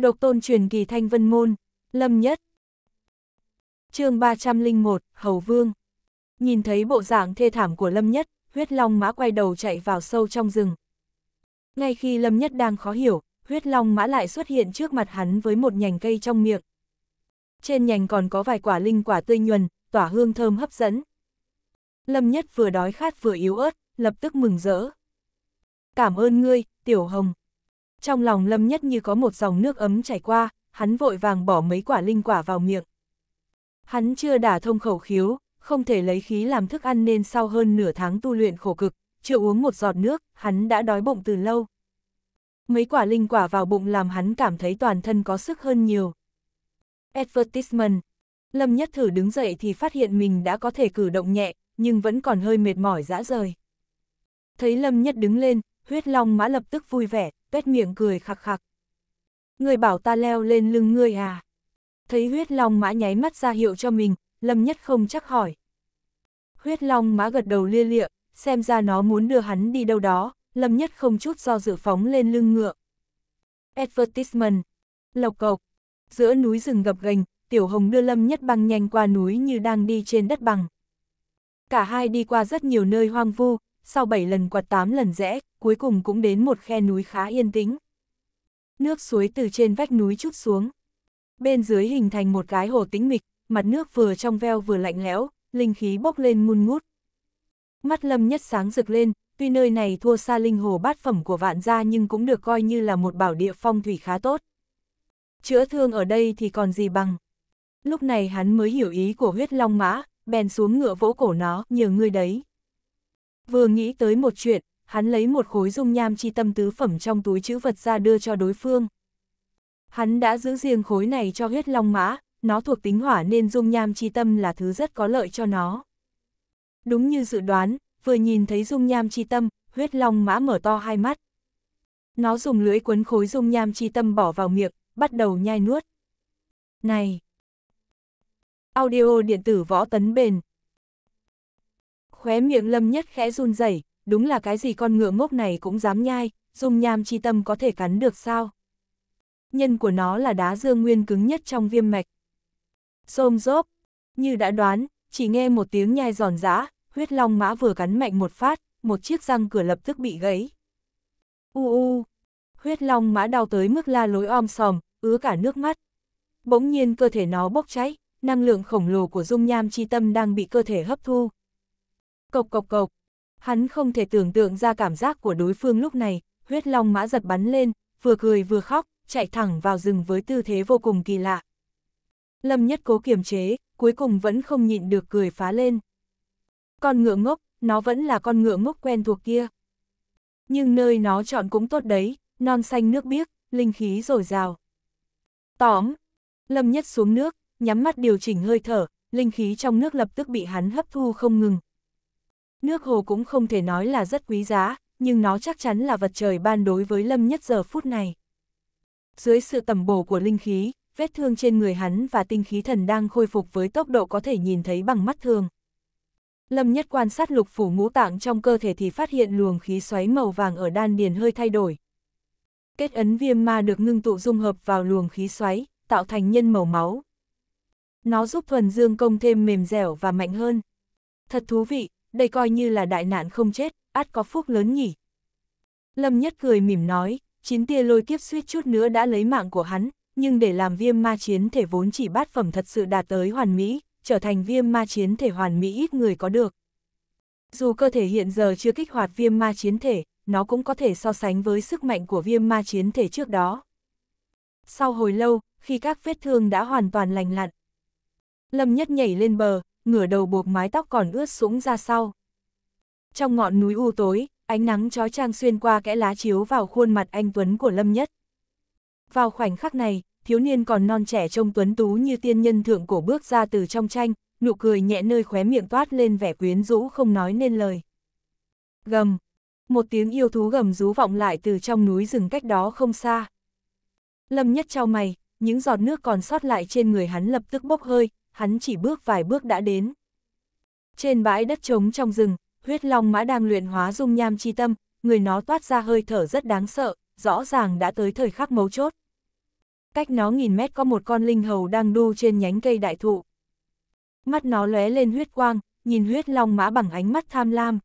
Độc tôn truyền kỳ thanh vân môn, lâm nhất. chương 301, Hầu Vương. Nhìn thấy bộ dạng thê thảm của lâm nhất, huyết long mã quay đầu chạy vào sâu trong rừng. Ngay khi lâm nhất đang khó hiểu, huyết long mã lại xuất hiện trước mặt hắn với một nhành cây trong miệng. Trên nhành còn có vài quả linh quả tươi nhuần, tỏa hương thơm hấp dẫn. Lâm nhất vừa đói khát vừa yếu ớt, lập tức mừng rỡ. Cảm ơn ngươi, Tiểu Hồng. Trong lòng Lâm Nhất như có một dòng nước ấm chảy qua, hắn vội vàng bỏ mấy quả linh quả vào miệng. Hắn chưa đả thông khẩu khiếu, không thể lấy khí làm thức ăn nên sau hơn nửa tháng tu luyện khổ cực, chưa uống một giọt nước, hắn đã đói bụng từ lâu. Mấy quả linh quả vào bụng làm hắn cảm thấy toàn thân có sức hơn nhiều. Advertisement Lâm Nhất Thử đứng dậy thì phát hiện mình đã có thể cử động nhẹ, nhưng vẫn còn hơi mệt mỏi dã rời. Thấy Lâm Nhất đứng lên, huyết long mã lập tức vui vẻ, tuét miệng cười khặc khặc. Người bảo ta leo lên lưng ngươi à? Thấy huyết long mã nháy mắt ra hiệu cho mình, lâm nhất không chắc hỏi. Huyết long mã gật đầu lia lịa, xem ra nó muốn đưa hắn đi đâu đó, lâm nhất không chút do dự phóng lên lưng ngựa. Advertisement, lộc cộc, giữa núi rừng gập ghềnh, tiểu hồng đưa lâm nhất băng nhanh qua núi như đang đi trên đất bằng. Cả hai đi qua rất nhiều nơi hoang vu, sau 7 lần quạt 8 lần rẽ, cuối cùng cũng đến một khe núi khá yên tĩnh. Nước suối từ trên vách núi chút xuống. Bên dưới hình thành một cái hồ tĩnh mịch, mặt nước vừa trong veo vừa lạnh lẽo, linh khí bốc lên ngun ngút. Mắt lâm nhất sáng rực lên, tuy nơi này thua xa linh hồ bát phẩm của vạn gia nhưng cũng được coi như là một bảo địa phong thủy khá tốt. Chữa thương ở đây thì còn gì bằng. Lúc này hắn mới hiểu ý của huyết long mã, bèn xuống ngựa vỗ cổ nó, nhờ ngươi đấy. Vừa nghĩ tới một chuyện, hắn lấy một khối dung nham chi tâm tứ phẩm trong túi chữ vật ra đưa cho đối phương. Hắn đã giữ riêng khối này cho huyết long mã, nó thuộc tính hỏa nên dung nham chi tâm là thứ rất có lợi cho nó. Đúng như dự đoán, vừa nhìn thấy dung nham chi tâm, huyết long mã mở to hai mắt. Nó dùng lưỡi quấn khối dung nham chi tâm bỏ vào miệng, bắt đầu nhai nuốt. Này! Audio điện tử võ tấn bền, Khóe miệng lâm nhất khẽ run rẩy đúng là cái gì con ngựa ngốc này cũng dám nhai, dung nham chi tâm có thể cắn được sao? Nhân của nó là đá dương nguyên cứng nhất trong viêm mạch. Xôm rốp, như đã đoán, chỉ nghe một tiếng nhai giòn giã, huyết long mã vừa cắn mạnh một phát, một chiếc răng cửa lập tức bị gãy. U u, huyết long mã đau tới mức la lối om sòm, ứa cả nước mắt. Bỗng nhiên cơ thể nó bốc cháy, năng lượng khổng lồ của dung nham chi tâm đang bị cơ thể hấp thu, Cộc cộc cộc. Hắn không thể tưởng tượng ra cảm giác của đối phương lúc này, huyết long mã giật bắn lên, vừa cười vừa khóc, chạy thẳng vào rừng với tư thế vô cùng kỳ lạ. Lâm nhất cố kiềm chế, cuối cùng vẫn không nhịn được cười phá lên. Con ngựa ngốc, nó vẫn là con ngựa ngốc quen thuộc kia. Nhưng nơi nó chọn cũng tốt đấy, non xanh nước biếc, linh khí dồi rào Tóm, Lâm nhất xuống nước, nhắm mắt điều chỉnh hơi thở, linh khí trong nước lập tức bị hắn hấp thu không ngừng, Nước hồ cũng không thể nói là rất quý giá, nhưng nó chắc chắn là vật trời ban đối với Lâm Nhất giờ phút này. Dưới sự tầm bổ của linh khí, vết thương trên người hắn và tinh khí thần đang khôi phục với tốc độ có thể nhìn thấy bằng mắt thường. Lâm Nhất quan sát lục phủ ngũ tạng trong cơ thể thì phát hiện luồng khí xoáy màu vàng ở đan điền hơi thay đổi. Kết ấn viêm ma được ngưng tụ dung hợp vào luồng khí xoáy, tạo thành nhân màu máu. Nó giúp thuần dương công thêm mềm dẻo và mạnh hơn. Thật thú vị, đây coi như là đại nạn không chết, át có phúc lớn nhỉ. Lâm Nhất cười mỉm nói, chín tia lôi kiếp suýt chút nữa đã lấy mạng của hắn, nhưng để làm viêm ma chiến thể vốn chỉ bát phẩm thật sự đạt tới hoàn mỹ, trở thành viêm ma chiến thể hoàn mỹ ít người có được. Dù cơ thể hiện giờ chưa kích hoạt viêm ma chiến thể, nó cũng có thể so sánh với sức mạnh của viêm ma chiến thể trước đó. Sau hồi lâu, khi các vết thương đã hoàn toàn lành lặn, Lâm Nhất nhảy lên bờ, ngửa đầu buộc mái tóc còn ướt sũng ra sau. Trong ngọn núi u tối, ánh nắng chói trang xuyên qua kẽ lá chiếu vào khuôn mặt anh Tuấn của Lâm Nhất. Vào khoảnh khắc này, thiếu niên còn non trẻ trông Tuấn Tú như tiên nhân thượng cổ bước ra từ trong tranh, nụ cười nhẹ nơi khóe miệng toát lên vẻ quyến rũ không nói nên lời. Gầm! Một tiếng yêu thú gầm rú vọng lại từ trong núi rừng cách đó không xa. Lâm Nhất trao mày, những giọt nước còn sót lại trên người hắn lập tức bốc hơi, hắn chỉ bước vài bước đã đến. Trên bãi đất trống trong rừng, huyết long mã đang luyện hóa dung nham chi tâm, người nó toát ra hơi thở rất đáng sợ, rõ ràng đã tới thời khắc mấu chốt. Cách nó nghìn mét có một con linh hầu đang đu trên nhánh cây đại thụ. Mắt nó lóe lên huyết quang, nhìn huyết long mã bằng ánh mắt tham lam.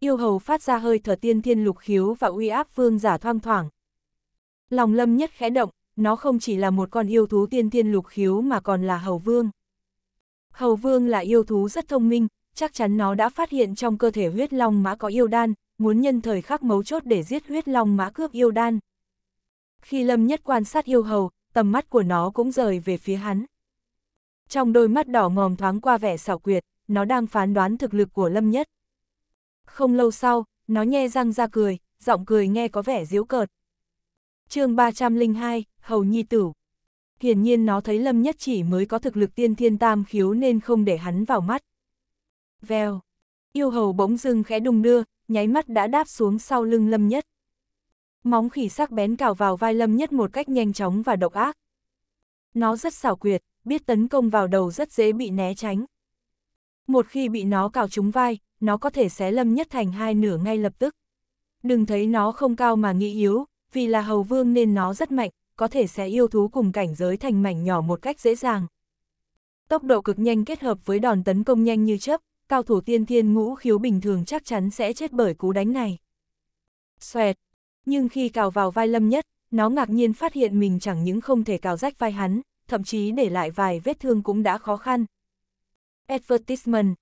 Yêu hầu phát ra hơi thở tiên thiên lục khiếu và uy áp vương giả thoang thoảng. Lòng lâm nhất khẽ động, nó không chỉ là một con yêu thú tiên thiên lục khiếu mà còn là hầu vương. Hầu vương là yêu thú rất thông minh, chắc chắn nó đã phát hiện trong cơ thể huyết long mã có yêu đan, muốn nhân thời khắc mấu chốt để giết huyết long mã cướp yêu đan. Khi Lâm Nhất quan sát yêu hầu, tầm mắt của nó cũng rời về phía hắn. Trong đôi mắt đỏ ngòm thoáng qua vẻ xảo quyệt, nó đang phán đoán thực lực của Lâm Nhất. Không lâu sau, nó nhe răng ra cười, giọng cười nghe có vẻ diễu cợt. chương 302, hầu nhi tử. Hiển nhiên nó thấy Lâm Nhất Chỉ mới có thực lực tiên thiên tam khiếu nên không để hắn vào mắt. Vèo, yêu hầu bỗng dưng khẽ đung đưa, nháy mắt đã đáp xuống sau lưng Lâm Nhất. Móng khỉ sắc bén cào vào vai Lâm Nhất một cách nhanh chóng và độc ác. Nó rất xảo quyệt, biết tấn công vào đầu rất dễ bị né tránh. Một khi bị nó cào trúng vai, nó có thể xé Lâm Nhất thành hai nửa ngay lập tức. Đừng thấy nó không cao mà nghĩ yếu, vì là hầu vương nên nó rất mạnh, có thể sẽ yêu thú cùng cảnh giới thành mảnh nhỏ một cách dễ dàng. Tốc độ cực nhanh kết hợp với đòn tấn công nhanh như chớp, cao thủ tiên thiên ngũ khiếu bình thường chắc chắn sẽ chết bởi cú đánh này. Xoẹt! Nhưng khi cào vào vai Lâm Nhất, nó ngạc nhiên phát hiện mình chẳng những không thể cào rách vai hắn, thậm chí để lại vài vết thương cũng đã khó khăn. Advertisement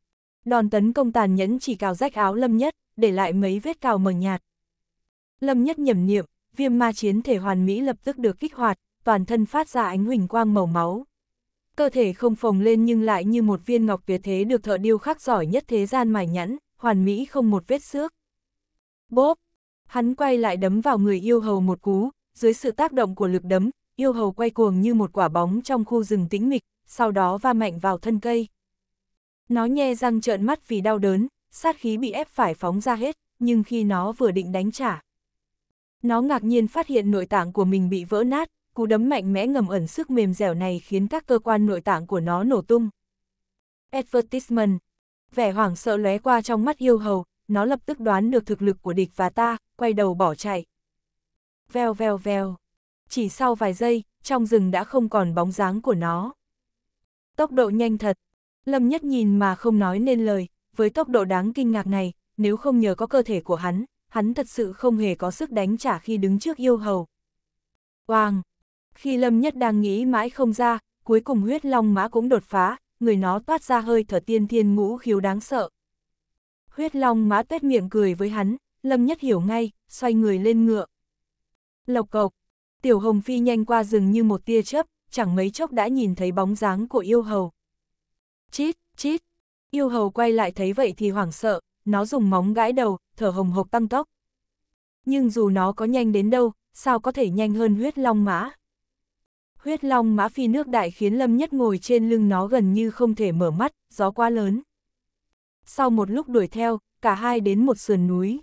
Đòn tấn công tàn nhẫn chỉ cào rách áo Lâm Nhất, để lại mấy vết cào mờ nhạt. Lâm Nhất nhẩm niệm, viêm ma chiến thể hoàn mỹ lập tức được kích hoạt, toàn thân phát ra ánh huỳnh quang màu máu. Cơ thể không phồng lên nhưng lại như một viên ngọc tuyệt thế được thợ điêu khắc giỏi nhất thế gian mài nhẵn, hoàn mỹ không một vết xước. Bốp! Hắn quay lại đấm vào người yêu hầu một cú, dưới sự tác động của lực đấm, yêu hầu quay cuồng như một quả bóng trong khu rừng tĩnh mịch, sau đó va mạnh vào thân cây. Nó nhe răng trợn mắt vì đau đớn, sát khí bị ép phải phóng ra hết, nhưng khi nó vừa định đánh trả, nó ngạc nhiên phát hiện nội tạng của mình bị vỡ nát, cú đấm mạnh mẽ ngầm ẩn sức mềm dẻo này khiến các cơ quan nội tạng của nó nổ tung. Advertisement. Vẻ hoảng sợ lóe qua trong mắt yêu hầu, nó lập tức đoán được thực lực của địch và ta, quay đầu bỏ chạy. Vèo vèo vèo. Chỉ sau vài giây, trong rừng đã không còn bóng dáng của nó. Tốc độ nhanh thật. Lâm Nhất nhìn mà không nói nên lời, với tốc độ đáng kinh ngạc này, nếu không nhờ có cơ thể của hắn, hắn thật sự không hề có sức đánh trả khi đứng trước yêu hầu. Oàng! Khi Lâm Nhất đang nghĩ mãi không ra, cuối cùng huyết long mã cũng đột phá, người nó toát ra hơi thở tiên thiên ngũ khiếu đáng sợ. Huyết long mã tuét miệng cười với hắn, Lâm Nhất hiểu ngay, xoay người lên ngựa. Lộc cộc! Tiểu hồng phi nhanh qua rừng như một tia chớp, chẳng mấy chốc đã nhìn thấy bóng dáng của yêu hầu. Chít, chít! Yêu hầu quay lại thấy vậy thì hoảng sợ, nó dùng móng gãi đầu, thở hồng hộc tăng tốc. Nhưng dù nó có nhanh đến đâu, sao có thể nhanh hơn huyết long mã? Huyết long mã phi nước đại khiến Lâm Nhất ngồi trên lưng nó gần như không thể mở mắt, gió quá lớn. Sau một lúc đuổi theo, cả hai đến một sườn núi.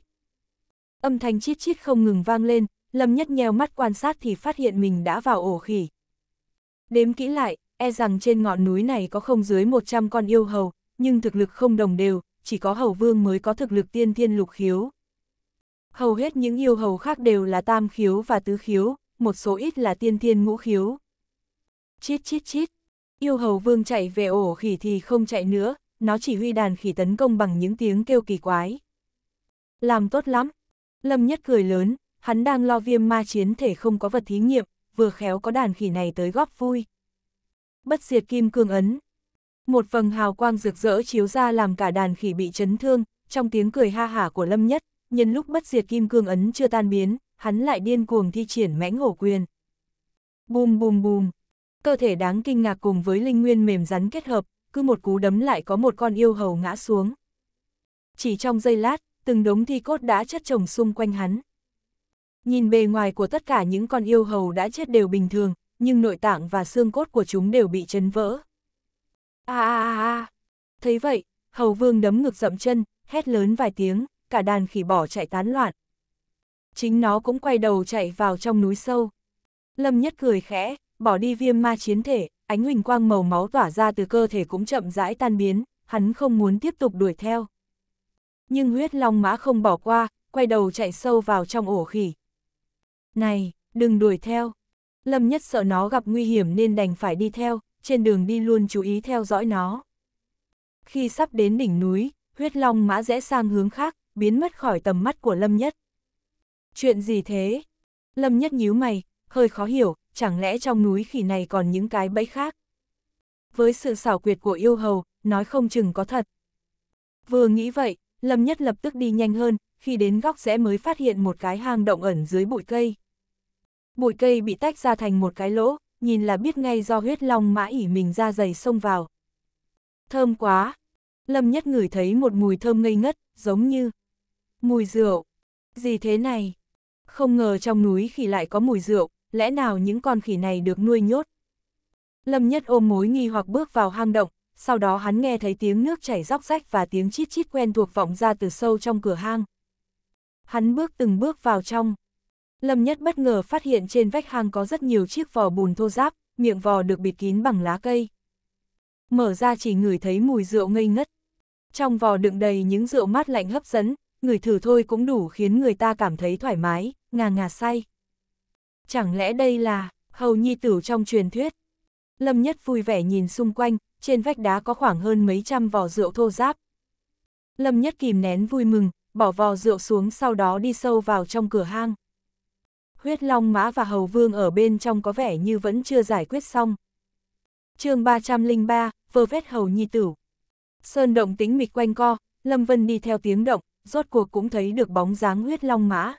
Âm thanh chít chít không ngừng vang lên, Lâm Nhất nheo mắt quan sát thì phát hiện mình đã vào ổ khỉ. Đếm kỹ lại, e rằng trên ngọn núi này có không dưới 100 con yêu hầu, nhưng thực lực không đồng đều, chỉ có hầu vương mới có thực lực tiên thiên lục khiếu. Hầu hết những yêu hầu khác đều là tam khiếu và tứ khiếu, một số ít là tiên thiên ngũ khiếu. Chít chít chít, yêu hầu vương chạy về ổ khỉ thì không chạy nữa, nó chỉ huy đàn khỉ tấn công bằng những tiếng kêu kỳ quái. Làm tốt lắm, Lâm Nhất cười lớn, hắn đang lo viêm ma chiến thể không có vật thí nghiệm, vừa khéo có đàn khỉ này tới góp vui. Bất diệt kim cương ấn, một vầng hào quang rực rỡ chiếu ra làm cả đàn khỉ bị chấn thương, trong tiếng cười ha hả của Lâm Nhất, nhân lúc bất diệt kim cương ấn chưa tan biến, hắn lại điên cuồng thi triển mãnh hổ quyền. Bùm bùm bùm, cơ thể đáng kinh ngạc cùng với linh nguyên mềm rắn kết hợp, cứ một cú đấm lại có một con yêu hầu ngã xuống. Chỉ trong giây lát, từng đống thi cốt đã chất chồng xung quanh hắn. Nhìn bề ngoài của tất cả những con yêu hầu đã chết đều bình thường, nhưng nội tạng và xương cốt của chúng đều bị chấn vỡ a a a Thấy vậy, hầu vương đấm ngực dậm chân, hét lớn vài tiếng, cả đàn khỉ bỏ chạy tán loạn. Chính nó cũng quay đầu chạy vào trong núi sâu. Lâm nhất cười khẽ, bỏ đi viêm ma chiến thể, ánh huỳnh quang màu máu tỏa ra từ cơ thể cũng chậm rãi tan biến, hắn không muốn tiếp tục đuổi theo. Nhưng huyết long mã không bỏ qua, quay đầu chạy sâu vào trong ổ khỉ. Này, đừng đuổi theo. Lâm nhất sợ nó gặp nguy hiểm nên đành phải đi theo, trên đường đi luôn chú ý theo dõi nó. Khi sắp đến đỉnh núi, huyết long mã rẽ sang hướng khác, biến mất khỏi tầm mắt của Lâm Nhất. Chuyện gì thế? Lâm Nhất nhíu mày, hơi khó hiểu, chẳng lẽ trong núi khỉ này còn những cái bẫy khác? Với sự xảo quyệt của yêu hầu, nói không chừng có thật. Vừa nghĩ vậy, Lâm Nhất lập tức đi nhanh hơn, khi đến góc rẽ mới phát hiện một cái hang động ẩn dưới bụi cây. Bụi cây bị tách ra thành một cái lỗ, nhìn là biết ngay do huyết long mã ỉ mình ra dày xông vào. Thơm quá! Lâm nhất ngửi thấy một mùi thơm ngây ngất, giống như mùi rượu. Gì thế này? Không ngờ trong núi khỉ lại có mùi rượu, lẽ nào những con khỉ này được nuôi nhốt? Lâm nhất ôm mối nghi hoặc bước vào hang động, sau đó hắn nghe thấy tiếng nước chảy róc rách và tiếng chít chít quen thuộc vọng ra từ sâu trong cửa hang. Hắn bước từng bước vào trong, Lâm Nhất bất ngờ phát hiện trên vách hang có rất nhiều chiếc vò bùn thô ráp, miệng vò được bịt kín bằng lá cây. Mở ra chỉ ngửi thấy mùi rượu ngây ngất. Trong vò đựng đầy những rượu mát lạnh hấp dẫn, người thử thôi cũng đủ khiến người ta cảm thấy thoải mái, ngà ngà say. Chẳng lẽ đây là hầu nhi tử trong truyền thuyết? Lâm Nhất vui vẻ nhìn xung quanh, trên vách đá có khoảng hơn mấy trăm vò rượu thô ráp. Lâm Nhất kìm nén vui mừng, bỏ vò rượu xuống sau đó đi sâu vào trong cửa hang huyết long mã và hầu vương ở bên trong có vẻ như vẫn chưa giải quyết xong. chương 303, vơ vết hầu nhi tử. Sơn động tính mịch quanh co, Lâm Vân đi theo tiếng động, rốt cuộc cũng thấy được bóng dáng huyết long mã.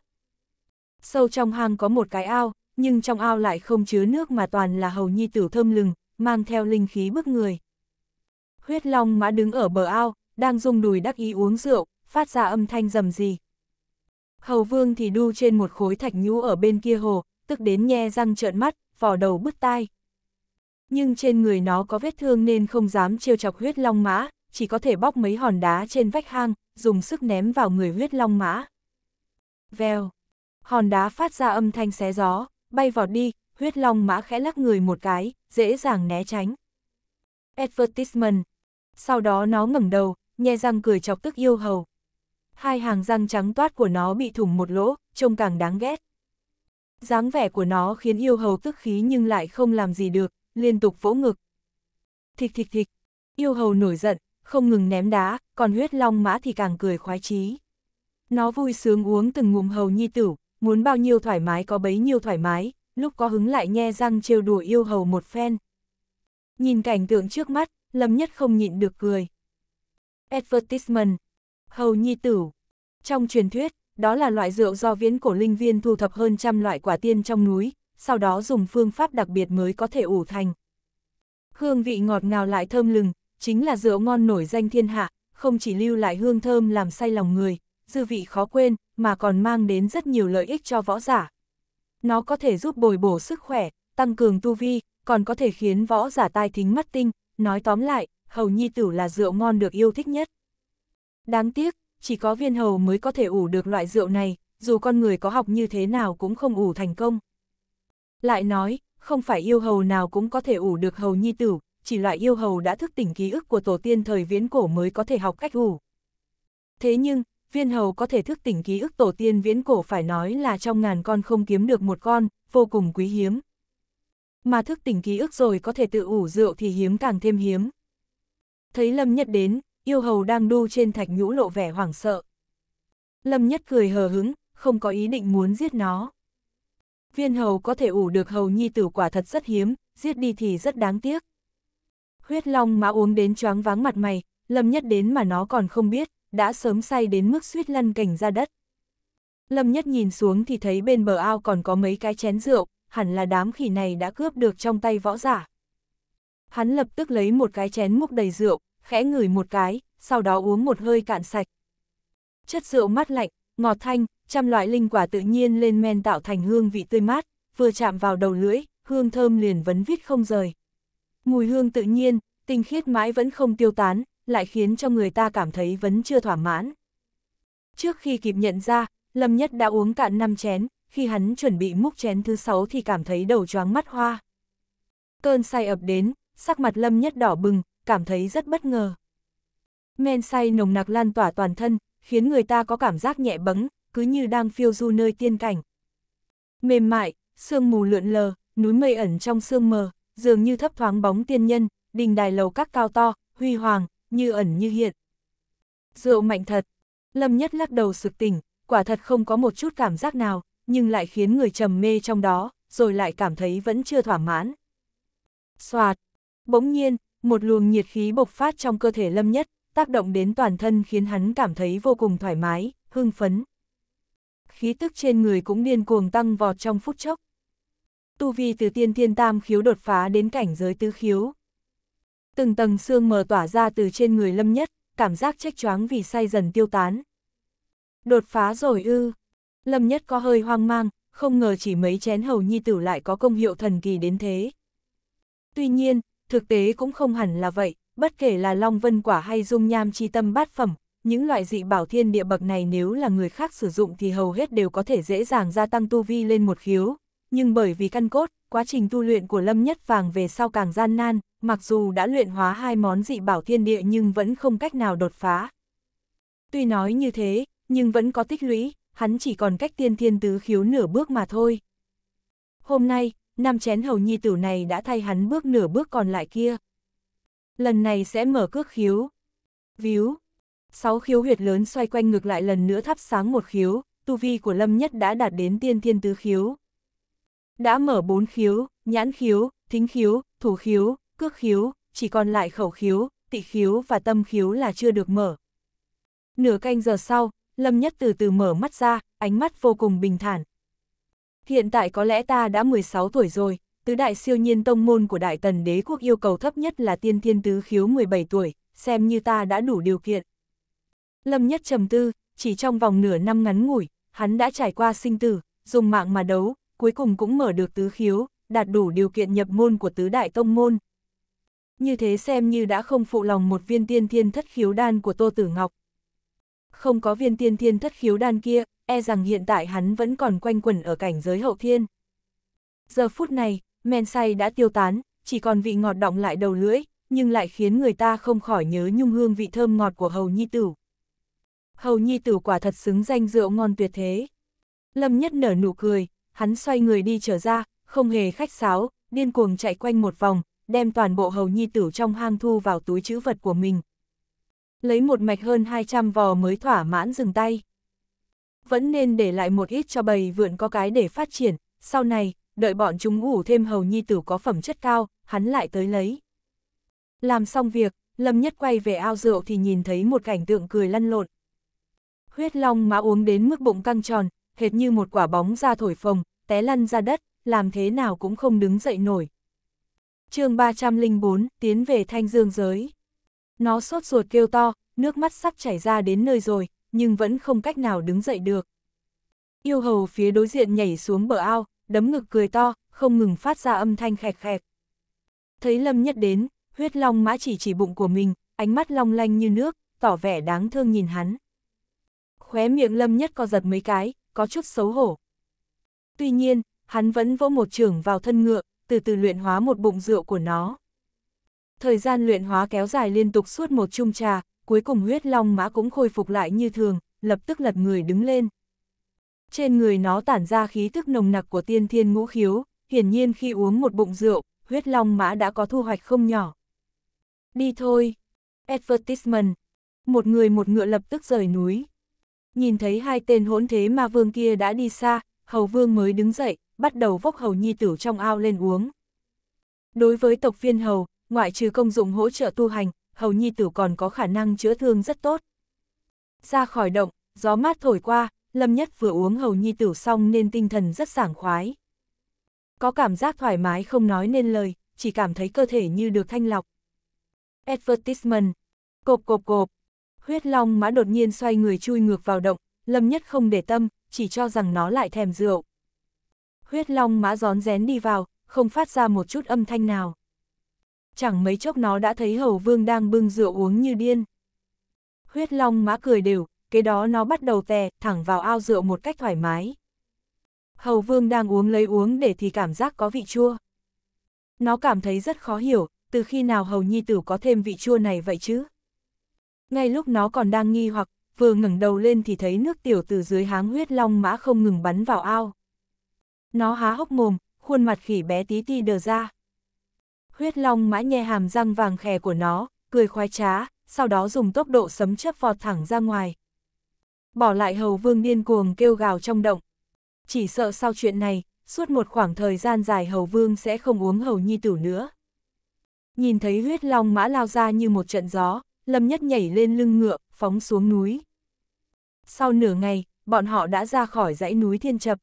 Sâu trong hang có một cái ao, nhưng trong ao lại không chứa nước mà toàn là hầu nhi tử thơm lừng, mang theo linh khí bức người. Huyết long mã đứng ở bờ ao, đang dùng đùi đắc ý uống rượu, phát ra âm thanh rầm rì. Hầu vương thì đu trên một khối thạch nhũ ở bên kia hồ, tức đến nhe răng trợn mắt, vỏ đầu bứt tai. Nhưng trên người nó có vết thương nên không dám trêu chọc huyết long mã, chỉ có thể bóc mấy hòn đá trên vách hang, dùng sức ném vào người huyết long mã. Vèo, hòn đá phát ra âm thanh xé gió, bay vọt đi, huyết long mã khẽ lắc người một cái, dễ dàng né tránh. Advertisement. Sau đó nó ngẩng đầu, nhe răng cười chọc tức yêu hầu hai hàng răng trắng toát của nó bị thủng một lỗ, trông càng đáng ghét. dáng vẻ của nó khiến yêu hầu tức khí nhưng lại không làm gì được, liên tục vỗ ngực. Thịch thịch thịch, yêu hầu nổi giận, không ngừng ném đá, còn huyết long mã thì càng cười khoái chí. Nó vui sướng uống từng ngụm hầu nhi tử, muốn bao nhiêu thoải mái có bấy nhiêu thoải mái, lúc có hứng lại nhe răng trêu đùa yêu hầu một phen. Nhìn cảnh tượng trước mắt, Lâm Nhất không nhịn được cười. Advertisement, Hầu nhi tử. Trong truyền thuyết, đó là loại rượu do viễn cổ linh viên thu thập hơn trăm loại quả tiên trong núi, sau đó dùng phương pháp đặc biệt mới có thể ủ thành. Hương vị ngọt ngào lại thơm lừng, chính là rượu ngon nổi danh thiên hạ, không chỉ lưu lại hương thơm làm say lòng người, dư vị khó quên, mà còn mang đến rất nhiều lợi ích cho võ giả. Nó có thể giúp bồi bổ sức khỏe, tăng cường tu vi, còn có thể khiến võ giả tai thính mắt tinh, nói tóm lại, hầu nhi tử là rượu ngon được yêu thích nhất. Đáng tiếc, chỉ có viên hầu mới có thể ủ được loại rượu này, dù con người có học như thế nào cũng không ủ thành công. Lại nói, không phải yêu hầu nào cũng có thể ủ được hầu nhi tử, chỉ loại yêu hầu đã thức tỉnh ký ức của tổ tiên thời viễn cổ mới có thể học cách ủ. Thế nhưng, viên hầu có thể thức tỉnh ký ức tổ tiên viễn cổ phải nói là trong ngàn con không kiếm được một con, vô cùng quý hiếm. Mà thức tỉnh ký ức rồi có thể tự ủ rượu thì hiếm càng thêm hiếm. Thấy Lâm Nhất đến, yêu hầu đang đu trên thạch nhũ lộ vẻ hoảng sợ. Lâm Nhất cười hờ hứng, không có ý định muốn giết nó. Viên hầu có thể ủ được hầu nhi tử quả thật rất hiếm, giết đi thì rất đáng tiếc. Huyết long má uống đến choáng váng mặt mày, Lâm Nhất đến mà nó còn không biết, đã sớm say đến mức suýt lăn cảnh ra đất. Lâm Nhất nhìn xuống thì thấy bên bờ ao còn có mấy cái chén rượu, hẳn là đám khỉ này đã cướp được trong tay võ giả. Hắn lập tức lấy một cái chén múc đầy rượu, khẽ ngửi một cái, sau đó uống một hơi cạn sạch. Chất rượu mát lạnh, ngọt thanh, trăm loại linh quả tự nhiên lên men tạo thành hương vị tươi mát, vừa chạm vào đầu lưỡi, hương thơm liền vấn vít không rời. Mùi hương tự nhiên, tinh khiết mãi vẫn không tiêu tán, lại khiến cho người ta cảm thấy vẫn chưa thỏa mãn. Trước khi kịp nhận ra, Lâm Nhất đã uống cạn năm chén, khi hắn chuẩn bị múc chén thứ sáu thì cảm thấy đầu choáng mắt hoa. Cơn say ập đến, sắc mặt Lâm Nhất đỏ bừng, cảm thấy rất bất ngờ. Men say nồng nặc lan tỏa toàn thân, khiến người ta có cảm giác nhẹ bẫng, cứ như đang phiêu du nơi tiên cảnh. Mềm mại, sương mù lượn lờ, núi mây ẩn trong sương mờ, dường như thấp thoáng bóng tiên nhân, đình đài lầu các cao to, huy hoàng, như ẩn như hiện. Rượu mạnh thật, Lâm Nhất lắc đầu sực tỉnh, quả thật không có một chút cảm giác nào, nhưng lại khiến người trầm mê trong đó, rồi lại cảm thấy vẫn chưa thỏa mãn. Xoạt, bỗng nhiên, một luồng nhiệt khí bộc phát trong cơ thể Lâm Nhất, tác động đến toàn thân khiến hắn cảm thấy vô cùng thoải mái, hưng phấn. Khí tức trên người cũng điên cuồng tăng vọt trong phút chốc. Tu vi từ tiên thiên tam khiếu đột phá đến cảnh giới tứ khiếu. Từng tầng xương mờ tỏa ra từ trên người Lâm Nhất, cảm giác trách choáng vì say dần tiêu tán. Đột phá rồi ư. Lâm Nhất có hơi hoang mang, không ngờ chỉ mấy chén hầu nhi tử lại có công hiệu thần kỳ đến thế. Tuy nhiên, thực tế cũng không hẳn là vậy, bất kể là Long Vân Quả hay Dung Nham Chi Tâm Bát Phẩm, những loại dị bảo thiên địa bậc này nếu là người khác sử dụng thì hầu hết đều có thể dễ dàng gia tăng tu vi lên một khiếu, nhưng bởi vì căn cốt, quá trình tu luyện của Lâm Nhất vàng về sau càng gian nan, mặc dù đã luyện hóa hai món dị bảo thiên địa nhưng vẫn không cách nào đột phá. Tuy nói như thế, nhưng vẫn có tích lũy, hắn chỉ còn cách tiên thiên tứ khiếu nửa bước mà thôi. Hôm nay, năm chén hầu nhi tử này đã thay hắn bước nửa bước còn lại kia. Lần này sẽ mở cước khiếu. Víu. Sáu khiếu huyệt lớn xoay quanh ngược lại lần nữa thắp sáng một khiếu, tu vi của Lâm Nhất đã đạt đến tiên thiên tứ khiếu. Đã mở bốn khiếu, nhãn khiếu, thính khiếu, thủ khiếu, cước khiếu, chỉ còn lại khẩu khiếu, tị khiếu và tâm khiếu là chưa được mở. Nửa canh giờ sau, Lâm Nhất từ từ mở mắt ra, ánh mắt vô cùng bình thản, Hiện tại có lẽ ta đã 16 tuổi rồi, tứ đại siêu nhiên tông môn của Đại Tần Đế Quốc yêu cầu thấp nhất là tiên thiên tứ khiếu 17 tuổi, xem như ta đã đủ điều kiện. Lâm Nhất trầm tư, chỉ trong vòng nửa năm ngắn ngủi, hắn đã trải qua sinh tử, dùng mạng mà đấu, cuối cùng cũng mở được tứ khiếu, đạt đủ điều kiện nhập môn của tứ đại tông môn. Như thế xem như đã không phụ lòng một viên tiên thiên thất khiếu đan của Tô Tử Ngọc, không có viên tiên thiên thất khiếu đan kia, e rằng hiện tại hắn vẫn còn quanh quẩn ở cảnh giới hậu thiên. Giờ phút này, men say đã tiêu tán, chỉ còn vị ngọt động lại đầu lưỡi, nhưng lại khiến người ta không khỏi nhớ nhung hương vị thơm ngọt của Hầu Nhi Tử. Hầu Nhi Tử quả thật xứng danh rượu ngon tuyệt thế. Lâm Nhất nở nụ cười, hắn xoay người đi trở ra, không hề khách sáo, điên cuồng chạy quanh một vòng, đem toàn bộ Hầu Nhi Tử trong hang thu vào túi chữ vật của mình, lấy một mạch hơn 200 vò mới thỏa mãn dừng tay. Vẫn nên để lại một ít cho bầy vượn có cái để phát triển, sau này, đợi bọn chúng ngủ thêm hầu nhi tử có phẩm chất cao, hắn lại tới lấy. Làm xong việc, Lâm Nhất quay về ao rượu thì nhìn thấy một cảnh tượng cười lăn lộn. Huyết long má uống đến mức bụng căng tròn, hệt như một quả bóng ra thổi phồng, té lăn ra đất, làm thế nào cũng không đứng dậy nổi. chương 304, tiến về thanh dương giới. Nó sốt ruột kêu to, nước mắt sắp chảy ra đến nơi rồi, nhưng vẫn không cách nào đứng dậy được. Yêu hầu phía đối diện nhảy xuống bờ ao, đấm ngực cười to, không ngừng phát ra âm thanh khẹt khẹt. Thấy Lâm Nhất đến, huyết long mã chỉ chỉ bụng của mình, ánh mắt long lanh như nước, tỏ vẻ đáng thương nhìn hắn. Khóe miệng Lâm Nhất co giật mấy cái, có chút xấu hổ. Tuy nhiên, hắn vẫn vỗ một trưởng vào thân ngựa, từ từ luyện hóa một bụng rượu của nó. Thời gian luyện hóa kéo dài liên tục suốt một chung trà, cuối cùng huyết long mã cũng khôi phục lại như thường, lập tức lật người đứng lên. Trên người nó tản ra khí thức nồng nặc của tiên thiên ngũ khiếu, hiển nhiên khi uống một bụng rượu, huyết long mã đã có thu hoạch không nhỏ. Đi thôi. Advertisement. Một người một ngựa lập tức rời núi. Nhìn thấy hai tên hỗn thế ma vương kia đã đi xa, hầu vương mới đứng dậy, bắt đầu vốc hầu nhi tử trong ao lên uống. Đối với tộc phiên hầu, ngoại trừ công dụng hỗ trợ tu hành, hầu nhi tử còn có khả năng chữa thương rất tốt. Ra khỏi động, gió mát thổi qua, Lâm Nhất vừa uống hầu nhi tử xong nên tinh thần rất sảng khoái. Có cảm giác thoải mái không nói nên lời, chỉ cảm thấy cơ thể như được thanh lọc. Advertisement. Cộp cộp cộp. Huyết long mã đột nhiên xoay người chui ngược vào động, Lâm Nhất không để tâm, chỉ cho rằng nó lại thèm rượu. Huyết long mã gión rén đi vào, không phát ra một chút âm thanh nào chẳng mấy chốc nó đã thấy hầu vương đang bưng rượu uống như điên. Huyết long mã cười đều, cái đó nó bắt đầu tè, thẳng vào ao rượu một cách thoải mái. Hầu vương đang uống lấy uống để thì cảm giác có vị chua. Nó cảm thấy rất khó hiểu, từ khi nào hầu nhi tử có thêm vị chua này vậy chứ? Ngay lúc nó còn đang nghi hoặc, vừa ngẩng đầu lên thì thấy nước tiểu từ dưới háng huyết long mã không ngừng bắn vào ao. Nó há hốc mồm, khuôn mặt khỉ bé tí ti đờ ra huyết long mã nhe hàm răng vàng khè của nó, cười khoái trá, sau đó dùng tốc độ sấm chớp vọt thẳng ra ngoài. Bỏ lại hầu vương điên cuồng kêu gào trong động. Chỉ sợ sau chuyện này, suốt một khoảng thời gian dài hầu vương sẽ không uống hầu nhi tử nữa. Nhìn thấy huyết long mã lao ra như một trận gió, lâm nhất nhảy lên lưng ngựa, phóng xuống núi. Sau nửa ngày, bọn họ đã ra khỏi dãy núi thiên chập.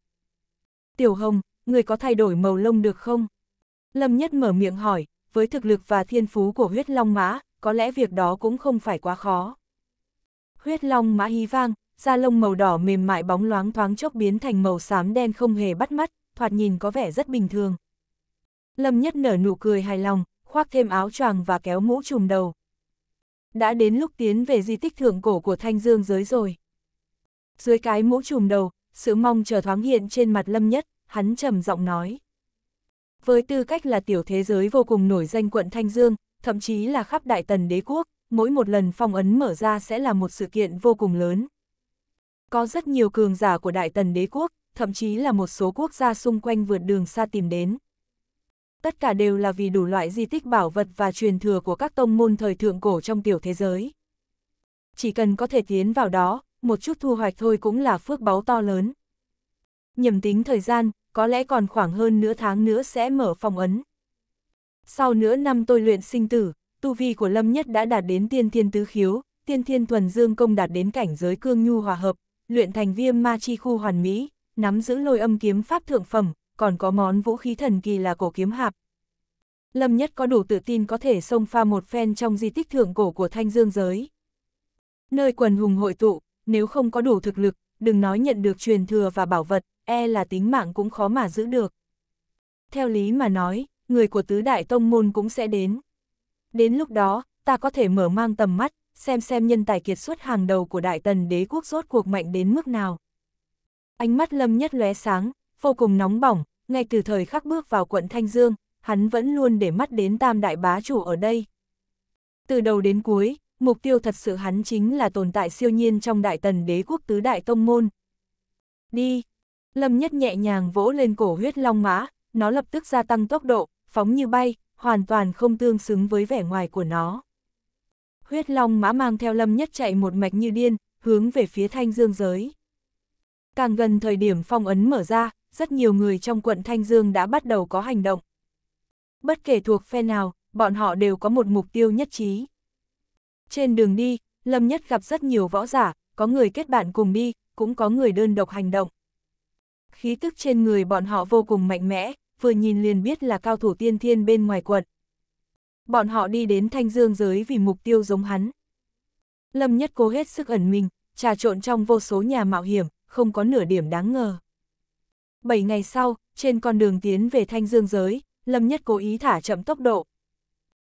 Tiểu hồng, người có thay đổi màu lông được không? Lâm Nhất mở miệng hỏi, với thực lực và thiên phú của huyết long mã, có lẽ việc đó cũng không phải quá khó. Huyết long mã hí vang, da lông màu đỏ mềm mại bóng loáng thoáng chốc biến thành màu xám đen không hề bắt mắt, thoạt nhìn có vẻ rất bình thường. Lâm Nhất nở nụ cười hài lòng, khoác thêm áo choàng và kéo mũ trùm đầu. Đã đến lúc tiến về di tích thượng cổ của Thanh Dương giới rồi. Dưới cái mũ trùm đầu, sự mong chờ thoáng hiện trên mặt Lâm Nhất, hắn trầm giọng nói với tư cách là tiểu thế giới vô cùng nổi danh quận Thanh Dương, thậm chí là khắp đại tần đế quốc, mỗi một lần phong ấn mở ra sẽ là một sự kiện vô cùng lớn. Có rất nhiều cường giả của đại tần đế quốc, thậm chí là một số quốc gia xung quanh vượt đường xa tìm đến. Tất cả đều là vì đủ loại di tích bảo vật và truyền thừa của các tông môn thời thượng cổ trong tiểu thế giới. Chỉ cần có thể tiến vào đó, một chút thu hoạch thôi cũng là phước báu to lớn. Nhầm tính thời gian, có lẽ còn khoảng hơn nửa tháng nữa sẽ mở phong ấn. Sau nửa năm tôi luyện sinh tử, tu vi của Lâm Nhất đã đạt đến tiên thiên tứ khiếu, tiên thiên thuần dương công đạt đến cảnh giới cương nhu hòa hợp, luyện thành viêm ma chi khu hoàn mỹ, nắm giữ lôi âm kiếm pháp thượng phẩm, còn có món vũ khí thần kỳ là cổ kiếm hạp. Lâm Nhất có đủ tự tin có thể xông pha một phen trong di tích thượng cổ của Thanh Dương giới. Nơi quần hùng hội tụ, nếu không có đủ thực lực, đừng nói nhận được truyền thừa và bảo vật, e là tính mạng cũng khó mà giữ được. Theo lý mà nói, người của tứ đại tông môn cũng sẽ đến. Đến lúc đó, ta có thể mở mang tầm mắt, xem xem nhân tài kiệt xuất hàng đầu của đại tần đế quốc rốt cuộc mạnh đến mức nào. Ánh mắt lâm nhất lóe sáng, vô cùng nóng bỏng, ngay từ thời khắc bước vào quận Thanh Dương, hắn vẫn luôn để mắt đến tam đại bá chủ ở đây. Từ đầu đến cuối, mục tiêu thật sự hắn chính là tồn tại siêu nhiên trong đại tần đế quốc tứ đại tông môn. Đi! Lâm Nhất nhẹ nhàng vỗ lên cổ huyết long mã, nó lập tức gia tăng tốc độ, phóng như bay, hoàn toàn không tương xứng với vẻ ngoài của nó. Huyết long mã mang theo Lâm Nhất chạy một mạch như điên, hướng về phía thanh dương giới. Càng gần thời điểm phong ấn mở ra, rất nhiều người trong quận Thanh Dương đã bắt đầu có hành động. Bất kể thuộc phe nào, bọn họ đều có một mục tiêu nhất trí. Trên đường đi, Lâm Nhất gặp rất nhiều võ giả, có người kết bạn cùng đi, cũng có người đơn độc hành động. Khí tức trên người bọn họ vô cùng mạnh mẽ, vừa nhìn liền biết là cao thủ tiên thiên bên ngoài quận. Bọn họ đi đến thanh dương giới vì mục tiêu giống hắn. Lâm Nhất cố hết sức ẩn mình, trà trộn trong vô số nhà mạo hiểm, không có nửa điểm đáng ngờ. Bảy ngày sau, trên con đường tiến về thanh dương giới, Lâm Nhất cố ý thả chậm tốc độ.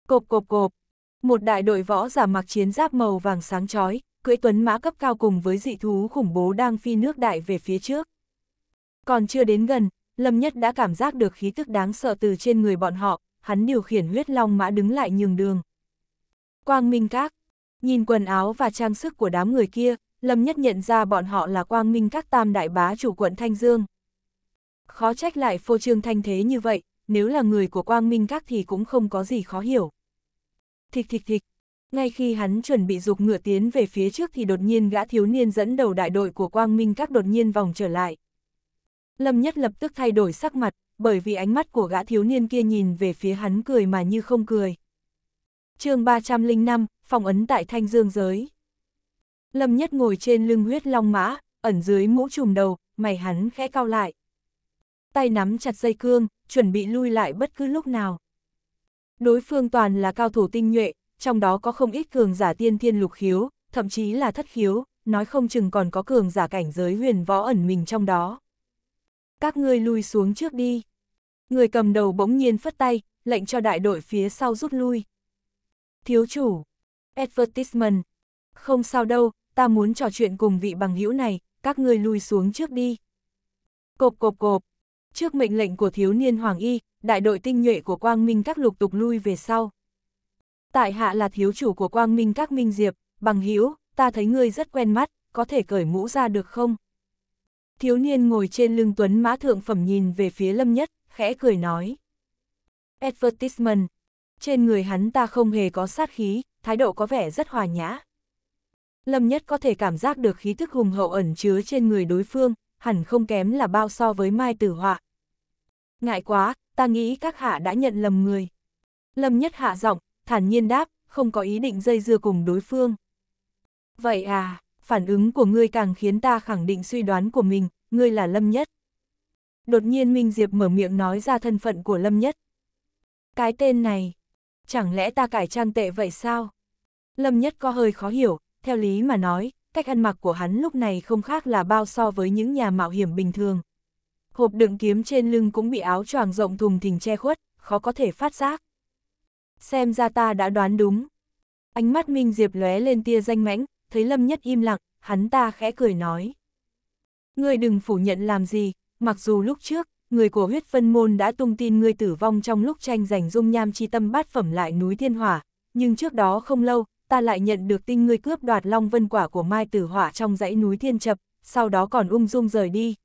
Cộp cộp cộp, một đại đội võ giả mặc chiến giáp màu vàng sáng chói, cưỡi tuấn mã cấp cao cùng với dị thú khủng bố đang phi nước đại về phía trước. Còn chưa đến gần, Lâm Nhất đã cảm giác được khí tức đáng sợ từ trên người bọn họ, hắn điều khiển huyết long mã đứng lại nhường đường. Quang Minh Các Nhìn quần áo và trang sức của đám người kia, Lâm Nhất nhận ra bọn họ là Quang Minh Các tam đại bá chủ quận Thanh Dương. Khó trách lại phô trương thanh thế như vậy, nếu là người của Quang Minh Các thì cũng không có gì khó hiểu thịch thịch thịch. Ngay khi hắn chuẩn bị dục ngựa tiến về phía trước thì đột nhiên gã thiếu niên dẫn đầu đại đội của Quang Minh các đột nhiên vòng trở lại. Lâm Nhất lập tức thay đổi sắc mặt, bởi vì ánh mắt của gã thiếu niên kia nhìn về phía hắn cười mà như không cười. chương 305, phòng ấn tại Thanh Dương Giới. Lâm Nhất ngồi trên lưng huyết long mã, ẩn dưới mũ trùm đầu, mày hắn khẽ cao lại. Tay nắm chặt dây cương, chuẩn bị lui lại bất cứ lúc nào. Đối phương toàn là cao thủ tinh nhuệ, trong đó có không ít cường giả tiên thiên lục khiếu, thậm chí là thất khiếu, nói không chừng còn có cường giả cảnh giới huyền võ ẩn mình trong đó. Các ngươi lui xuống trước đi. Người cầm đầu bỗng nhiên phất tay, lệnh cho đại đội phía sau rút lui. Thiếu chủ, advertisement, không sao đâu, ta muốn trò chuyện cùng vị bằng hữu này, các ngươi lui xuống trước đi. Cộp cộp cộp, Trước mệnh lệnh của thiếu niên Hoàng Y, đại đội tinh nhuệ của Quang Minh các lục tục lui về sau. Tại hạ là thiếu chủ của Quang Minh các Minh Diệp, bằng hữu ta thấy ngươi rất quen mắt, có thể cởi mũ ra được không? Thiếu niên ngồi trên lưng tuấn mã thượng phẩm nhìn về phía lâm nhất, khẽ cười nói. Advertisement. Trên người hắn ta không hề có sát khí, thái độ có vẻ rất hòa nhã. Lâm nhất có thể cảm giác được khí thức hùng hậu ẩn chứa trên người đối phương, hẳn không kém là bao so với Mai Tử Họa. Ngại quá, ta nghĩ các hạ đã nhận lầm người. Lâm Nhất hạ giọng, thản nhiên đáp, không có ý định dây dưa cùng đối phương. Vậy à, phản ứng của ngươi càng khiến ta khẳng định suy đoán của mình, ngươi là Lâm Nhất. Đột nhiên Minh Diệp mở miệng nói ra thân phận của Lâm Nhất. Cái tên này, chẳng lẽ ta cải trang tệ vậy sao? Lâm Nhất có hơi khó hiểu, theo lý mà nói, cách ăn mặc của hắn lúc này không khác là bao so với những nhà mạo hiểm bình thường. Hộp đựng kiếm trên lưng cũng bị áo choàng rộng thùng thình che khuất, khó có thể phát giác. Xem ra ta đã đoán đúng. Ánh mắt Minh Diệp lóe lên tia danh mãnh, thấy Lâm Nhất im lặng, hắn ta khẽ cười nói. Ngươi đừng phủ nhận làm gì, mặc dù lúc trước, người của huyết phân môn đã tung tin ngươi tử vong trong lúc tranh giành dung nham chi tâm bát phẩm lại núi thiên hỏa, nhưng trước đó không lâu, ta lại nhận được tin ngươi cướp đoạt Long Vân Quả của Mai Tử Hỏa trong dãy núi Thiên Chập, sau đó còn ung dung rời đi.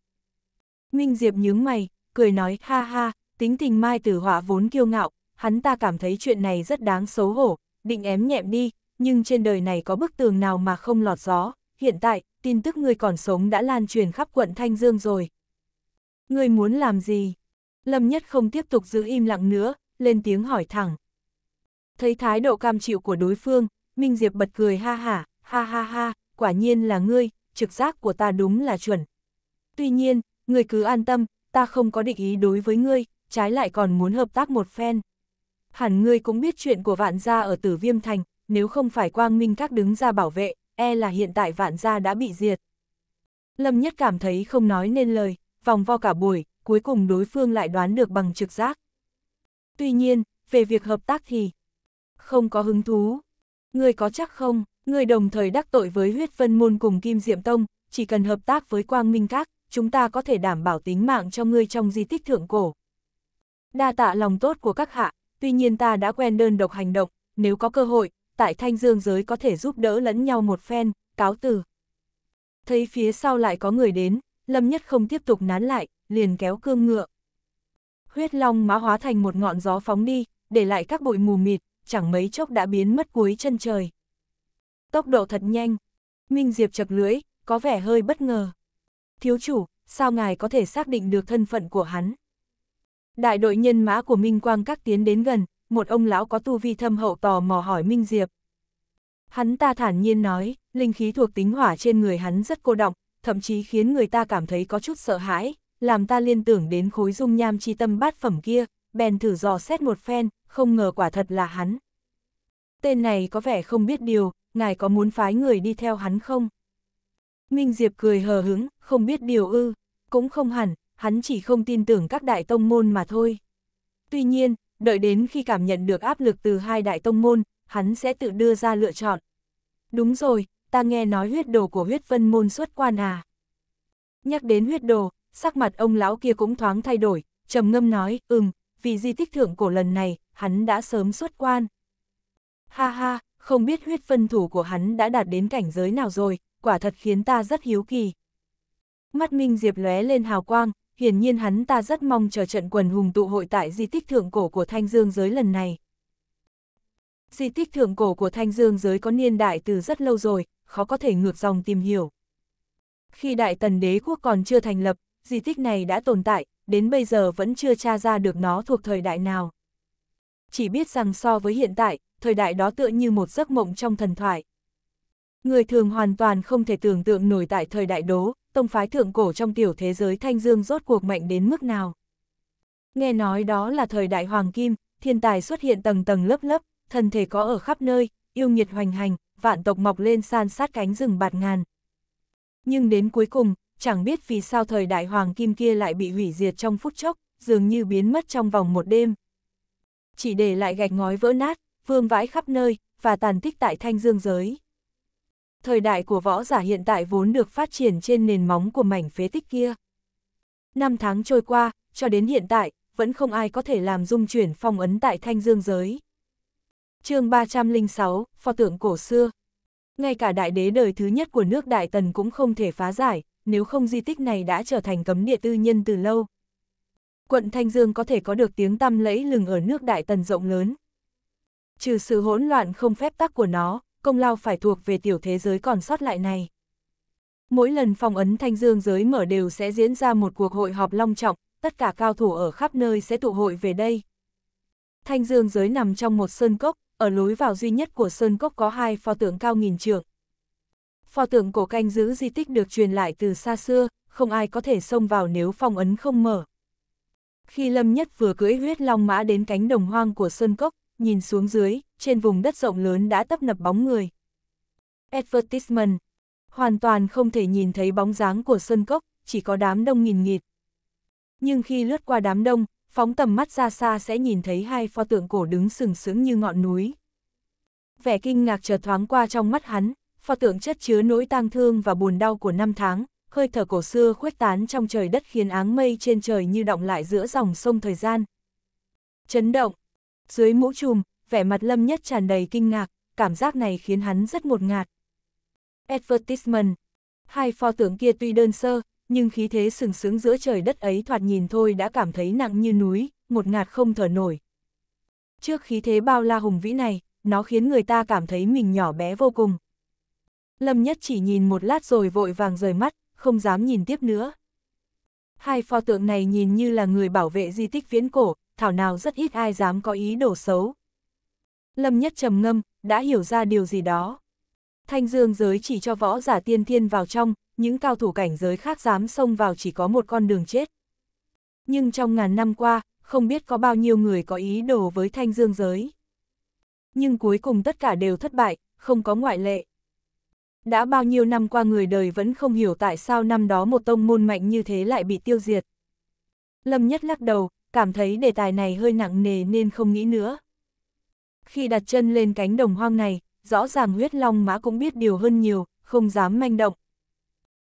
Minh Diệp nhướng mày, cười nói, ha ha, tính tình Mai Tử Hỏa vốn kiêu ngạo, hắn ta cảm thấy chuyện này rất đáng xấu hổ, định ém nhẹm đi, nhưng trên đời này có bức tường nào mà không lọt gió, hiện tại, tin tức ngươi còn sống đã lan truyền khắp quận Thanh Dương rồi. Ngươi muốn làm gì? Lâm Nhất không tiếp tục giữ im lặng nữa, lên tiếng hỏi thẳng. Thấy thái độ cam chịu của đối phương, Minh Diệp bật cười ha hả, ha, ha ha ha, quả nhiên là ngươi, trực giác của ta đúng là chuẩn. Tuy nhiên, ngươi cứ an tâm, ta không có định ý đối với ngươi, trái lại còn muốn hợp tác một phen. Hẳn ngươi cũng biết chuyện của vạn gia ở tử viêm thành, nếu không phải quang minh các đứng ra bảo vệ, e là hiện tại vạn gia đã bị diệt. Lâm Nhất cảm thấy không nói nên lời, vòng vo cả buổi, cuối cùng đối phương lại đoán được bằng trực giác. Tuy nhiên, về việc hợp tác thì không có hứng thú ngươi có chắc không, ngươi đồng thời đắc tội với huyết vân môn cùng Kim Diệm Tông, chỉ cần hợp tác với Quang Minh Các, chúng ta có thể đảm bảo tính mạng cho ngươi trong di tích thượng cổ. Đa tạ lòng tốt của các hạ, tuy nhiên ta đã quen đơn độc hành động, nếu có cơ hội, tại thanh dương giới có thể giúp đỡ lẫn nhau một phen, cáo từ. Thấy phía sau lại có người đến, Lâm Nhất không tiếp tục nán lại, liền kéo cương ngựa. Huyết long mã hóa thành một ngọn gió phóng đi, để lại các bụi mù mịt, chẳng mấy chốc đã biến mất cuối chân trời. Tốc độ thật nhanh. Minh Diệp chập lưỡi, có vẻ hơi bất ngờ. Thiếu chủ, sao ngài có thể xác định được thân phận của hắn? Đại đội nhân mã của Minh Quang các tiến đến gần, một ông lão có tu vi thâm hậu tò mò hỏi Minh Diệp. Hắn ta thản nhiên nói, linh khí thuộc tính hỏa trên người hắn rất cô động, thậm chí khiến người ta cảm thấy có chút sợ hãi, làm ta liên tưởng đến khối dung nham chi tâm bát phẩm kia, bèn thử dò xét một phen, không ngờ quả thật là hắn. Tên này có vẻ không biết điều, ngài có muốn phái người đi theo hắn không? Minh Diệp cười hờ hứng, không biết điều ư, cũng không hẳn, hắn chỉ không tin tưởng các đại tông môn mà thôi. Tuy nhiên, đợi đến khi cảm nhận được áp lực từ hai đại tông môn, hắn sẽ tự đưa ra lựa chọn. Đúng rồi, ta nghe nói huyết đồ của huyết vân môn xuất quan à. Nhắc đến huyết đồ, sắc mặt ông lão kia cũng thoáng thay đổi, trầm ngâm nói, ừm, vì di tích thượng cổ lần này, hắn đã sớm xuất quan. Ha ha, không biết huyết phân thủ của hắn đã đạt đến cảnh giới nào rồi, quả thật khiến ta rất hiếu kỳ. Mắt Minh Diệp lóe lên hào quang, hiển nhiên hắn ta rất mong chờ trận quần hùng tụ hội tại di tích thượng cổ của Thanh Dương giới lần này. Di tích thượng cổ của Thanh Dương giới có niên đại từ rất lâu rồi, khó có thể ngược dòng tìm hiểu. Khi Đại Tần Đế Quốc còn chưa thành lập, di tích này đã tồn tại, đến bây giờ vẫn chưa tra ra được nó thuộc thời đại nào. Chỉ biết rằng so với hiện tại, thời đại đó tựa như một giấc mộng trong thần thoại. Người thường hoàn toàn không thể tưởng tượng nổi tại thời đại đố, tông phái thượng cổ trong tiểu thế giới Thanh Dương rốt cuộc mạnh đến mức nào. Nghe nói đó là thời đại Hoàng Kim, thiên tài xuất hiện tầng tầng lớp lớp, thần thể có ở khắp nơi, yêu nhiệt hoành hành, vạn tộc mọc lên san sát cánh rừng bạt ngàn. Nhưng đến cuối cùng, chẳng biết vì sao thời đại hoàng kim kia lại bị hủy diệt trong phút chốc, dường như biến mất trong vòng một đêm. Chỉ để lại gạch ngói vỡ nát, vương vãi khắp nơi, và tàn tích tại thanh dương giới. Thời đại của võ giả hiện tại vốn được phát triển trên nền móng của mảnh phế tích kia. Năm tháng trôi qua, cho đến hiện tại, vẫn không ai có thể làm dung chuyển phong ấn tại thanh dương giới. chương 306, pho tượng cổ xưa. Ngay cả đại đế đời thứ nhất của nước Đại Tần cũng không thể phá giải, nếu không di tích này đã trở thành cấm địa tư nhân từ lâu. Quận Thanh Dương có thể có được tiếng tăm lẫy lừng ở nước Đại Tần rộng lớn. Trừ sự hỗn loạn không phép tắc của nó, công lao phải thuộc về tiểu thế giới còn sót lại này. Mỗi lần phong ấn Thanh Dương giới mở đều sẽ diễn ra một cuộc hội họp long trọng, tất cả cao thủ ở khắp nơi sẽ tụ hội về đây. Thanh Dương giới nằm trong một sơn cốc, ở lối vào duy nhất của sơn cốc có hai pho tượng cao nghìn trượng pho tượng cổ canh giữ di tích được truyền lại từ xa xưa, không ai có thể xông vào nếu phong ấn không mở. Khi Lâm Nhất vừa cưỡi huyết long mã đến cánh đồng hoang của Sơn Cốc, nhìn xuống dưới, trên vùng đất rộng lớn đã tấp nập bóng người. Advertisement. Hoàn toàn không thể nhìn thấy bóng dáng của Sơn Cốc, chỉ có đám đông nghìn nghịt. Nhưng khi lướt qua đám đông, phóng tầm mắt ra xa sẽ nhìn thấy hai pho tượng cổ đứng sừng sững như ngọn núi. Vẻ kinh ngạc chợt thoáng qua trong mắt hắn, pho tượng chất chứa nỗi tang thương và buồn đau của năm tháng, hơi thở cổ xưa khuếch tán trong trời đất khiến áng mây trên trời như động lại giữa dòng sông thời gian. Chấn động. Dưới mũ trùm, vẻ mặt Lâm Nhất tràn đầy kinh ngạc, cảm giác này khiến hắn rất ngột ngạt. Advertisement. Hai pho tượng kia tuy đơn sơ, nhưng khí thế sừng sướng giữa trời đất ấy thoạt nhìn thôi đã cảm thấy nặng như núi, ngột ngạt không thở nổi. Trước khí thế bao la hùng vĩ này, nó khiến người ta cảm thấy mình nhỏ bé vô cùng. Lâm Nhất chỉ nhìn một lát rồi vội vàng rời mắt, không dám nhìn tiếp nữa. Hai pho tượng này nhìn như là người bảo vệ di tích viễn cổ, thảo nào rất ít ai dám có ý đồ xấu. Lâm Nhất trầm ngâm, đã hiểu ra điều gì đó. Thanh dương giới chỉ cho võ giả tiên thiên vào trong, những cao thủ cảnh giới khác dám xông vào chỉ có một con đường chết. Nhưng trong ngàn năm qua, không biết có bao nhiêu người có ý đồ với thanh dương giới. Nhưng cuối cùng tất cả đều thất bại, không có ngoại lệ. Đã bao nhiêu năm qua người đời vẫn không hiểu tại sao năm đó một tông môn mạnh như thế lại bị tiêu diệt. Lâm Nhất lắc đầu, cảm thấy đề tài này hơi nặng nề nên không nghĩ nữa. Khi đặt chân lên cánh đồng hoang này, rõ ràng huyết long mã cũng biết điều hơn nhiều, không dám manh động.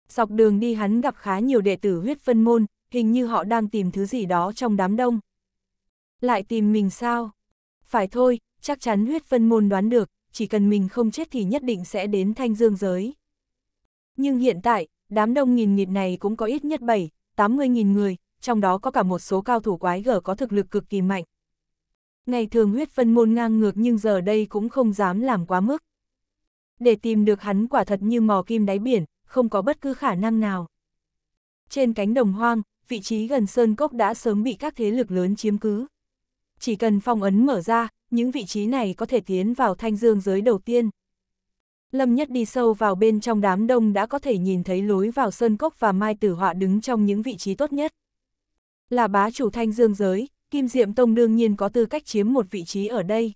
Dọc đường đi hắn gặp khá nhiều đệ tử huyết phân môn, hình như họ đang tìm thứ gì đó trong đám đông. Lại tìm mình sao? Phải thôi, chắc chắn huyết phân môn đoán được, chỉ cần mình không chết thì nhất định sẽ đến thanh dương giới. Nhưng hiện tại, đám đông nghìn nghịt này cũng có ít nhất 7, 80 nghìn người, trong đó có cả một số cao thủ quái gở có thực lực cực kỳ mạnh. Ngày thường huyết phân môn ngang ngược nhưng giờ đây cũng không dám làm quá mức. Để tìm được hắn quả thật như mò kim đáy biển, không có bất cứ khả năng nào. Trên cánh đồng hoang, vị trí gần sơn cốc đã sớm bị các thế lực lớn chiếm cứ. Chỉ cần phong ấn mở ra, những vị trí này có thể tiến vào thanh dương giới đầu tiên. Lâm Nhất đi sâu vào bên trong đám đông đã có thể nhìn thấy lối vào Sơn Cốc và Mai Tử Họa đứng trong những vị trí tốt nhất. Là bá chủ thanh dương giới, Kim Diệm Tông đương nhiên có tư cách chiếm một vị trí ở đây.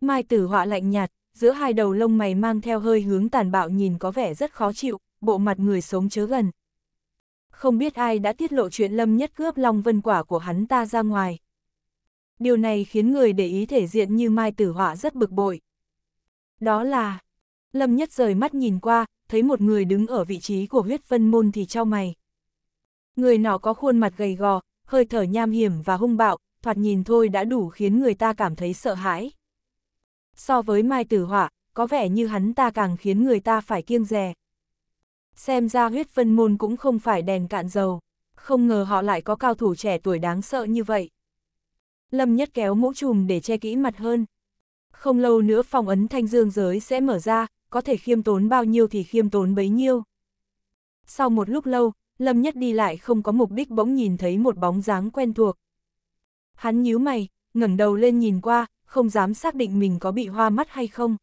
Mai Tử Họa lạnh nhạt, giữa hai đầu lông mày mang theo hơi hướng tàn bạo nhìn có vẻ rất khó chịu, bộ mặt người sống chớ gần. Không biết ai đã tiết lộ chuyện Lâm Nhất cướp Long Vân Quả của hắn ta ra ngoài điều này khiến người để ý thể diện như Mai Tử Họa rất bực bội. Đó là, Lâm Nhất rời mắt nhìn qua, thấy một người đứng ở vị trí của huyết vân môn thì trao mày. Người nọ có khuôn mặt gầy gò, hơi thở nham hiểm và hung bạo, thoạt nhìn thôi đã đủ khiến người ta cảm thấy sợ hãi. So với Mai Tử Họa, có vẻ như hắn ta càng khiến người ta phải kiêng dè. Xem ra huyết vân môn cũng không phải đèn cạn dầu, không ngờ họ lại có cao thủ trẻ tuổi đáng sợ như vậy. Lâm Nhất kéo mũ trùm để che kỹ mặt hơn. Không lâu nữa phòng ấn thanh dương giới sẽ mở ra, có thể khiêm tốn bao nhiêu thì khiêm tốn bấy nhiêu. Sau một lúc lâu, Lâm Nhất đi lại không có mục đích bỗng nhìn thấy một bóng dáng quen thuộc. Hắn nhíu mày, ngẩng đầu lên nhìn qua, không dám xác định mình có bị hoa mắt hay không.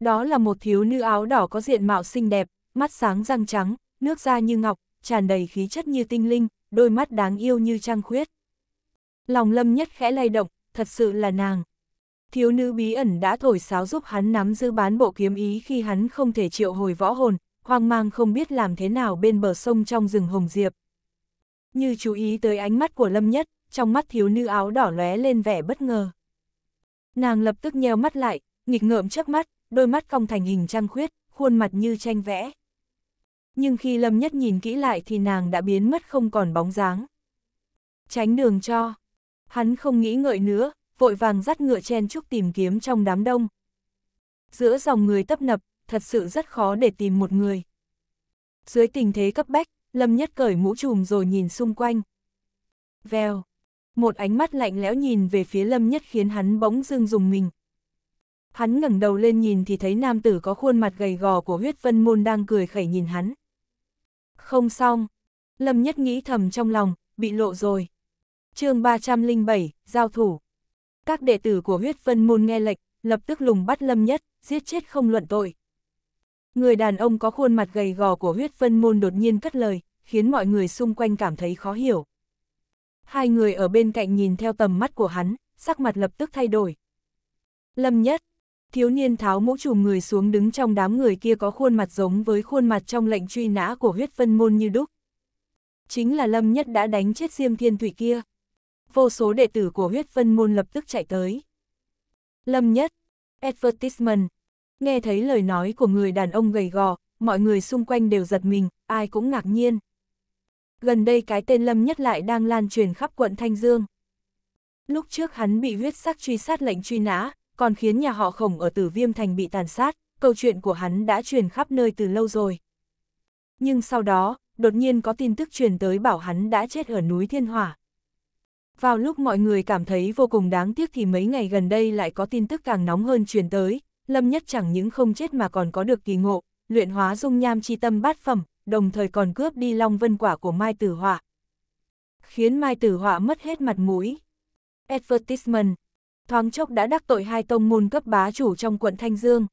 Đó là một thiếu nữ áo đỏ có diện mạo xinh đẹp, mắt sáng răng trắng, nước da như ngọc, tràn đầy khí chất như tinh linh, đôi mắt đáng yêu như trăng khuyết. Lòng lâm nhất khẽ lay động, thật sự là nàng. Thiếu nữ bí ẩn đã thổi sáo giúp hắn nắm giữ bán bộ kiếm ý khi hắn không thể triệu hồi võ hồn, hoang mang không biết làm thế nào bên bờ sông trong rừng Hồng Diệp. Như chú ý tới ánh mắt của lâm nhất, trong mắt thiếu nữ áo đỏ lóe lên vẻ bất ngờ. Nàng lập tức nheo mắt lại, nghịch ngợm trước mắt, đôi mắt cong thành hình trăng khuyết, khuôn mặt như tranh vẽ. Nhưng khi Lâm Nhất nhìn kỹ lại thì nàng đã biến mất không còn bóng dáng. Tránh đường cho, Hắn không nghĩ ngợi nữa, vội vàng dắt ngựa chen chúc tìm kiếm trong đám đông. Giữa dòng người tấp nập, thật sự rất khó để tìm một người. Dưới tình thế cấp bách, Lâm Nhất cởi mũ trùm rồi nhìn xung quanh. Vèo, một ánh mắt lạnh lẽo nhìn về phía Lâm Nhất khiến hắn bỗng dưng dùng mình. Hắn ngẩng đầu lên nhìn thì thấy nam tử có khuôn mặt gầy gò của huyết vân môn đang cười khẩy nhìn hắn. Không xong, Lâm Nhất nghĩ thầm trong lòng, bị lộ rồi chương 307, Giao thủ. Các đệ tử của huyết vân môn nghe lệch, lập tức lùng bắt lâm nhất, giết chết không luận tội. Người đàn ông có khuôn mặt gầy gò của huyết vân môn đột nhiên cất lời, khiến mọi người xung quanh cảm thấy khó hiểu. Hai người ở bên cạnh nhìn theo tầm mắt của hắn, sắc mặt lập tức thay đổi. Lâm nhất, thiếu niên tháo mũ trùm người xuống đứng trong đám người kia có khuôn mặt giống với khuôn mặt trong lệnh truy nã của huyết vân môn như đúc. Chính là Lâm nhất đã đánh chết Diêm Thiên Thủy kia vô số đệ tử của huyết vân môn lập tức chạy tới. Lâm nhất, advertisement, nghe thấy lời nói của người đàn ông gầy gò, mọi người xung quanh đều giật mình, ai cũng ngạc nhiên. Gần đây cái tên Lâm nhất lại đang lan truyền khắp quận Thanh Dương. Lúc trước hắn bị huyết sắc truy sát lệnh truy nã, còn khiến nhà họ khổng ở tử viêm thành bị tàn sát, câu chuyện của hắn đã truyền khắp nơi từ lâu rồi. Nhưng sau đó, đột nhiên có tin tức truyền tới bảo hắn đã chết ở núi Thiên Hỏa. Vào lúc mọi người cảm thấy vô cùng đáng tiếc thì mấy ngày gần đây lại có tin tức càng nóng hơn truyền tới, Lâm Nhất chẳng những không chết mà còn có được kỳ ngộ, luyện hóa dung nham chi tâm bát phẩm, đồng thời còn cướp đi long vân quả của Mai Tử Họa. Khiến Mai Tử Họa mất hết mặt mũi. Advertisement Thoáng chốc đã đắc tội hai tông môn cấp bá chủ trong quận Thanh Dương.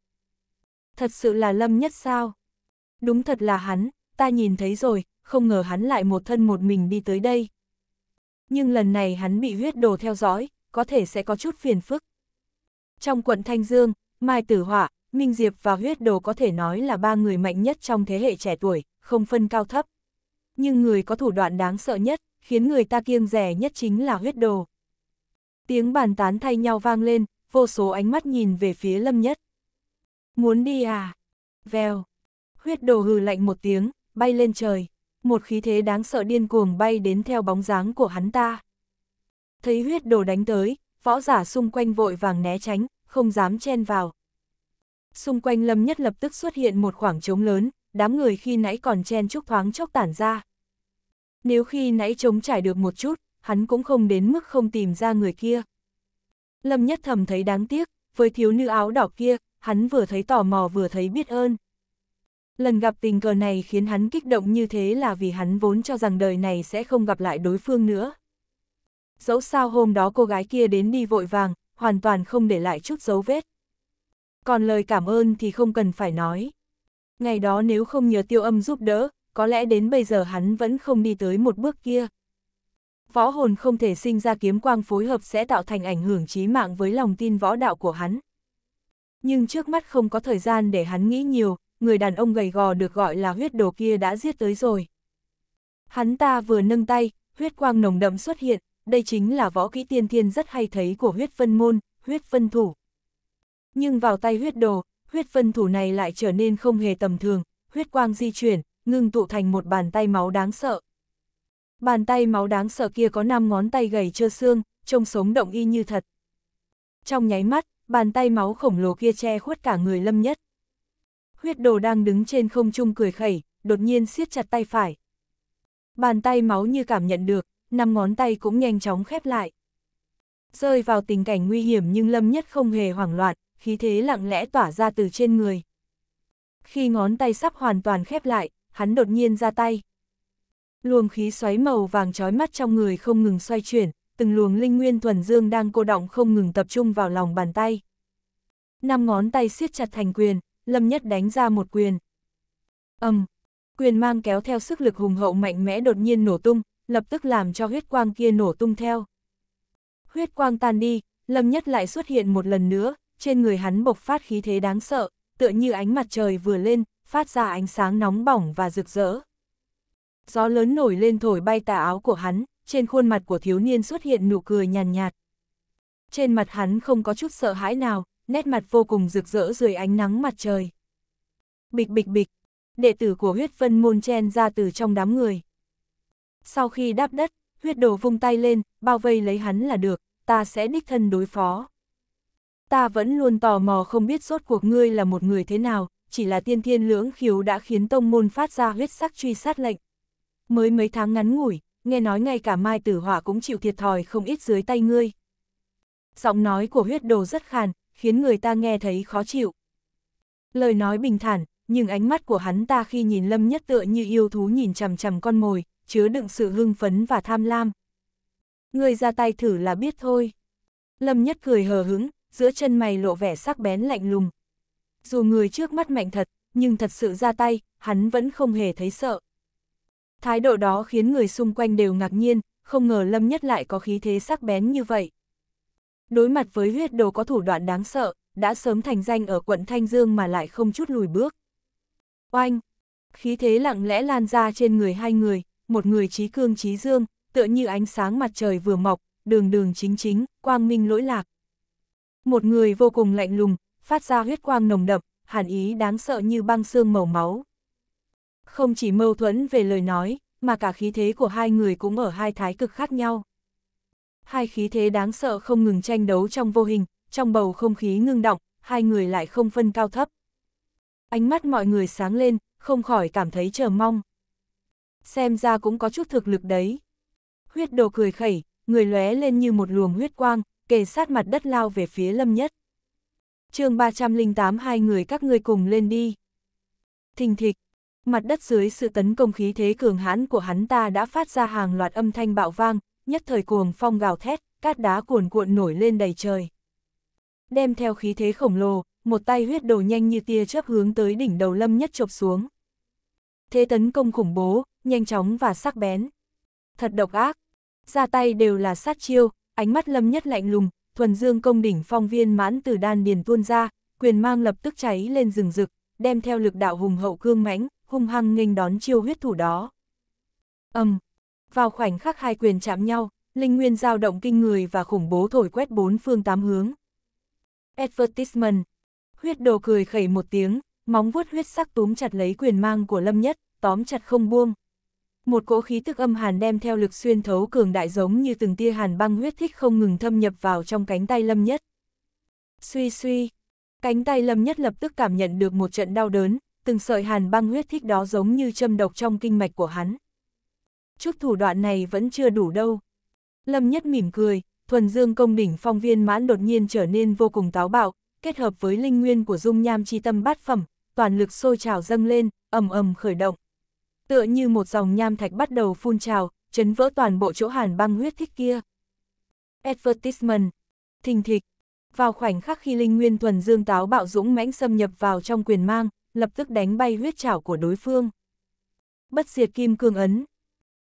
Thật sự là Lâm Nhất sao? Đúng thật là hắn, ta nhìn thấy rồi, không ngờ hắn lại một thân một mình đi tới đây nhưng lần này hắn bị huyết đồ theo dõi, có thể sẽ có chút phiền phức. Trong quận Thanh Dương, Mai Tử Họa, Minh Diệp và huyết đồ có thể nói là ba người mạnh nhất trong thế hệ trẻ tuổi, không phân cao thấp. Nhưng người có thủ đoạn đáng sợ nhất, khiến người ta kiêng rẻ nhất chính là huyết đồ. Tiếng bàn tán thay nhau vang lên, vô số ánh mắt nhìn về phía lâm nhất. Muốn đi à? Vèo. Huyết đồ hừ lạnh một tiếng, bay lên trời một khí thế đáng sợ điên cuồng bay đến theo bóng dáng của hắn ta. Thấy huyết đồ đánh tới, võ giả xung quanh vội vàng né tránh, không dám chen vào. Xung quanh lâm nhất lập tức xuất hiện một khoảng trống lớn, đám người khi nãy còn chen chúc thoáng chốc tản ra. Nếu khi nãy trống trải được một chút, hắn cũng không đến mức không tìm ra người kia. Lâm nhất thầm thấy đáng tiếc, với thiếu nữ áo đỏ kia, hắn vừa thấy tò mò vừa thấy biết ơn lần gặp tình cờ này khiến hắn kích động như thế là vì hắn vốn cho rằng đời này sẽ không gặp lại đối phương nữa. Dẫu sao hôm đó cô gái kia đến đi vội vàng, hoàn toàn không để lại chút dấu vết. Còn lời cảm ơn thì không cần phải nói. Ngày đó nếu không nhờ tiêu âm giúp đỡ, có lẽ đến bây giờ hắn vẫn không đi tới một bước kia. Võ hồn không thể sinh ra kiếm quang phối hợp sẽ tạo thành ảnh hưởng chí mạng với lòng tin võ đạo của hắn. Nhưng trước mắt không có thời gian để hắn nghĩ nhiều, người đàn ông gầy gò được gọi là huyết đồ kia đã giết tới rồi. Hắn ta vừa nâng tay, huyết quang nồng đậm xuất hiện, đây chính là võ kỹ tiên thiên rất hay thấy của huyết phân môn, huyết phân thủ. Nhưng vào tay huyết đồ, huyết phân thủ này lại trở nên không hề tầm thường, huyết quang di chuyển, ngưng tụ thành một bàn tay máu đáng sợ. Bàn tay máu đáng sợ kia có 5 ngón tay gầy trơ xương, trông sống động y như thật. Trong nháy mắt, bàn tay máu khổng lồ kia che khuất cả người lâm nhất huyết đồ đang đứng trên không trung cười khẩy, đột nhiên siết chặt tay phải. Bàn tay máu như cảm nhận được, năm ngón tay cũng nhanh chóng khép lại. Rơi vào tình cảnh nguy hiểm nhưng Lâm Nhất không hề hoảng loạn, khí thế lặng lẽ tỏa ra từ trên người. Khi ngón tay sắp hoàn toàn khép lại, hắn đột nhiên ra tay. Luồng khí xoáy màu vàng trói mắt trong người không ngừng xoay chuyển, từng luồng linh nguyên thuần dương đang cô động không ngừng tập trung vào lòng bàn tay. Năm ngón tay siết chặt thành quyền, Lâm Nhất đánh ra một quyền. âm um, quyền mang kéo theo sức lực hùng hậu mạnh mẽ đột nhiên nổ tung, lập tức làm cho huyết quang kia nổ tung theo. Huyết quang tan đi, Lâm Nhất lại xuất hiện một lần nữa, trên người hắn bộc phát khí thế đáng sợ, tựa như ánh mặt trời vừa lên, phát ra ánh sáng nóng bỏng và rực rỡ. Gió lớn nổi lên thổi bay tà áo của hắn, trên khuôn mặt của thiếu niên xuất hiện nụ cười nhàn nhạt. Trên mặt hắn không có chút sợ hãi nào, nét mặt vô cùng rực rỡ dưới ánh nắng mặt trời. Bịch bịch bịch, đệ tử của huyết vân môn chen ra từ trong đám người. Sau khi đáp đất, huyết đồ vung tay lên, bao vây lấy hắn là được, ta sẽ đích thân đối phó. Ta vẫn luôn tò mò không biết rốt cuộc ngươi là một người thế nào, chỉ là tiên thiên lưỡng khiếu đã khiến tông môn phát ra huyết sắc truy sát lệnh. Mới mấy tháng ngắn ngủi, nghe nói ngay cả Mai Tử Hỏa cũng chịu thiệt thòi không ít dưới tay ngươi. Giọng nói của huyết đồ rất khàn, khiến người ta nghe thấy khó chịu. Lời nói bình thản, nhưng ánh mắt của hắn ta khi nhìn Lâm Nhất tựa như yêu thú nhìn chằm chằm con mồi, chứa đựng sự hưng phấn và tham lam. Người ra tay thử là biết thôi. Lâm Nhất cười hờ hững, giữa chân mày lộ vẻ sắc bén lạnh lùng. Dù người trước mắt mạnh thật, nhưng thật sự ra tay, hắn vẫn không hề thấy sợ. Thái độ đó khiến người xung quanh đều ngạc nhiên, không ngờ Lâm Nhất lại có khí thế sắc bén như vậy. Đối mặt với huyết đồ có thủ đoạn đáng sợ, đã sớm thành danh ở quận Thanh Dương mà lại không chút lùi bước. Oanh! Khí thế lặng lẽ lan ra trên người hai người, một người trí cương trí dương, tựa như ánh sáng mặt trời vừa mọc, đường đường chính chính, quang minh lỗi lạc. Một người vô cùng lạnh lùng, phát ra huyết quang nồng đậm, hàn ý đáng sợ như băng xương màu máu. Không chỉ mâu thuẫn về lời nói, mà cả khí thế của hai người cũng ở hai thái cực khác nhau hai khí thế đáng sợ không ngừng tranh đấu trong vô hình, trong bầu không khí ngưng động, hai người lại không phân cao thấp. Ánh mắt mọi người sáng lên, không khỏi cảm thấy chờ mong. Xem ra cũng có chút thực lực đấy. Huyết đồ cười khẩy, người lóe lên như một luồng huyết quang, kề sát mặt đất lao về phía lâm nhất. chương 308 hai người các ngươi cùng lên đi. Thình thịch, mặt đất dưới sự tấn công khí thế cường hãn của hắn ta đã phát ra hàng loạt âm thanh bạo vang, nhất thời cuồng phong gào thét, cát đá cuồn cuộn nổi lên đầy trời. Đem theo khí thế khổng lồ, một tay huyết đồ nhanh như tia chớp hướng tới đỉnh đầu lâm nhất chộp xuống. Thế tấn công khủng bố, nhanh chóng và sắc bén. Thật độc ác, ra tay đều là sát chiêu, ánh mắt lâm nhất lạnh lùng, thuần dương công đỉnh phong viên mãn từ đan điền tuôn ra, quyền mang lập tức cháy lên rừng rực, đem theo lực đạo hùng hậu cương mãnh, hung hăng nghênh đón chiêu huyết thủ đó. Âm, vào khoảnh khắc hai quyền chạm nhau, linh nguyên dao động kinh người và khủng bố thổi quét bốn phương tám hướng. Advertisement. Huyết đồ cười khẩy một tiếng, móng vuốt huyết sắc túm chặt lấy quyền mang của Lâm Nhất, tóm chặt không buông. Một cỗ khí tức âm hàn đem theo lực xuyên thấu cường đại giống như từng tia hàn băng huyết thích không ngừng thâm nhập vào trong cánh tay Lâm Nhất. Suy suy, cánh tay Lâm Nhất lập tức cảm nhận được một trận đau đớn, từng sợi hàn băng huyết thích đó giống như châm độc trong kinh mạch của hắn chút thủ đoạn này vẫn chưa đủ đâu. Lâm Nhất mỉm cười, thuần dương công đỉnh phong viên mãn đột nhiên trở nên vô cùng táo bạo, kết hợp với linh nguyên của dung nham chi tâm bát phẩm, toàn lực sôi trào dâng lên, ầm ầm khởi động. Tựa như một dòng nham thạch bắt đầu phun trào, chấn vỡ toàn bộ chỗ hàn băng huyết thích kia. Advertisement, thình thịch, vào khoảnh khắc khi linh nguyên thuần dương táo bạo dũng mãnh xâm nhập vào trong quyền mang, lập tức đánh bay huyết trảo của đối phương. Bất diệt kim cương ấn,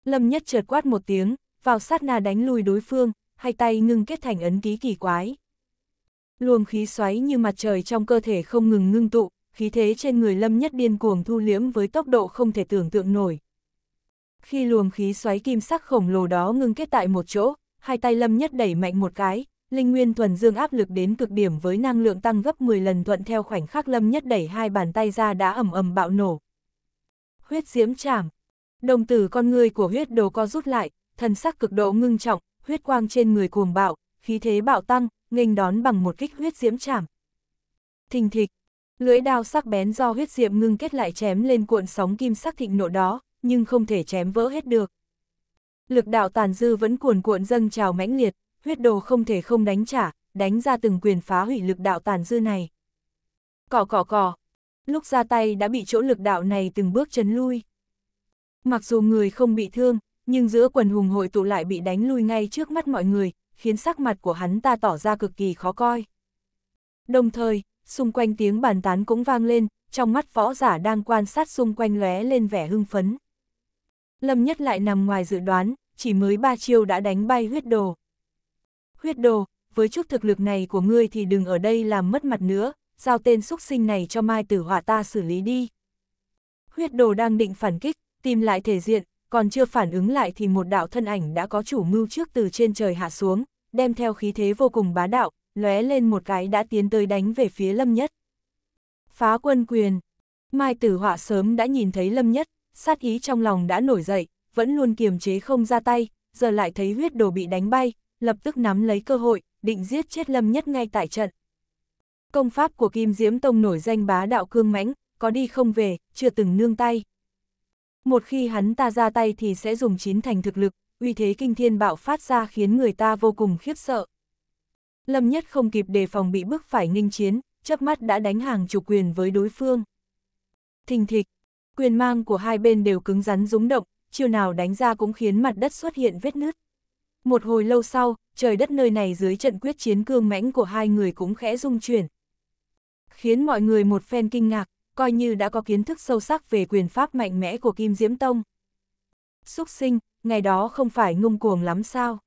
Lâm Nhất trượt quát một tiếng, vào sát na đánh lùi đối phương, hai tay ngưng kết thành ấn ký kỳ quái. Luồng khí xoáy như mặt trời trong cơ thể không ngừng ngưng tụ, khí thế trên người Lâm Nhất điên cuồng thu liếm với tốc độ không thể tưởng tượng nổi. Khi luồng khí xoáy kim sắc khổng lồ đó ngưng kết tại một chỗ, hai tay Lâm Nhất đẩy mạnh một cái, linh nguyên thuần dương áp lực đến cực điểm với năng lượng tăng gấp 10 lần thuận theo khoảnh khắc Lâm Nhất đẩy hai bàn tay ra đã ầm ầm bạo nổ. Huyết diễm chảm, Đồng tử con người của huyết đồ co rút lại, thần sắc cực độ ngưng trọng, huyết quang trên người cuồng bạo, khí thế bạo tăng, nghênh đón bằng một kích huyết diễm chảm. Thình thịch, lưỡi đao sắc bén do huyết diễm ngưng kết lại chém lên cuộn sóng kim sắc thịnh nộ đó, nhưng không thể chém vỡ hết được. Lực đạo tàn dư vẫn cuồn cuộn dâng trào mãnh liệt, huyết đồ không thể không đánh trả, đánh ra từng quyền phá hủy lực đạo tàn dư này. Cỏ cỏ cỏ, lúc ra tay đã bị chỗ lực đạo này từng bước chấn lui. Mặc dù người không bị thương, nhưng giữa quần hùng hội tụ lại bị đánh lui ngay trước mắt mọi người, khiến sắc mặt của hắn ta tỏ ra cực kỳ khó coi. Đồng thời, xung quanh tiếng bàn tán cũng vang lên, trong mắt võ giả đang quan sát xung quanh lóe lên vẻ hưng phấn. Lâm Nhất lại nằm ngoài dự đoán, chỉ mới ba chiêu đã đánh bay huyết đồ. Huyết đồ, với chút thực lực này của ngươi thì đừng ở đây làm mất mặt nữa, giao tên xúc sinh này cho Mai Tử Hỏa ta xử lý đi. Huyết đồ đang định phản kích, tìm lại thể diện, còn chưa phản ứng lại thì một đạo thân ảnh đã có chủ mưu trước từ trên trời hạ xuống, đem theo khí thế vô cùng bá đạo, lóe lên một cái đã tiến tới đánh về phía Lâm Nhất. Phá quân quyền. Mai Tử Họa sớm đã nhìn thấy Lâm Nhất, sát ý trong lòng đã nổi dậy, vẫn luôn kiềm chế không ra tay, giờ lại thấy huyết đồ bị đánh bay, lập tức nắm lấy cơ hội, định giết chết Lâm Nhất ngay tại trận. Công pháp của Kim Diễm Tông nổi danh bá đạo cương mãnh, có đi không về, chưa từng nương tay. Một khi hắn ta ra tay thì sẽ dùng chín thành thực lực, uy thế kinh thiên bạo phát ra khiến người ta vô cùng khiếp sợ. Lâm Nhất không kịp đề phòng bị bức phải nghênh chiến, chớp mắt đã đánh hàng chủ quyền với đối phương. Thình thịch, quyền mang của hai bên đều cứng rắn rúng động, chiều nào đánh ra cũng khiến mặt đất xuất hiện vết nứt. Một hồi lâu sau, trời đất nơi này dưới trận quyết chiến cương mãnh của hai người cũng khẽ rung chuyển. Khiến mọi người một phen kinh ngạc, coi như đã có kiến thức sâu sắc về quyền pháp mạnh mẽ của Kim Diễm Tông. xuất sinh, ngày đó không phải ngung cuồng lắm sao?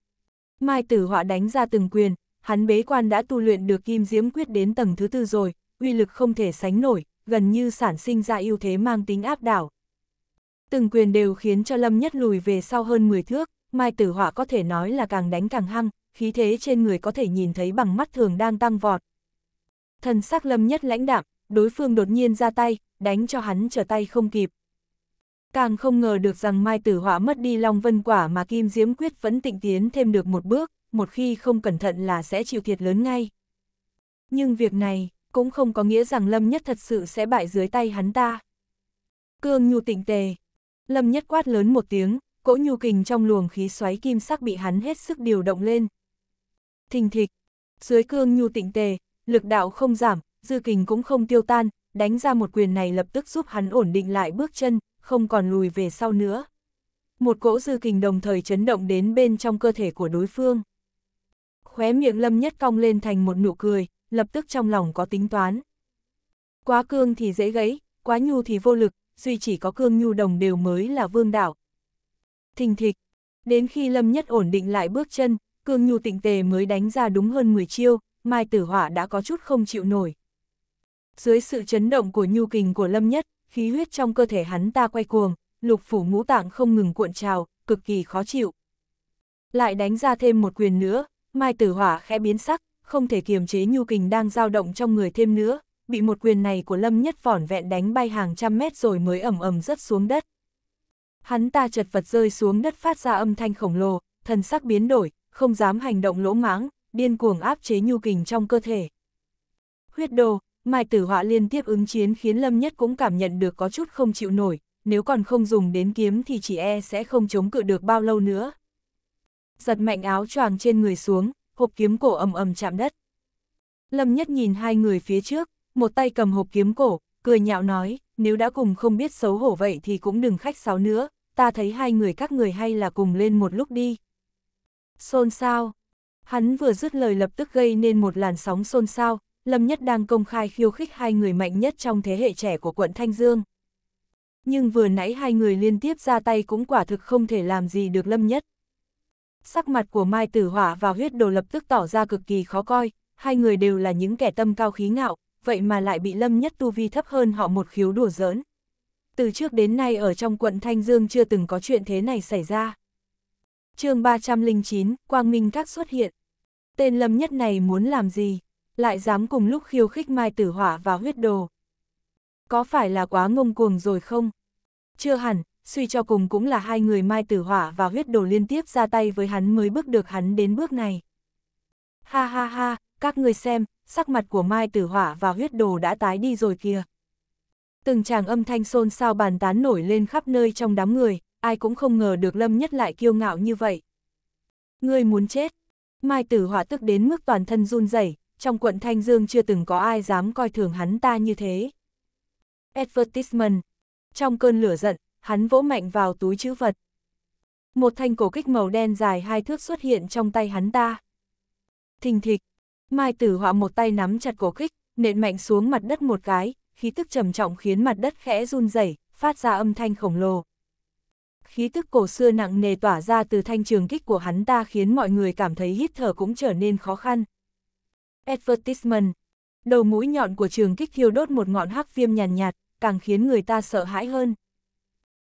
Mai Tử Họa đánh ra từng quyền, hắn bế quan đã tu luyện được Kim Diễm Quyết đến tầng thứ tư rồi, uy lực không thể sánh nổi, gần như sản sinh ra ưu thế mang tính áp đảo. Từng quyền đều khiến cho Lâm Nhất lùi về sau hơn 10 thước, Mai Tử Họa có thể nói là càng đánh càng hăng, khí thế trên người có thể nhìn thấy bằng mắt thường đang tăng vọt. Thần sắc Lâm Nhất lãnh đạm, đối phương đột nhiên ra tay, đánh cho hắn trở tay không kịp. Càng không ngờ được rằng Mai Tử Họa mất đi Long Vân Quả mà Kim Diễm Quyết vẫn tịnh tiến thêm được một bước, một khi không cẩn thận là sẽ chịu thiệt lớn ngay. Nhưng việc này cũng không có nghĩa rằng Lâm Nhất thật sự sẽ bại dưới tay hắn ta. Cương nhu tịnh tề. Lâm Nhất quát lớn một tiếng, cỗ nhu kình trong luồng khí xoáy kim sắc bị hắn hết sức điều động lên. Thình thịch, dưới cương nhu tịnh tề, lực đạo không giảm, dư kình cũng không tiêu tan, đánh ra một quyền này lập tức giúp hắn ổn định lại bước chân, không còn lùi về sau nữa. Một cỗ dư kình đồng thời chấn động đến bên trong cơ thể của đối phương. Khóe miệng lâm nhất cong lên thành một nụ cười, lập tức trong lòng có tính toán. Quá cương thì dễ gãy, quá nhu thì vô lực, duy chỉ có cương nhu đồng đều mới là vương đạo. Thình thịch, đến khi lâm nhất ổn định lại bước chân, cương nhu tịnh tề mới đánh ra đúng hơn 10 chiêu, Mai Tử Hỏa đã có chút không chịu nổi. Dưới sự chấn động của nhu kình của Lâm Nhất, khí huyết trong cơ thể hắn ta quay cuồng, lục phủ ngũ tạng không ngừng cuộn trào, cực kỳ khó chịu. Lại đánh ra thêm một quyền nữa, Mai Tử Hỏa khẽ biến sắc, không thể kiềm chế nhu kình đang dao động trong người thêm nữa, bị một quyền này của Lâm Nhất vỏn vẹn đánh bay hàng trăm mét rồi mới ẩm ẩm rớt xuống đất. Hắn ta chật vật rơi xuống đất phát ra âm thanh khổng lồ, thần sắc biến đổi, không dám hành động lỗ mãng, điên cuồng áp chế nhu kình trong cơ thể. Huyết đồ, Mai Tử Họa liên tiếp ứng chiến khiến Lâm Nhất cũng cảm nhận được có chút không chịu nổi, nếu còn không dùng đến kiếm thì chỉ e sẽ không chống cự được bao lâu nữa. Giật mạnh áo choàng trên người xuống, hộp kiếm cổ ầm ầm chạm đất. Lâm Nhất nhìn hai người phía trước, một tay cầm hộp kiếm cổ, cười nhạo nói, nếu đã cùng không biết xấu hổ vậy thì cũng đừng khách sáo nữa, ta thấy hai người các người hay là cùng lên một lúc đi. Xôn xao. Hắn vừa dứt lời lập tức gây nên một làn sóng xôn xao, Lâm Nhất đang công khai khiêu khích hai người mạnh nhất trong thế hệ trẻ của quận Thanh Dương. Nhưng vừa nãy hai người liên tiếp ra tay cũng quả thực không thể làm gì được Lâm Nhất. Sắc mặt của Mai Tử Hỏa và huyết đồ lập tức tỏ ra cực kỳ khó coi, hai người đều là những kẻ tâm cao khí ngạo, vậy mà lại bị Lâm Nhất tu vi thấp hơn họ một khiếu đùa giỡn. Từ trước đến nay ở trong quận Thanh Dương chưa từng có chuyện thế này xảy ra. chương 309, Quang Minh Các xuất hiện. Tên Lâm Nhất này muốn làm gì? lại dám cùng lúc khiêu khích Mai Tử Hỏa và huyết đồ. Có phải là quá ngông cuồng rồi không? Chưa hẳn, suy cho cùng cũng là hai người Mai Tử Hỏa và huyết đồ liên tiếp ra tay với hắn mới bước được hắn đến bước này. Ha ha ha, các người xem, sắc mặt của Mai Tử Hỏa và huyết đồ đã tái đi rồi kìa. Từng chàng âm thanh xôn xao bàn tán nổi lên khắp nơi trong đám người, ai cũng không ngờ được Lâm Nhất lại kiêu ngạo như vậy. Ngươi muốn chết. Mai Tử Hỏa tức đến mức toàn thân run rẩy, trong quận Thanh Dương chưa từng có ai dám coi thường hắn ta như thế. Advertisement. Trong cơn lửa giận, hắn vỗ mạnh vào túi chữ vật. Một thanh cổ kích màu đen dài hai thước xuất hiện trong tay hắn ta. Thình thịch, Mai Tử Họa một tay nắm chặt cổ kích, nện mạnh xuống mặt đất một cái, khí tức trầm trọng khiến mặt đất khẽ run rẩy, phát ra âm thanh khổng lồ. Khí tức cổ xưa nặng nề tỏa ra từ thanh trường kích của hắn ta khiến mọi người cảm thấy hít thở cũng trở nên khó khăn. Advertisement. Đầu mũi nhọn của trường kích thiêu đốt một ngọn hắc viêm nhàn nhạt, nhạt, càng khiến người ta sợ hãi hơn.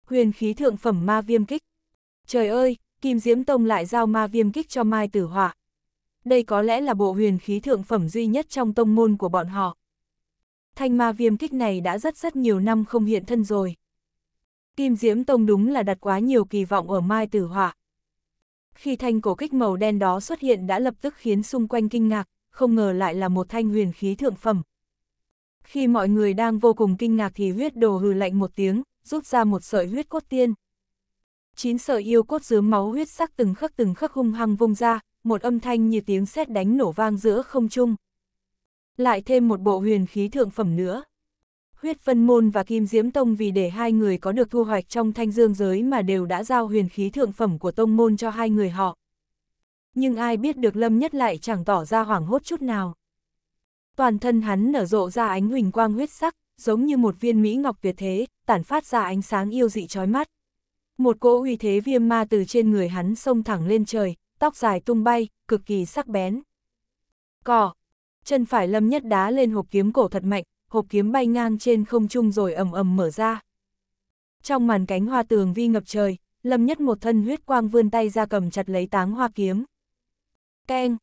Huyền khí thượng phẩm ma viêm kích. Trời ơi, Kim Diễm Tông lại giao ma viêm kích cho Mai Tử Họa. Đây có lẽ là bộ huyền khí thượng phẩm duy nhất trong tông môn của bọn họ. Thanh ma viêm kích này đã rất rất nhiều năm không hiện thân rồi. Kim Diễm Tông đúng là đặt quá nhiều kỳ vọng ở Mai Tử Họa. Khi thanh cổ kích màu đen đó xuất hiện đã lập tức khiến xung quanh kinh ngạc, không ngờ lại là một thanh huyền khí thượng phẩm. Khi mọi người đang vô cùng kinh ngạc thì huyết đồ hừ lạnh một tiếng, rút ra một sợi huyết cốt tiên. Chín sợi yêu cốt dứa máu huyết sắc từng khắc từng khắc hung hăng vung ra, một âm thanh như tiếng sét đánh nổ vang giữa không trung. Lại thêm một bộ huyền khí thượng phẩm nữa. Huyết Vân Môn và Kim Diễm Tông vì để hai người có được thu hoạch trong thanh dương giới mà đều đã giao huyền khí thượng phẩm của tông môn cho hai người họ nhưng ai biết được Lâm Nhất lại chẳng tỏ ra hoảng hốt chút nào. Toàn thân hắn nở rộ ra ánh huỳnh quang huyết sắc, giống như một viên mỹ ngọc tuyệt thế, tản phát ra ánh sáng yêu dị chói mắt. Một cỗ uy thế viêm ma từ trên người hắn xông thẳng lên trời, tóc dài tung bay, cực kỳ sắc bén. cò chân phải Lâm Nhất đá lên hộp kiếm cổ thật mạnh, hộp kiếm bay ngang trên không trung rồi ầm ầm mở ra. Trong màn cánh hoa tường vi ngập trời, Lâm Nhất một thân huyết quang vươn tay ra cầm chặt lấy táng hoa kiếm. Keng!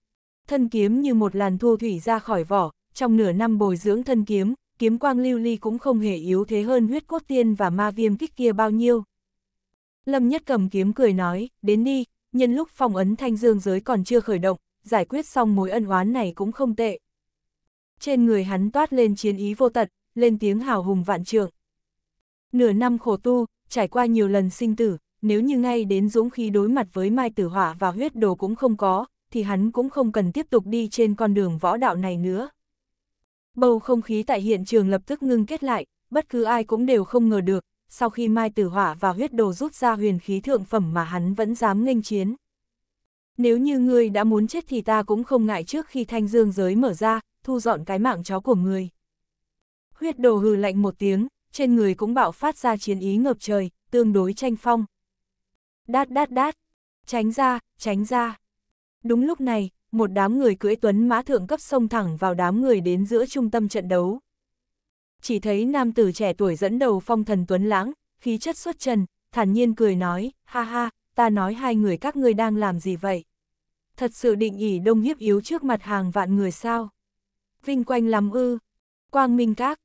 Thân kiếm như một làn thu thủy ra khỏi vỏ, trong nửa năm bồi dưỡng thân kiếm, kiếm quang lưu ly cũng không hề yếu thế hơn huyết cốt tiên và ma viêm kích kia bao nhiêu. Lâm Nhất cầm kiếm cười nói, đến đi, nhân lúc phong ấn thanh dương giới còn chưa khởi động, giải quyết xong mối ân oán này cũng không tệ. Trên người hắn toát lên chiến ý vô tật, lên tiếng hào hùng vạn trượng. Nửa năm khổ tu, trải qua nhiều lần sinh tử, nếu như ngay đến dũng khí đối mặt với Mai Tử Hỏa và huyết đồ cũng không có, thì hắn cũng không cần tiếp tục đi trên con đường võ đạo này nữa. Bầu không khí tại hiện trường lập tức ngưng kết lại, bất cứ ai cũng đều không ngờ được, sau khi Mai Tử Hỏa và huyết đồ rút ra huyền khí thượng phẩm mà hắn vẫn dám nghênh chiến. Nếu như ngươi đã muốn chết thì ta cũng không ngại trước khi thanh dương giới mở ra, thu dọn cái mạng chó của ngươi. Huyết đồ hừ lạnh một tiếng, trên người cũng bạo phát ra chiến ý ngập trời, tương đối tranh phong. Đát đát đát, tránh ra, tránh ra. Đúng lúc này, một đám người cưỡi tuấn mã thượng cấp xông thẳng vào đám người đến giữa trung tâm trận đấu. Chỉ thấy nam tử trẻ tuổi dẫn đầu phong thần tuấn lãng, khí chất xuất trần, thản nhiên cười nói, ha ha, ta nói hai người các ngươi đang làm gì vậy? Thật sự định ỉ đông hiếp yếu trước mặt hàng vạn người sao? Vinh quanh lắm ư, quang minh các,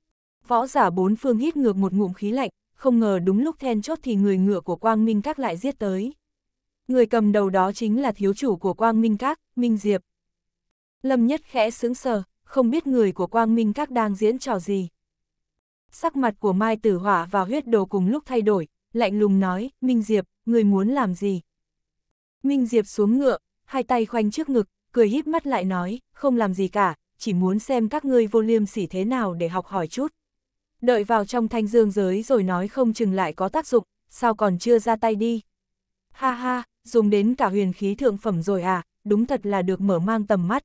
võ giả bốn phương hít ngược một ngụm khí lạnh, không ngờ đúng lúc then chốt thì người ngựa của quang minh các lại giết tới người cầm đầu đó chính là thiếu chủ của Quang Minh Các, Minh Diệp. Lâm Nhất khẽ sững sờ, không biết người của Quang Minh Các đang diễn trò gì. Sắc mặt của Mai Tử Hỏa và huyết đồ cùng lúc thay đổi, lạnh lùng nói, Minh Diệp, người muốn làm gì? Minh Diệp xuống ngựa, hai tay khoanh trước ngực, cười híp mắt lại nói, không làm gì cả, chỉ muốn xem các ngươi vô liêm sỉ thế nào để học hỏi chút. Đợi vào trong thanh dương giới rồi nói không chừng lại có tác dụng, sao còn chưa ra tay đi. Ha ha, dùng đến cả huyền khí thượng phẩm rồi à, đúng thật là được mở mang tầm mắt.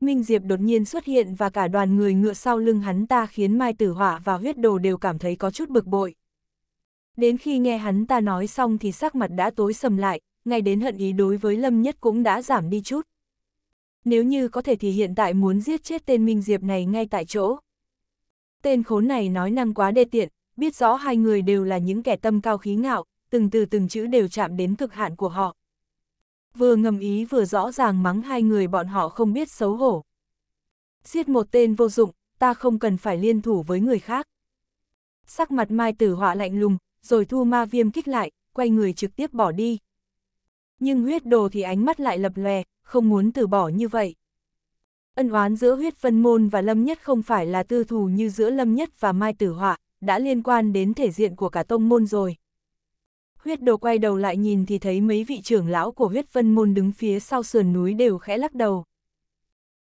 Minh Diệp đột nhiên xuất hiện và cả đoàn người ngựa sau lưng hắn ta khiến Mai Tử Họa và huyết đồ đều cảm thấy có chút bực bội. Đến khi nghe hắn ta nói xong thì sắc mặt đã tối sầm lại, ngay đến hận ý đối với Lâm Nhất cũng đã giảm đi chút. Nếu như có thể thì hiện tại muốn giết chết tên Minh Diệp này ngay tại chỗ. Tên khốn này nói năng quá đê tiện, biết rõ hai người đều là những kẻ tâm cao khí ngạo, từng từ từng chữ đều chạm đến cực hạn của họ. Vừa ngầm ý vừa rõ ràng mắng hai người bọn họ không biết xấu hổ. Giết một tên vô dụng, ta không cần phải liên thủ với người khác. Sắc mặt Mai Tử Họa lạnh lùng, rồi thu ma viêm kích lại, quay người trực tiếp bỏ đi. Nhưng huyết đồ thì ánh mắt lại lập lè, không muốn từ bỏ như vậy. Ân oán giữa huyết vân môn và lâm nhất không phải là tư thù như giữa lâm nhất và Mai Tử Họa, đã liên quan đến thể diện của cả tông môn rồi huyết đồ quay đầu lại nhìn thì thấy mấy vị trưởng lão của huyết vân môn đứng phía sau sườn núi đều khẽ lắc đầu.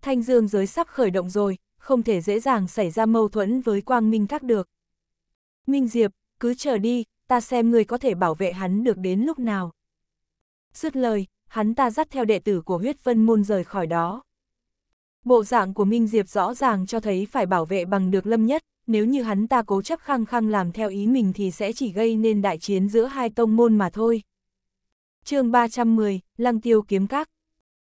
Thanh dương giới sắp khởi động rồi, không thể dễ dàng xảy ra mâu thuẫn với quang minh các được. Minh Diệp, cứ chờ đi, ta xem người có thể bảo vệ hắn được đến lúc nào. Dứt lời, hắn ta dắt theo đệ tử của huyết vân môn rời khỏi đó. Bộ dạng của Minh Diệp rõ ràng cho thấy phải bảo vệ bằng được lâm nhất, nếu như hắn ta cố chấp khăng khăng làm theo ý mình thì sẽ chỉ gây nên đại chiến giữa hai tông môn mà thôi. chương 310, Lăng Tiêu kiếm các.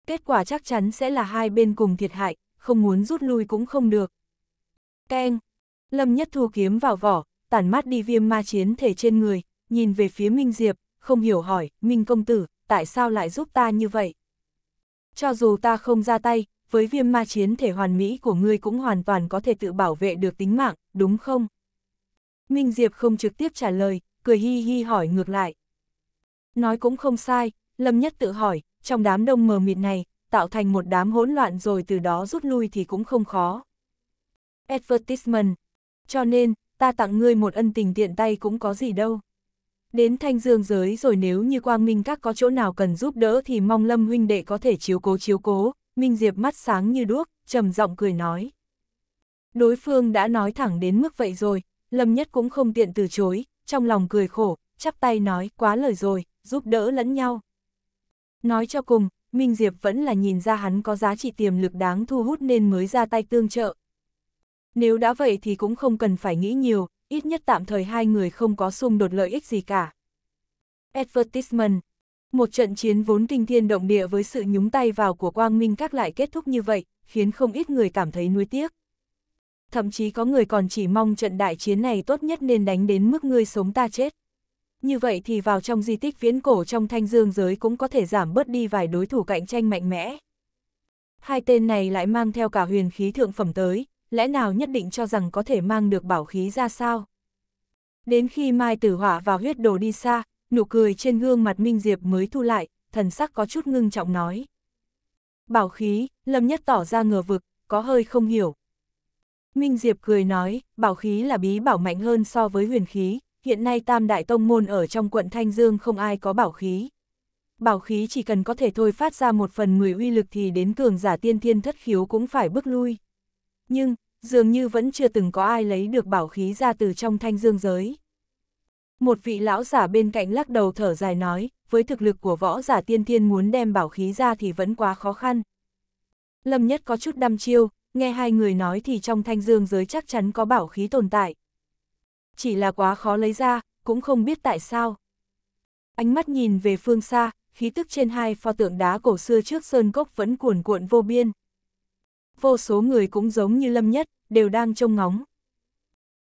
Kết quả chắc chắn sẽ là hai bên cùng thiệt hại, không muốn rút lui cũng không được. Keng! Lâm Nhất Thu kiếm vào vỏ, tản mát đi viêm ma chiến thể trên người, nhìn về phía Minh Diệp, không hiểu hỏi, Minh công tử, tại sao lại giúp ta như vậy? Cho dù ta không ra tay, với viêm ma chiến thể hoàn mỹ của ngươi cũng hoàn toàn có thể tự bảo vệ được tính mạng, đúng không? Minh Diệp không trực tiếp trả lời, cười hi hi hỏi ngược lại. Nói cũng không sai, Lâm Nhất tự hỏi, trong đám đông mờ mịt này, tạo thành một đám hỗn loạn rồi từ đó rút lui thì cũng không khó. Advertisement. Cho nên, ta tặng ngươi một ân tình tiện tay cũng có gì đâu. Đến thanh dương giới rồi nếu như quang minh các có chỗ nào cần giúp đỡ thì mong lâm huynh đệ có thể chiếu cố chiếu cố, Minh Diệp mắt sáng như đuốc, trầm giọng cười nói. Đối phương đã nói thẳng đến mức vậy rồi, Lâm Nhất cũng không tiện từ chối, trong lòng cười khổ, chắp tay nói quá lời rồi, giúp đỡ lẫn nhau. Nói cho cùng, Minh Diệp vẫn là nhìn ra hắn có giá trị tiềm lực đáng thu hút nên mới ra tay tương trợ. Nếu đã vậy thì cũng không cần phải nghĩ nhiều, ít nhất tạm thời hai người không có xung đột lợi ích gì cả. Advertisement Một trận chiến vốn kinh thiên động địa với sự nhúng tay vào của Quang Minh các lại kết thúc như vậy, khiến không ít người cảm thấy nuối tiếc thậm chí có người còn chỉ mong trận đại chiến này tốt nhất nên đánh đến mức ngươi sống ta chết. Như vậy thì vào trong di tích viễn cổ trong thanh dương giới cũng có thể giảm bớt đi vài đối thủ cạnh tranh mạnh mẽ. Hai tên này lại mang theo cả huyền khí thượng phẩm tới, lẽ nào nhất định cho rằng có thể mang được bảo khí ra sao? Đến khi Mai Tử Hỏa vào huyết đồ đi xa, nụ cười trên gương mặt Minh Diệp mới thu lại, thần sắc có chút ngưng trọng nói. Bảo khí, Lâm Nhất tỏ ra ngờ vực, có hơi không hiểu, Minh Diệp cười nói, bảo khí là bí bảo mạnh hơn so với huyền khí, hiện nay tam đại tông môn ở trong quận Thanh Dương không ai có bảo khí. Bảo khí chỉ cần có thể thôi phát ra một phần mười uy lực thì đến cường giả tiên thiên thất khiếu cũng phải bước lui. Nhưng, dường như vẫn chưa từng có ai lấy được bảo khí ra từ trong Thanh Dương giới. Một vị lão giả bên cạnh lắc đầu thở dài nói, với thực lực của võ giả tiên thiên muốn đem bảo khí ra thì vẫn quá khó khăn. Lâm Nhất có chút đăm chiêu, nghe hai người nói thì trong thanh dương giới chắc chắn có bảo khí tồn tại. Chỉ là quá khó lấy ra, cũng không biết tại sao. Ánh mắt nhìn về phương xa, khí tức trên hai pho tượng đá cổ xưa trước sơn cốc vẫn cuồn cuộn vô biên. Vô số người cũng giống như lâm nhất, đều đang trông ngóng.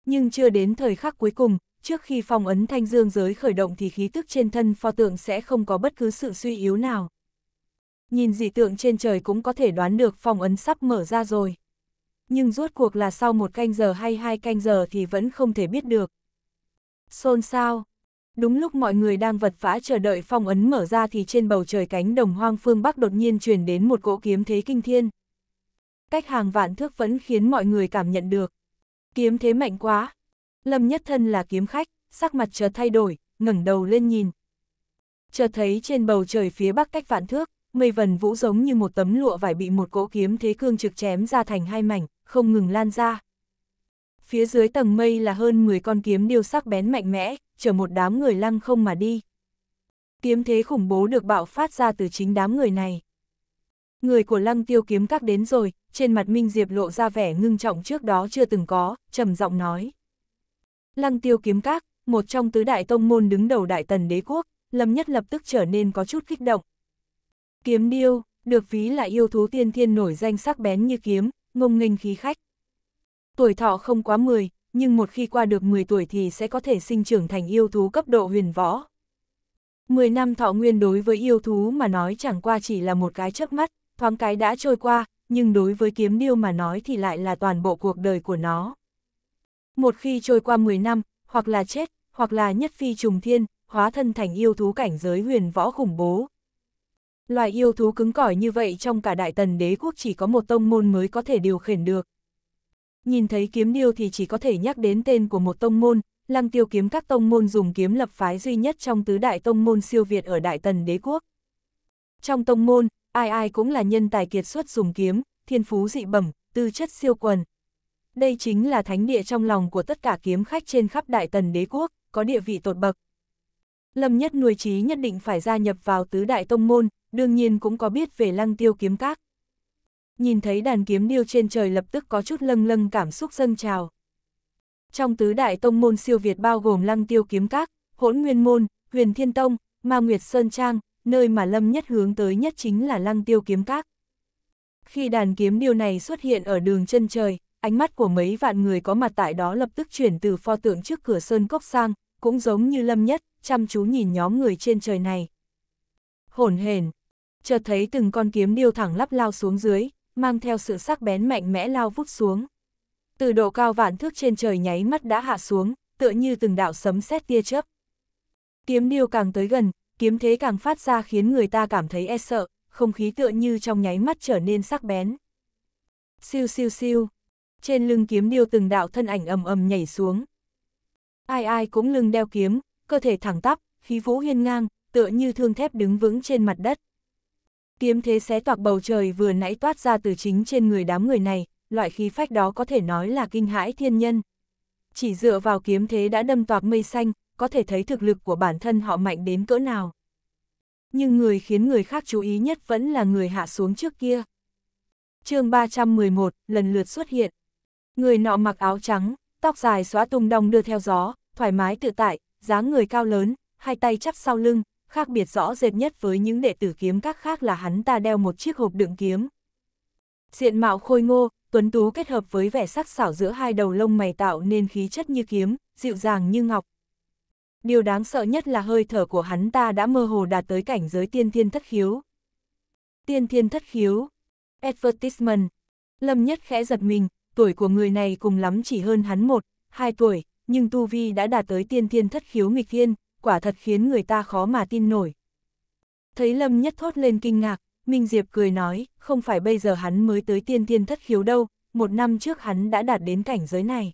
Nhưng chưa đến thời khắc cuối cùng, trước khi phong ấn thanh dương giới khởi động thì khí tức trên thân pho tượng sẽ không có bất cứ sự suy yếu nào. Nhìn dị tượng trên trời cũng có thể đoán được phong ấn sắp mở ra rồi nhưng rốt cuộc là sau một canh giờ hay hai canh giờ thì vẫn không thể biết được. Xôn xao. Đúng lúc mọi người đang vật vã chờ đợi phong ấn mở ra thì trên bầu trời cánh đồng hoang phương Bắc đột nhiên truyền đến một cỗ kiếm thế kinh thiên. Cách hàng vạn thước vẫn khiến mọi người cảm nhận được. Kiếm thế mạnh quá. Lâm nhất thân là kiếm khách, sắc mặt chợt thay đổi, ngẩng đầu lên nhìn. Chợt thấy trên bầu trời phía bắc cách vạn thước, mây vần vũ giống như một tấm lụa vải bị một cỗ kiếm thế cương trực chém ra thành hai mảnh, không ngừng lan ra. Phía dưới tầng mây là hơn 10 con kiếm điêu sắc bén mạnh mẽ, chở một đám người lăng không mà đi. Kiếm thế khủng bố được bạo phát ra từ chính đám người này. Người của lăng tiêu kiếm các đến rồi, trên mặt Minh Diệp lộ ra vẻ ngưng trọng trước đó chưa từng có, trầm giọng nói. Lăng tiêu kiếm các, một trong tứ đại tông môn đứng đầu đại tần đế quốc, Lâm Nhất lập tức trở nên có chút kích động, Kiếm điêu, được ví là yêu thú tiên thiên nổi danh sắc bén như kiếm, ngông nghênh khí khách. Tuổi thọ không quá 10, nhưng một khi qua được 10 tuổi thì sẽ có thể sinh trưởng thành yêu thú cấp độ huyền võ. 10 năm thọ nguyên đối với yêu thú mà nói chẳng qua chỉ là một cái chớp mắt, thoáng cái đã trôi qua, nhưng đối với kiếm điêu mà nói thì lại là toàn bộ cuộc đời của nó. Một khi trôi qua 10 năm, hoặc là chết, hoặc là nhất phi trùng thiên, hóa thân thành yêu thú cảnh giới huyền võ khủng bố, Loài yêu thú cứng cỏi như vậy trong cả đại tần đế quốc chỉ có một tông môn mới có thể điều khiển được. Nhìn thấy kiếm điêu thì chỉ có thể nhắc đến tên của một tông môn, lăng tiêu kiếm các tông môn dùng kiếm lập phái duy nhất trong tứ đại tông môn siêu Việt ở đại tần đế quốc. Trong tông môn, ai ai cũng là nhân tài kiệt xuất dùng kiếm, thiên phú dị bẩm, tư chất siêu quần. Đây chính là thánh địa trong lòng của tất cả kiếm khách trên khắp đại tần đế quốc, có địa vị tột bậc. Lâm nhất nuôi trí nhất định phải gia nhập vào tứ đại tông môn, đương nhiên cũng có biết về lăng tiêu kiếm các. Nhìn thấy đàn kiếm điêu trên trời lập tức có chút lâng lâng cảm xúc dâng trào. Trong tứ đại tông môn siêu Việt bao gồm lăng tiêu kiếm các, hỗn nguyên môn, huyền thiên tông, ma nguyệt sơn trang, nơi mà lâm nhất hướng tới nhất chính là lăng tiêu kiếm các. Khi đàn kiếm điêu này xuất hiện ở đường chân trời, ánh mắt của mấy vạn người có mặt tại đó lập tức chuyển từ pho tượng trước cửa sơn cốc sang, cũng giống như lâm nhất, chăm chú nhìn nhóm người trên trời này. Hổn hển, chợt thấy từng con kiếm điêu thẳng lắp lao xuống dưới, mang theo sự sắc bén mạnh mẽ lao vút xuống. Từ độ cao vạn thước trên trời nháy mắt đã hạ xuống, tựa như từng đạo sấm sét tia chớp. Kiếm điêu càng tới gần, kiếm thế càng phát ra khiến người ta cảm thấy e sợ, không khí tựa như trong nháy mắt trở nên sắc bén. Siêu siêu siêu, trên lưng kiếm điêu từng đạo thân ảnh ầm ầm nhảy xuống. Ai ai cũng lưng đeo kiếm, cơ thể thẳng tắp, khí vũ hiên ngang, tựa như thương thép đứng vững trên mặt đất. Kiếm thế xé toạc bầu trời vừa nãy toát ra từ chính trên người đám người này, loại khí phách đó có thể nói là kinh hãi thiên nhân. Chỉ dựa vào kiếm thế đã đâm toạc mây xanh, có thể thấy thực lực của bản thân họ mạnh đến cỡ nào. Nhưng người khiến người khác chú ý nhất vẫn là người hạ xuống trước kia. chương 311, lần lượt xuất hiện. Người nọ mặc áo trắng, tóc dài xóa tung đong đưa theo gió, thoải mái tự tại, dáng người cao lớn, hai tay chắp sau lưng, khác biệt rõ rệt nhất với những đệ tử kiếm các khác là hắn ta đeo một chiếc hộp đựng kiếm. Diện mạo khôi ngô, tuấn tú kết hợp với vẻ sắc sảo giữa hai đầu lông mày tạo nên khí chất như kiếm, dịu dàng như ngọc. Điều đáng sợ nhất là hơi thở của hắn ta đã mơ hồ đạt tới cảnh giới tiên thiên thất khiếu. Tiên thiên thất khiếu. Advertisement. Lâm Nhất khẽ giật mình, tuổi của người này cùng lắm chỉ hơn hắn một, hai tuổi, nhưng Tu Vi đã đạt tới tiên thiên thất khiếu nghịch thiên, quả thật khiến người ta khó mà tin nổi. Thấy Lâm Nhất thốt lên kinh ngạc, Minh Diệp cười nói, không phải bây giờ hắn mới tới tiên tiên thất khiếu đâu, một năm trước hắn đã đạt đến cảnh giới này.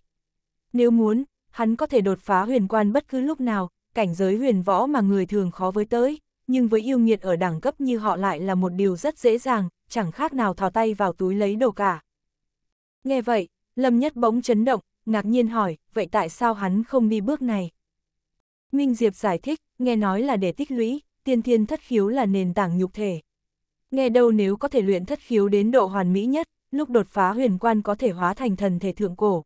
Nếu muốn, hắn có thể đột phá huyền quan bất cứ lúc nào, cảnh giới huyền võ mà người thường khó với tới, nhưng với yêu nghiệt ở đẳng cấp như họ lại là một điều rất dễ dàng, chẳng khác nào thò tay vào túi lấy đồ cả. Nghe vậy, Lâm Nhất bỗng chấn động, ngạc nhiên hỏi, vậy tại sao hắn không đi bước này? Minh Diệp giải thích, nghe nói là để tích lũy, tiên thiên thất khiếu là nền tảng nhục thể. Nghe đâu nếu có thể luyện thất khiếu đến độ hoàn mỹ nhất, lúc đột phá huyền quan có thể hóa thành thần thể thượng cổ.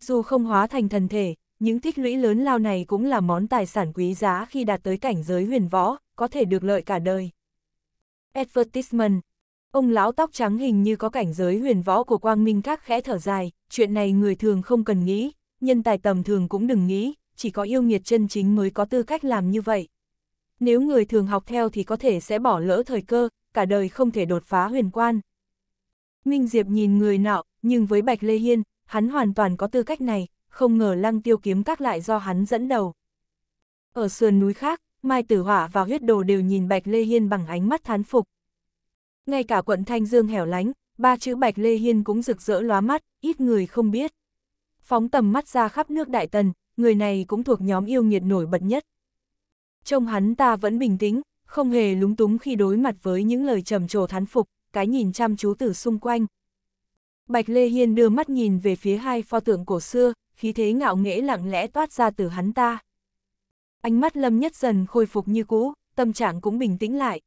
Dù không hóa thành thần thể, những tích lũy lớn lao này cũng là món tài sản quý giá khi đạt tới cảnh giới huyền võ, có thể được lợi cả đời. Advertisement Ông lão tóc trắng hình như có cảnh giới huyền võ của quang minh các khẽ thở dài, chuyện này người thường không cần nghĩ, nhân tài tầm thường cũng đừng nghĩ, chỉ có yêu nghiệt chân chính mới có tư cách làm như vậy. Nếu người thường học theo thì có thể sẽ bỏ lỡ thời cơ, cả đời không thể đột phá huyền quan. Minh Diệp nhìn người nọ, nhưng với Bạch Lê Hiên, hắn hoàn toàn có tư cách này, không ngờ lăng tiêu kiếm các lại do hắn dẫn đầu. Ở sườn núi khác, Mai Tử Hỏa và huyết đồ đều nhìn Bạch Lê Hiên bằng ánh mắt thán phục. Ngay cả quận Thanh Dương hẻo lánh, ba chữ Bạch Lê Hiên cũng rực rỡ lóa mắt, ít người không biết. Phóng tầm mắt ra khắp nước Đại Tần, người này cũng thuộc nhóm yêu nghiệt nổi bật nhất. Trông hắn ta vẫn bình tĩnh, không hề lúng túng khi đối mặt với những lời trầm trồ thán phục, cái nhìn chăm chú từ xung quanh. Bạch Lê Hiên đưa mắt nhìn về phía hai pho tượng cổ xưa, khí thế ngạo nghễ lặng lẽ toát ra từ hắn ta. Ánh mắt Lâm Nhất dần khôi phục như cũ, tâm trạng cũng bình tĩnh lại.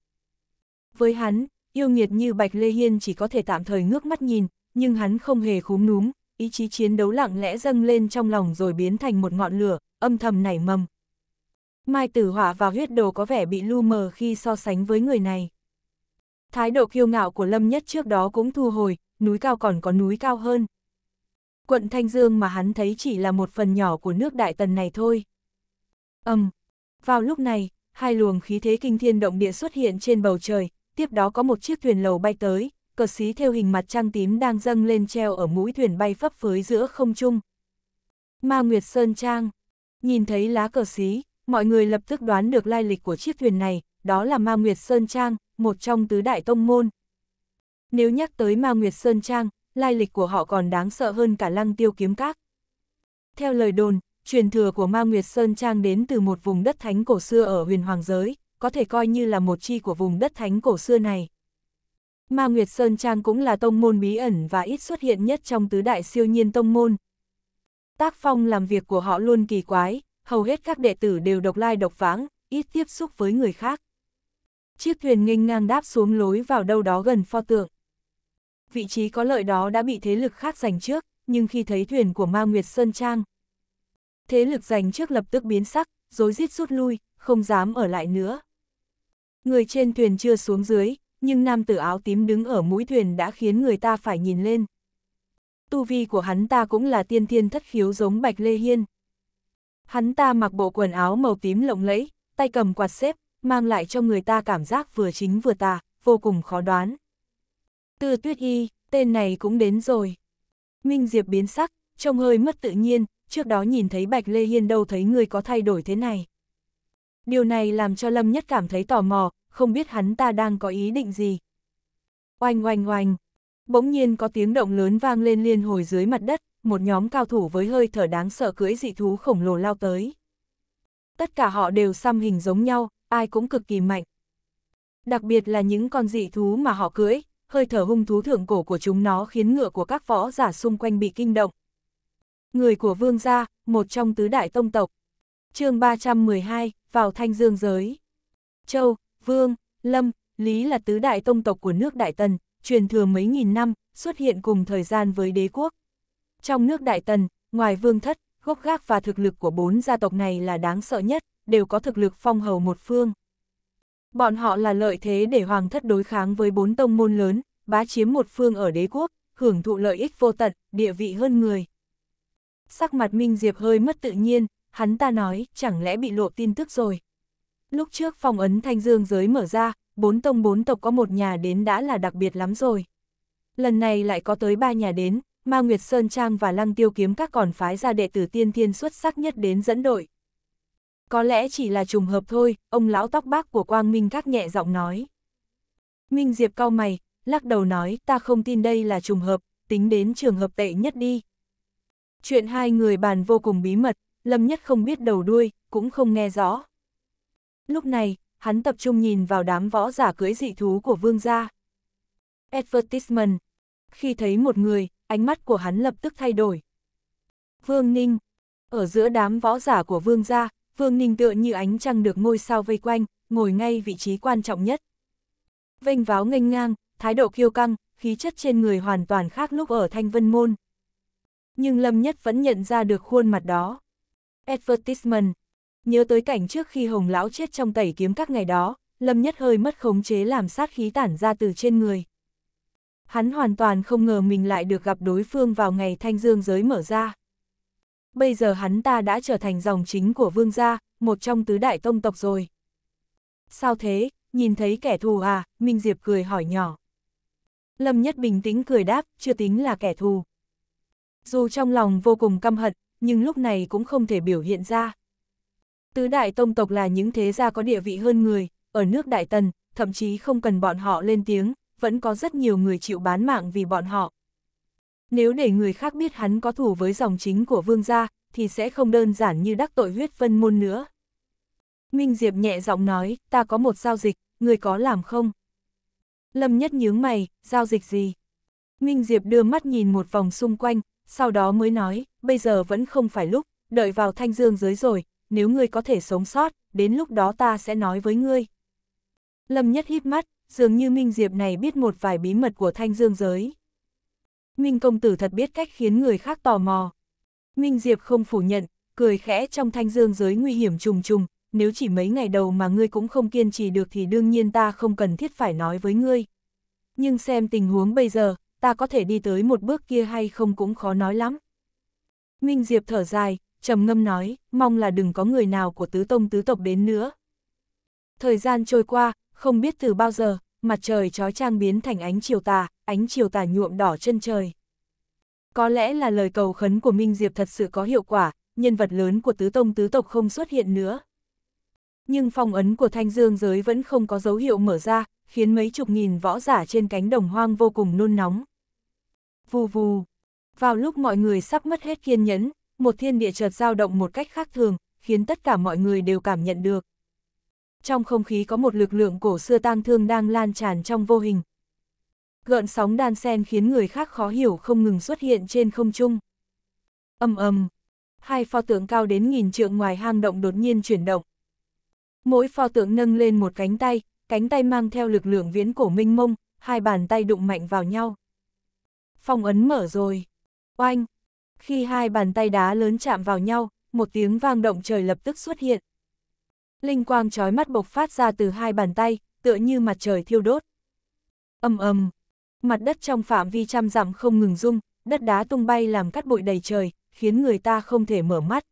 Với hắn, yêu nghiệt như Bạch Lê Hiên chỉ có thể tạm thời ngước mắt nhìn, nhưng hắn không hề khúm núm, ý chí chiến đấu lặng lẽ dâng lên trong lòng rồi biến thành một ngọn lửa, âm thầm nảy mầm. Mai Tử Hỏa và huyết đồ có vẻ bị lu mờ khi so sánh với người này. Thái độ kiêu ngạo của Lâm Nhất trước đó cũng thu hồi, núi cao còn có núi cao hơn. Quận Thanh Dương mà hắn thấy chỉ là một phần nhỏ của nước đại tần này thôi. Âm. Um, vào lúc này, hai luồng khí thế kinh thiên động địa xuất hiện trên bầu trời, tiếp đó có một chiếc thuyền lầu bay tới, cờ xí theo hình mặt trăng tím đang dâng lên treo ở mũi thuyền bay phấp phới giữa không trung. Ma Nguyệt Sơn Trang Nhìn thấy lá cờ xí, mọi người lập tức đoán được lai lịch của chiếc thuyền này, đó là Ma Nguyệt Sơn Trang, một trong tứ đại tông môn. Nếu nhắc tới Ma Nguyệt Sơn Trang, lai lịch của họ còn đáng sợ hơn cả lăng tiêu kiếm các. Theo lời đồn, truyền thừa của Ma Nguyệt Sơn Trang đến từ một vùng đất thánh cổ xưa ở huyền hoàng giới, có thể coi như là một chi của vùng đất thánh cổ xưa này. Ma Nguyệt Sơn Trang cũng là tông môn bí ẩn và ít xuất hiện nhất trong tứ đại siêu nhiên tông môn. Tác phong làm việc của họ luôn kỳ quái, hầu hết các đệ tử đều độc lai độc vãng, ít tiếp xúc với người khác. Chiếc thuyền nghênh ngang đáp xuống lối vào đâu đó gần pho tượng. Vị trí có lợi đó đã bị thế lực khác giành trước, nhưng khi thấy thuyền của Ma Nguyệt Sơn Trang, thế lực giành trước lập tức biến sắc, rối rít rút lui, không dám ở lại nữa. Người trên thuyền chưa xuống dưới, nhưng nam tử áo tím đứng ở mũi thuyền đã khiến người ta phải nhìn lên. Tu vi của hắn ta cũng là tiên thiên thất khiếu giống Bạch Lê Hiên. Hắn ta mặc bộ quần áo màu tím lộng lẫy, tay cầm quạt xếp, mang lại cho người ta cảm giác vừa chính vừa tà, vô cùng khó đoán. Tư tuyết y, tên này cũng đến rồi. Minh Diệp biến sắc, trông hơi mất tự nhiên, trước đó nhìn thấy Bạch Lê Hiên đâu thấy người có thay đổi thế này. Điều này làm cho Lâm Nhất cảm thấy tò mò, không biết hắn ta đang có ý định gì. Oanh oanh oanh, bỗng nhiên có tiếng động lớn vang lên liên hồi dưới mặt đất, một nhóm cao thủ với hơi thở đáng sợ cưỡi dị thú khổng lồ lao tới. Tất cả họ đều xăm hình giống nhau, ai cũng cực kỳ mạnh. Đặc biệt là những con dị thú mà họ cưỡi, hơi thở hung thú thượng cổ của chúng nó khiến ngựa của các võ giả xung quanh bị kinh động. Người của vương gia, một trong tứ đại tông tộc. chương 312 vào thanh dương giới. Châu, Vương, Lâm, Lý là tứ đại tông tộc của nước Đại Tần, truyền thừa mấy nghìn năm, xuất hiện cùng thời gian với đế quốc. Trong nước Đại Tần, ngoài vương thất, gốc gác và thực lực của bốn gia tộc này là đáng sợ nhất, đều có thực lực phong hầu một phương. Bọn họ là lợi thế để hoàng thất đối kháng với bốn tông môn lớn, bá chiếm một phương ở đế quốc, hưởng thụ lợi ích vô tận, địa vị hơn người. Sắc mặt Minh Diệp hơi mất tự nhiên, hắn ta nói, chẳng lẽ bị lộ tin tức rồi. Lúc trước phong ấn thanh dương giới mở ra, bốn tông bốn tộc có một nhà đến đã là đặc biệt lắm rồi. Lần này lại có tới ba nhà đến, Ma Nguyệt Sơn Trang và Lăng Tiêu Kiếm các còn phái ra đệ tử tiên thiên xuất sắc nhất đến dẫn đội. Có lẽ chỉ là trùng hợp thôi, ông lão tóc bác của Quang Minh các nhẹ giọng nói. Minh Diệp cao mày, lắc đầu nói ta không tin đây là trùng hợp, tính đến trường hợp tệ nhất đi. Chuyện hai người bàn vô cùng bí mật, Lâm Nhất không biết đầu đuôi, cũng không nghe rõ. Lúc này, hắn tập trung nhìn vào đám võ giả cưỡi dị thú của vương gia. Advertisement. Khi thấy một người, ánh mắt của hắn lập tức thay đổi. Vương Ninh. Ở giữa đám võ giả của vương gia, Vương Ninh tựa như ánh trăng được ngôi sao vây quanh, ngồi ngay vị trí quan trọng nhất. Vênh váo nghênh ngang, thái độ kiêu căng, khí chất trên người hoàn toàn khác lúc ở Thanh Vân Môn. Nhưng Lâm Nhất vẫn nhận ra được khuôn mặt đó. Advertisement. Nhớ tới cảnh trước khi Hồng Lão chết trong tẩy kiếm các ngày đó, Lâm Nhất hơi mất khống chế làm sát khí tản ra từ trên người. Hắn hoàn toàn không ngờ mình lại được gặp đối phương vào ngày thanh dương giới mở ra. Bây giờ hắn ta đã trở thành dòng chính của vương gia, một trong tứ đại tông tộc rồi. Sao thế, nhìn thấy kẻ thù à, Minh Diệp cười hỏi nhỏ. Lâm Nhất bình tĩnh cười đáp, chưa tính là kẻ thù. Dù trong lòng vô cùng căm hận, nhưng lúc này cũng không thể biểu hiện ra. Tứ đại tông tộc là những thế gia có địa vị hơn người, ở nước Đại Tần, thậm chí không cần bọn họ lên tiếng, vẫn có rất nhiều người chịu bán mạng vì bọn họ. Nếu để người khác biết hắn có thủ với dòng chính của vương gia, thì sẽ không đơn giản như đắc tội huyết vân môn nữa. Minh Diệp nhẹ giọng nói, ta có một giao dịch, người có làm không? Lâm Nhất nhướng mày, giao dịch gì? Minh Diệp đưa mắt nhìn một vòng xung quanh, sau đó mới nói, bây giờ vẫn không phải lúc, đợi vào thanh dương giới rồi, nếu ngươi có thể sống sót, đến lúc đó ta sẽ nói với ngươi. Lâm Nhất híp mắt, dường như Minh Diệp này biết một vài bí mật của thanh dương giới. Minh công tử thật biết cách khiến người khác tò mò. Minh Diệp không phủ nhận, cười khẽ trong thanh dương giới nguy hiểm trùng trùng, nếu chỉ mấy ngày đầu mà ngươi cũng không kiên trì được thì đương nhiên ta không cần thiết phải nói với ngươi. Nhưng xem tình huống bây giờ, ta có thể đi tới một bước kia hay không cũng khó nói lắm. Minh Diệp thở dài, trầm ngâm nói, mong là đừng có người nào của tứ tông tứ tộc đến nữa. Thời gian trôi qua, không biết từ bao giờ, mặt trời trói trang biến thành ánh chiều tà, ánh chiều tà nhuộm đỏ chân trời. Có lẽ là lời cầu khấn của Minh Diệp thật sự có hiệu quả, nhân vật lớn của tứ tông tứ tộc không xuất hiện nữa. Nhưng phong ấn của thanh dương giới vẫn không có dấu hiệu mở ra, khiến mấy chục nghìn võ giả trên cánh đồng hoang vô cùng nôn nóng vù vù. Vào lúc mọi người sắp mất hết kiên nhẫn, một thiên địa chợt dao động một cách khác thường, khiến tất cả mọi người đều cảm nhận được. Trong không khí có một lực lượng cổ xưa tang thương đang lan tràn trong vô hình. Gợn sóng đan sen khiến người khác khó hiểu không ngừng xuất hiện trên không trung. ầm ầm. hai pho tượng cao đến nghìn trượng ngoài hang động đột nhiên chuyển động. Mỗi pho tượng nâng lên một cánh tay, cánh tay mang theo lực lượng viễn cổ minh mông, hai bàn tay đụng mạnh vào nhau phong ấn mở rồi. Oanh! Khi hai bàn tay đá lớn chạm vào nhau, một tiếng vang động trời lập tức xuất hiện. Linh quang trói mắt bộc phát ra từ hai bàn tay, tựa như mặt trời thiêu đốt. Âm ầm, mặt đất trong phạm vi trăm dặm không ngừng rung, đất đá tung bay làm cắt bụi đầy trời, khiến người ta không thể mở mắt.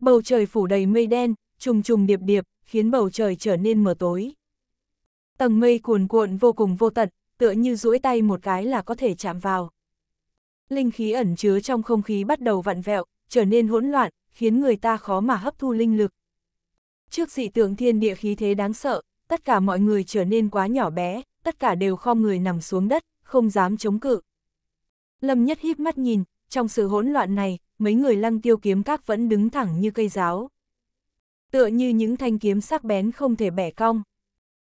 Bầu trời phủ đầy mây đen, trùng trùng điệp điệp, khiến bầu trời trở nên mờ tối. Tầng mây cuồn cuộn vô cùng vô tận, tựa như duỗi tay một cái là có thể chạm vào. Linh khí ẩn chứa trong không khí bắt đầu vặn vẹo, trở nên hỗn loạn, khiến người ta khó mà hấp thu linh lực. Trước dị tượng thiên địa khí thế đáng sợ, tất cả mọi người trở nên quá nhỏ bé, tất cả đều khom người nằm xuống đất, không dám chống cự. Lâm Nhất híp mắt nhìn, trong sự hỗn loạn này, mấy người lăng tiêu kiếm các vẫn đứng thẳng như cây giáo. Tựa như những thanh kiếm sắc bén không thể bẻ cong.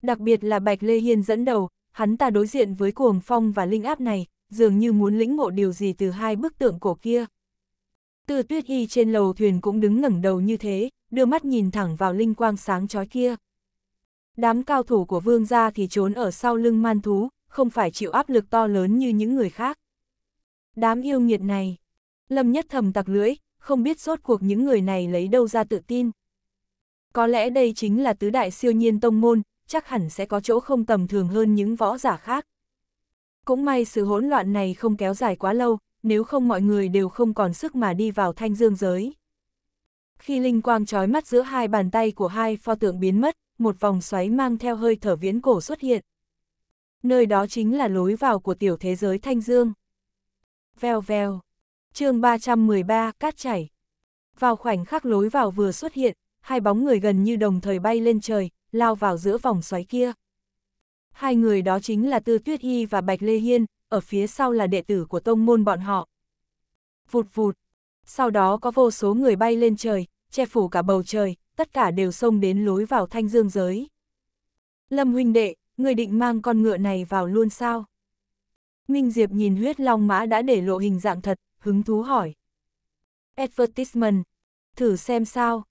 Đặc biệt là Bạch Lê Hiên dẫn đầu, hắn ta đối diện với cuồng phong và linh áp này, dường như muốn lĩnh ngộ điều gì từ hai bức tượng cổ kia. Từ tuyết y trên lầu thuyền cũng đứng ngẩng đầu như thế, đưa mắt nhìn thẳng vào linh quang sáng chói kia. Đám cao thủ của vương gia thì trốn ở sau lưng man thú, không phải chịu áp lực to lớn như những người khác. Đám yêu nghiệt này, lâm nhất thầm tặc lưỡi, không biết rốt cuộc những người này lấy đâu ra tự tin. Có lẽ đây chính là tứ đại siêu nhiên tông môn, chắc hẳn sẽ có chỗ không tầm thường hơn những võ giả khác. Cũng may sự hỗn loạn này không kéo dài quá lâu, nếu không mọi người đều không còn sức mà đi vào thanh dương giới. Khi linh quang trói mắt giữa hai bàn tay của hai pho tượng biến mất, một vòng xoáy mang theo hơi thở viễn cổ xuất hiện. Nơi đó chính là lối vào của tiểu thế giới thanh dương. Vèo vèo. chương 313, cát chảy. Vào khoảnh khắc lối vào vừa xuất hiện, hai bóng người gần như đồng thời bay lên trời, lao vào giữa vòng xoáy kia. Hai người đó chính là Tư Tuyết Y và Bạch Lê Hiên, ở phía sau là đệ tử của tông môn bọn họ. Vụt vụt, sau đó có vô số người bay lên trời, che phủ cả bầu trời, tất cả đều xông đến lối vào thanh dương giới. Lâm huynh đệ, người định mang con ngựa này vào luôn sao? Minh Diệp nhìn huyết long mã đã để lộ hình dạng thật, hứng thú hỏi. Advertisement, thử xem sao.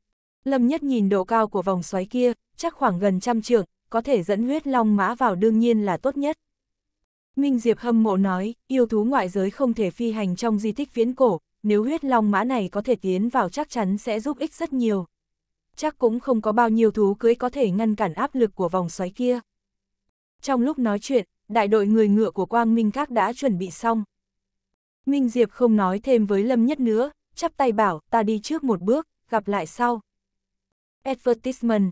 Lâm Nhất nhìn độ cao của vòng xoáy kia, chắc khoảng gần trăm trượng, có thể dẫn huyết long mã vào đương nhiên là tốt nhất. Minh Diệp hâm mộ nói, yêu thú ngoại giới không thể phi hành trong di tích viễn cổ, nếu huyết long mã này có thể tiến vào chắc chắn sẽ giúp ích rất nhiều. Chắc cũng không có bao nhiêu thú cưới có thể ngăn cản áp lực của vòng xoáy kia. Trong lúc nói chuyện, đại đội người ngựa của Quang Minh Các đã chuẩn bị xong. Minh Diệp không nói thêm với Lâm Nhất nữa, chắp tay bảo ta đi trước một bước, gặp lại sau. Advertisement,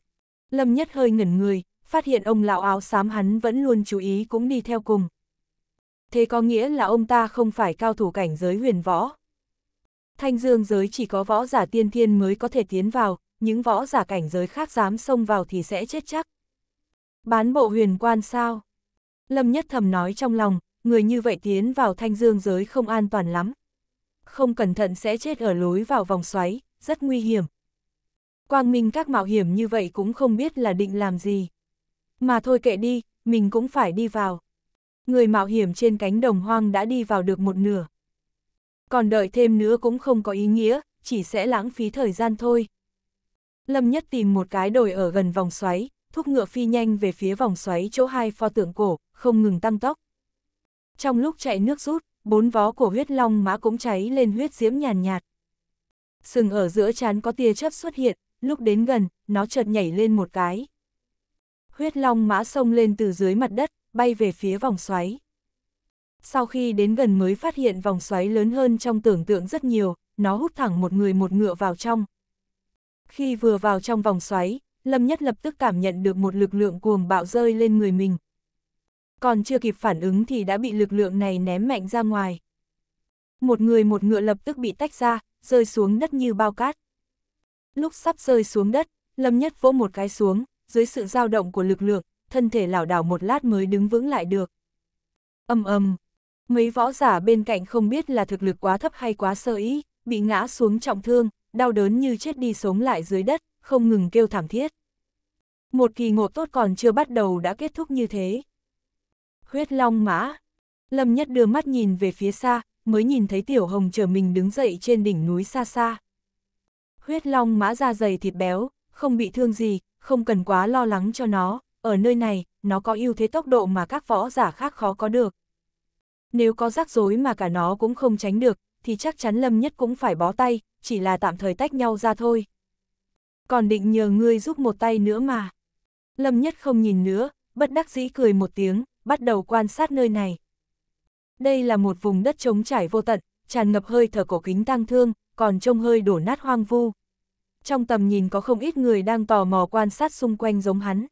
Lâm Nhất hơi ngẩn người, phát hiện ông lão áo xám hắn vẫn luôn chú ý cũng đi theo cùng. Thế có nghĩa là ông ta không phải cao thủ cảnh giới huyền võ. Thanh dương giới chỉ có võ giả tiên thiên mới có thể tiến vào, những võ giả cảnh giới khác dám xông vào thì sẽ chết chắc. Bán bộ huyền quan sao? Lâm Nhất thầm nói trong lòng, người như vậy tiến vào thanh dương giới không an toàn lắm. Không cẩn thận sẽ chết ở lối vào vòng xoáy, rất nguy hiểm. Quang Minh các mạo hiểm như vậy cũng không biết là định làm gì. Mà thôi kệ đi, mình cũng phải đi vào. Người mạo hiểm trên cánh đồng hoang đã đi vào được một nửa. Còn đợi thêm nữa cũng không có ý nghĩa, chỉ sẽ lãng phí thời gian thôi. Lâm Nhất tìm một cái đồi ở gần vòng xoáy, thúc ngựa phi nhanh về phía vòng xoáy chỗ hai pho tượng cổ, không ngừng tăng tốc. Trong lúc chạy nước rút, bốn vó của huyết long mã cũng cháy lên huyết diễm nhàn nhạt. Sừng ở giữa chán có tia chớp xuất hiện, lúc đến gần, nó chợt nhảy lên một cái. Huyết long mã sông lên từ dưới mặt đất, bay về phía vòng xoáy. Sau khi đến gần mới phát hiện vòng xoáy lớn hơn trong tưởng tượng rất nhiều, nó hút thẳng một người một ngựa vào trong. Khi vừa vào trong vòng xoáy, Lâm Nhất lập tức cảm nhận được một lực lượng cuồng bạo rơi lên người mình. Còn chưa kịp phản ứng thì đã bị lực lượng này ném mạnh ra ngoài. Một người một ngựa lập tức bị tách ra, rơi xuống đất như bao cát lúc sắp rơi xuống đất, Lâm Nhất vỗ một cái xuống, dưới sự dao động của lực lượng, thân thể lảo đảo một lát mới đứng vững lại được. Âm âm, mấy võ giả bên cạnh không biết là thực lực quá thấp hay quá sơ ý, bị ngã xuống trọng thương, đau đớn như chết đi sống lại dưới đất, không ngừng kêu thảm thiết. Một kỳ ngộ tốt còn chưa bắt đầu đã kết thúc như thế. Huyết long mã. Lâm Nhất đưa mắt nhìn về phía xa, mới nhìn thấy Tiểu Hồng chờ mình đứng dậy trên đỉnh núi xa xa. Huyết long mã da dày thịt béo, không bị thương gì, không cần quá lo lắng cho nó, ở nơi này, nó có ưu thế tốc độ mà các võ giả khác khó có được. Nếu có rắc rối mà cả nó cũng không tránh được, thì chắc chắn Lâm Nhất cũng phải bó tay, chỉ là tạm thời tách nhau ra thôi. Còn định nhờ ngươi giúp một tay nữa mà. Lâm Nhất không nhìn nữa, bất đắc dĩ cười một tiếng, bắt đầu quan sát nơi này. Đây là một vùng đất trống trải vô tận, tràn ngập hơi thở cổ kính tăng thương, còn trông hơi đổ nát hoang vu. Trong tầm nhìn có không ít người đang tò mò quan sát xung quanh giống hắn.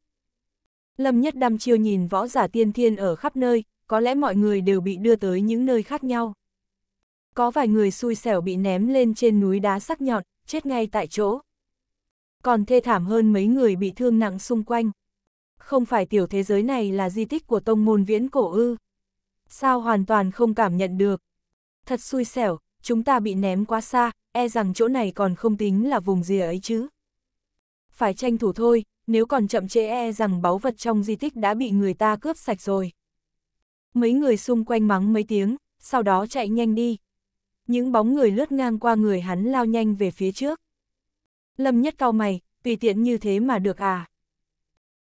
Lâm Nhất Đam chiêu nhìn võ giả tiên thiên ở khắp nơi, có lẽ mọi người đều bị đưa tới những nơi khác nhau. Có vài người xui xẻo bị ném lên trên núi đá sắc nhọn, chết ngay tại chỗ. Còn thê thảm hơn mấy người bị thương nặng xung quanh. Không phải tiểu thế giới này là di tích của tông môn viễn cổ ư. Sao hoàn toàn không cảm nhận được. Thật xui xẻo, chúng ta bị ném quá xa, e rằng chỗ này còn không tính là vùng rìa ấy chứ. Phải tranh thủ thôi, nếu còn chậm trễ e rằng báu vật trong di tích đã bị người ta cướp sạch rồi. Mấy người xung quanh mắng mấy tiếng, sau đó chạy nhanh đi. Những bóng người lướt ngang qua người hắn lao nhanh về phía trước. Lâm nhất cao mày, tùy tiện như thế mà được à.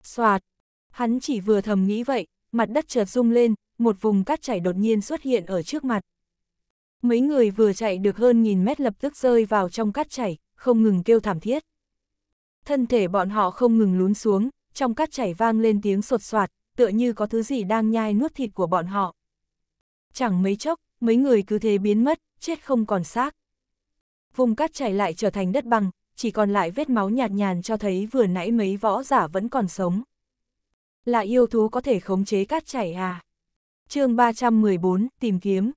Xoạt, hắn chỉ vừa thầm nghĩ vậy, mặt đất chợt rung lên, một vùng cát chảy đột nhiên xuất hiện ở trước mặt. Mấy người vừa chạy được hơn nghìn mét lập tức rơi vào trong cát chảy, không ngừng kêu thảm thiết. Thân thể bọn họ không ngừng lún xuống, trong cát chảy vang lên tiếng sột soạt, tựa như có thứ gì đang nhai nuốt thịt của bọn họ. Chẳng mấy chốc, mấy người cứ thế biến mất, chết không còn xác. Vùng cát chảy lại trở thành đất bằng, chỉ còn lại vết máu nhạt nhàn cho thấy vừa nãy mấy võ giả vẫn còn sống. Là yêu thú có thể khống chế cát chảy à? chương 314, tìm kiếm.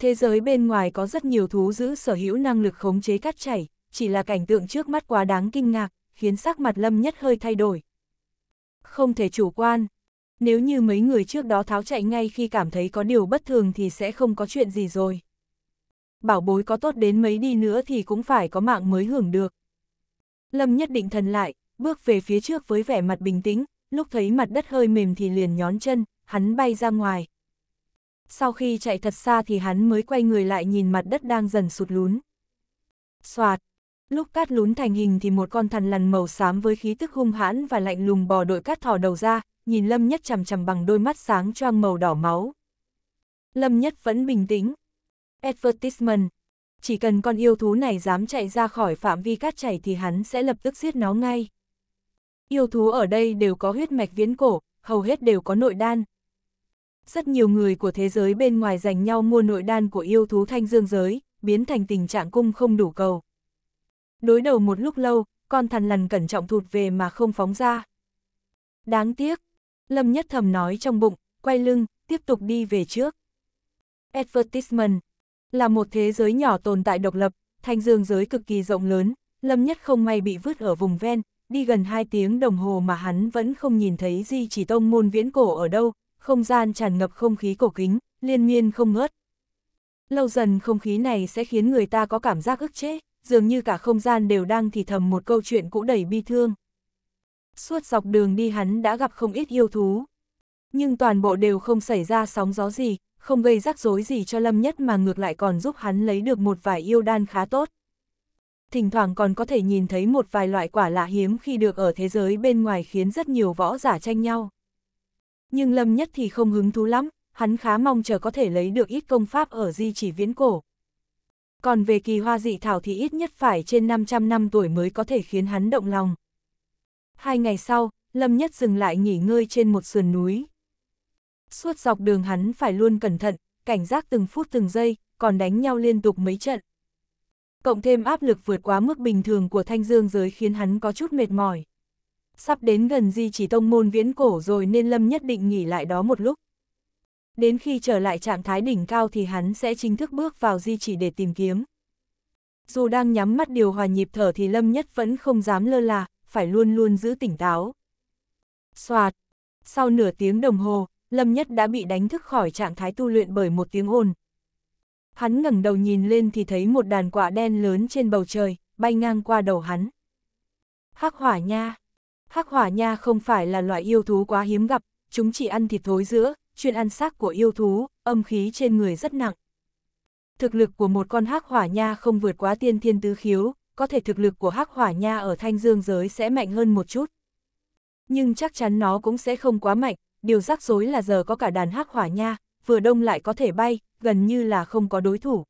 Thế giới bên ngoài có rất nhiều thú giữ sở hữu năng lực khống chế cát chảy, chỉ là cảnh tượng trước mắt quá đáng kinh ngạc, khiến sắc mặt Lâm Nhất hơi thay đổi. Không thể chủ quan. Nếu như mấy người trước đó tháo chạy ngay khi cảm thấy có điều bất thường thì sẽ không có chuyện gì rồi. Bảo bối có tốt đến mấy đi nữa thì cũng phải có mạng mới hưởng được. Lâm Nhất định thần lại, bước về phía trước với vẻ mặt bình tĩnh, lúc thấy mặt đất hơi mềm thì liền nhón chân, hắn bay ra ngoài, sau khi chạy thật xa thì hắn mới quay người lại nhìn mặt đất đang dần sụt lún. Xoạt, lúc cát lún thành hình thì một con thằn lằn màu xám với khí tức hung hãn và lạnh lùng bò đội cát thò đầu ra, nhìn Lâm Nhất chằm chằm bằng đôi mắt sáng choang màu đỏ máu. Lâm Nhất vẫn bình tĩnh. Advertisement. Chỉ cần con yêu thú này dám chạy ra khỏi phạm vi cát chảy thì hắn sẽ lập tức giết nó ngay. Yêu thú ở đây đều có huyết mạch viễn cổ, hầu hết đều có nội đan, rất nhiều người của thế giới bên ngoài dành nhau mua nội đan của yêu thú thanh dương giới, biến thành tình trạng cung không đủ cầu. Đối đầu một lúc lâu, con thằn lằn cẩn trọng thụt về mà không phóng ra. Đáng tiếc, Lâm Nhất Thầm nói trong bụng, quay lưng, tiếp tục đi về trước. Advertisement là một thế giới nhỏ tồn tại độc lập, thanh dương giới cực kỳ rộng lớn, Lâm Nhất không may bị vứt ở vùng ven, đi gần 2 tiếng đồng hồ mà hắn vẫn không nhìn thấy gì chỉ tông môn viễn cổ ở đâu, không gian tràn ngập không khí cổ kính, liên miên không ngớt. Lâu dần không khí này sẽ khiến người ta có cảm giác ức chế, dường như cả không gian đều đang thì thầm một câu chuyện cũ đầy bi thương. Suốt dọc đường đi hắn đã gặp không ít yêu thú. Nhưng toàn bộ đều không xảy ra sóng gió gì, không gây rắc rối gì cho Lâm Nhất mà ngược lại còn giúp hắn lấy được một vài yêu đan khá tốt. Thỉnh thoảng còn có thể nhìn thấy một vài loại quả lạ hiếm khi được ở thế giới bên ngoài khiến rất nhiều võ giả tranh nhau. Nhưng Lâm Nhất thì không hứng thú lắm, hắn khá mong chờ có thể lấy được ít công pháp ở di chỉ viễn cổ. Còn về kỳ hoa dị thảo thì ít nhất phải trên 500 năm tuổi mới có thể khiến hắn động lòng. Hai ngày sau, Lâm Nhất dừng lại nghỉ ngơi trên một sườn núi. Suốt dọc đường hắn phải luôn cẩn thận, cảnh giác từng phút từng giây, còn đánh nhau liên tục mấy trận. Cộng thêm áp lực vượt quá mức bình thường của thanh dương giới khiến hắn có chút mệt mỏi sắp đến gần di chỉ tông môn viễn cổ rồi nên Lâm nhất định nghỉ lại đó một lúc. Đến khi trở lại trạng thái đỉnh cao thì hắn sẽ chính thức bước vào di chỉ để tìm kiếm. Dù đang nhắm mắt điều hòa nhịp thở thì Lâm nhất vẫn không dám lơ là, phải luôn luôn giữ tỉnh táo. Xoạt! Sau nửa tiếng đồng hồ, Lâm nhất đã bị đánh thức khỏi trạng thái tu luyện bởi một tiếng ồn. Hắn ngẩng đầu nhìn lên thì thấy một đàn quả đen lớn trên bầu trời, bay ngang qua đầu hắn. Hắc hỏa nha! Hắc hỏa nha không phải là loại yêu thú quá hiếm gặp, chúng chỉ ăn thịt thối giữa, chuyên ăn xác của yêu thú, âm khí trên người rất nặng. Thực lực của một con hắc hỏa nha không vượt quá tiên thiên tứ khiếu, có thể thực lực của hắc hỏa nha ở thanh dương giới sẽ mạnh hơn một chút. Nhưng chắc chắn nó cũng sẽ không quá mạnh, điều rắc rối là giờ có cả đàn hắc hỏa nha, vừa đông lại có thể bay, gần như là không có đối thủ.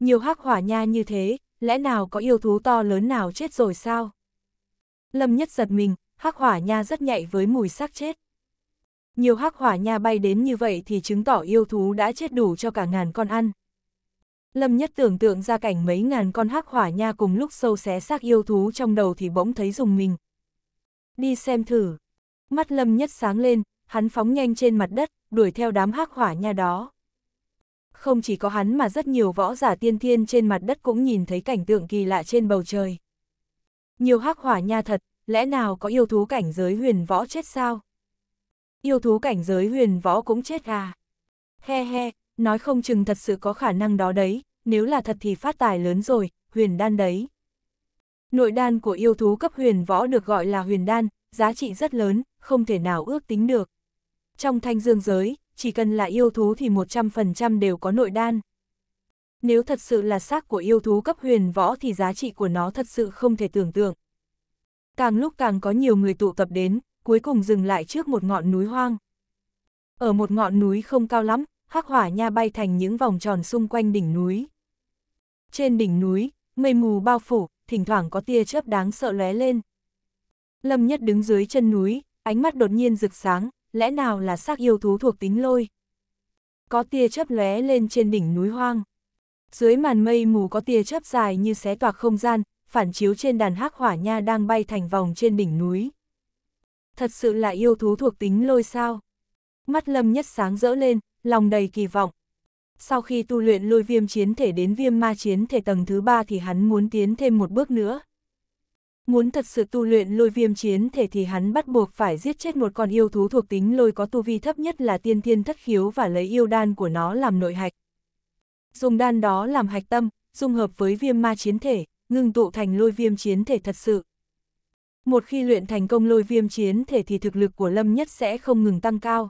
Nhiều hắc hỏa nha như thế, lẽ nào có yêu thú to lớn nào chết rồi sao? Lâm Nhất giật mình, hắc hỏa nha rất nhạy với mùi xác chết. Nhiều hắc hỏa nha bay đến như vậy thì chứng tỏ yêu thú đã chết đủ cho cả ngàn con ăn. Lâm Nhất tưởng tượng ra cảnh mấy ngàn con hắc hỏa nha cùng lúc sâu xé xác yêu thú trong đầu thì bỗng thấy dùng mình. Đi xem thử. Mắt Lâm Nhất sáng lên, hắn phóng nhanh trên mặt đất, đuổi theo đám hắc hỏa nha đó. Không chỉ có hắn mà rất nhiều võ giả tiên thiên trên mặt đất cũng nhìn thấy cảnh tượng kỳ lạ trên bầu trời. Nhiều hắc hỏa nha thật, lẽ nào có yêu thú cảnh giới huyền võ chết sao? Yêu thú cảnh giới huyền võ cũng chết à? He he, nói không chừng thật sự có khả năng đó đấy, nếu là thật thì phát tài lớn rồi, huyền đan đấy. Nội đan của yêu thú cấp huyền võ được gọi là huyền đan, giá trị rất lớn, không thể nào ước tính được. Trong thanh dương giới, chỉ cần là yêu thú thì 100% đều có nội đan nếu thật sự là xác của yêu thú cấp huyền võ thì giá trị của nó thật sự không thể tưởng tượng. Càng lúc càng có nhiều người tụ tập đến, cuối cùng dừng lại trước một ngọn núi hoang. Ở một ngọn núi không cao lắm, hắc hỏa nha bay thành những vòng tròn xung quanh đỉnh núi. Trên đỉnh núi, mây mù bao phủ, thỉnh thoảng có tia chớp đáng sợ lóe lên. Lâm Nhất đứng dưới chân núi, ánh mắt đột nhiên rực sáng, lẽ nào là xác yêu thú thuộc tính lôi. Có tia chớp lóe lên trên đỉnh núi hoang. Dưới màn mây mù có tia chớp dài như xé toạc không gian, phản chiếu trên đàn hắc hỏa nha đang bay thành vòng trên đỉnh núi. Thật sự là yêu thú thuộc tính lôi sao. Mắt lâm nhất sáng rỡ lên, lòng đầy kỳ vọng. Sau khi tu luyện lôi viêm chiến thể đến viêm ma chiến thể tầng thứ ba thì hắn muốn tiến thêm một bước nữa. Muốn thật sự tu luyện lôi viêm chiến thể thì hắn bắt buộc phải giết chết một con yêu thú thuộc tính lôi có tu vi thấp nhất là tiên thiên thất khiếu và lấy yêu đan của nó làm nội hạch, Dùng đan đó làm hạch tâm, dung hợp với viêm ma chiến thể, ngưng tụ thành lôi viêm chiến thể thật sự. Một khi luyện thành công lôi viêm chiến thể thì thực lực của Lâm Nhất sẽ không ngừng tăng cao.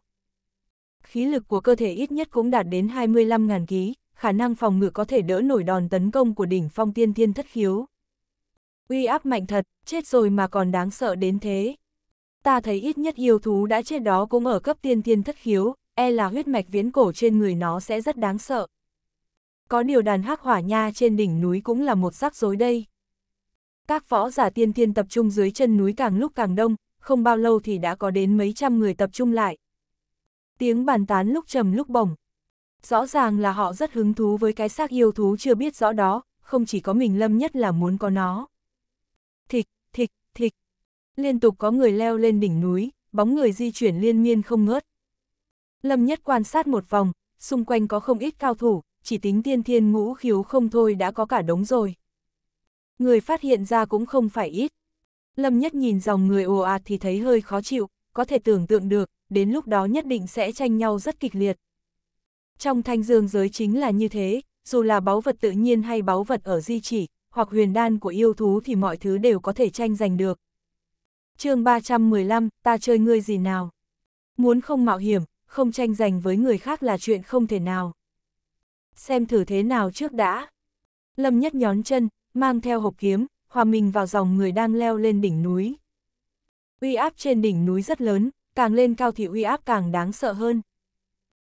Khí lực của cơ thể ít nhất cũng đạt đến 25.000 ký, khả năng phòng ngự có thể đỡ nổi đòn tấn công của đỉnh phong tiên thiên thất khiếu. Uy áp mạnh thật, chết rồi mà còn đáng sợ đến thế. Ta thấy ít nhất yêu thú đã chết đó cũng ở cấp tiên thiên thất khiếu, e là huyết mạch viễn cổ trên người nó sẽ rất đáng sợ có điều đàn hắc hỏa nha trên đỉnh núi cũng là một rắc rối đây. Các võ giả tiên thiên tập trung dưới chân núi càng lúc càng đông, không bao lâu thì đã có đến mấy trăm người tập trung lại. Tiếng bàn tán lúc trầm lúc bổng. Rõ ràng là họ rất hứng thú với cái xác yêu thú chưa biết rõ đó, không chỉ có mình lâm nhất là muốn có nó. thịt, thịt, thịt, Liên tục có người leo lên đỉnh núi, bóng người di chuyển liên miên không ngớt. Lâm nhất quan sát một vòng, xung quanh có không ít cao thủ, chỉ tính tiên thiên ngũ khiếu không thôi đã có cả đống rồi. Người phát hiện ra cũng không phải ít. Lâm Nhất nhìn dòng người ồ ạt thì thấy hơi khó chịu, có thể tưởng tượng được, đến lúc đó nhất định sẽ tranh nhau rất kịch liệt. Trong thanh dương giới chính là như thế, dù là báu vật tự nhiên hay báu vật ở di chỉ, hoặc huyền đan của yêu thú thì mọi thứ đều có thể tranh giành được. chương 315, ta chơi ngươi gì nào? Muốn không mạo hiểm, không tranh giành với người khác là chuyện không thể nào xem thử thế nào trước đã. Lâm Nhất nhón chân, mang theo hộp kiếm, hòa mình vào dòng người đang leo lên đỉnh núi. Uy áp trên đỉnh núi rất lớn, càng lên cao thì uy áp càng đáng sợ hơn.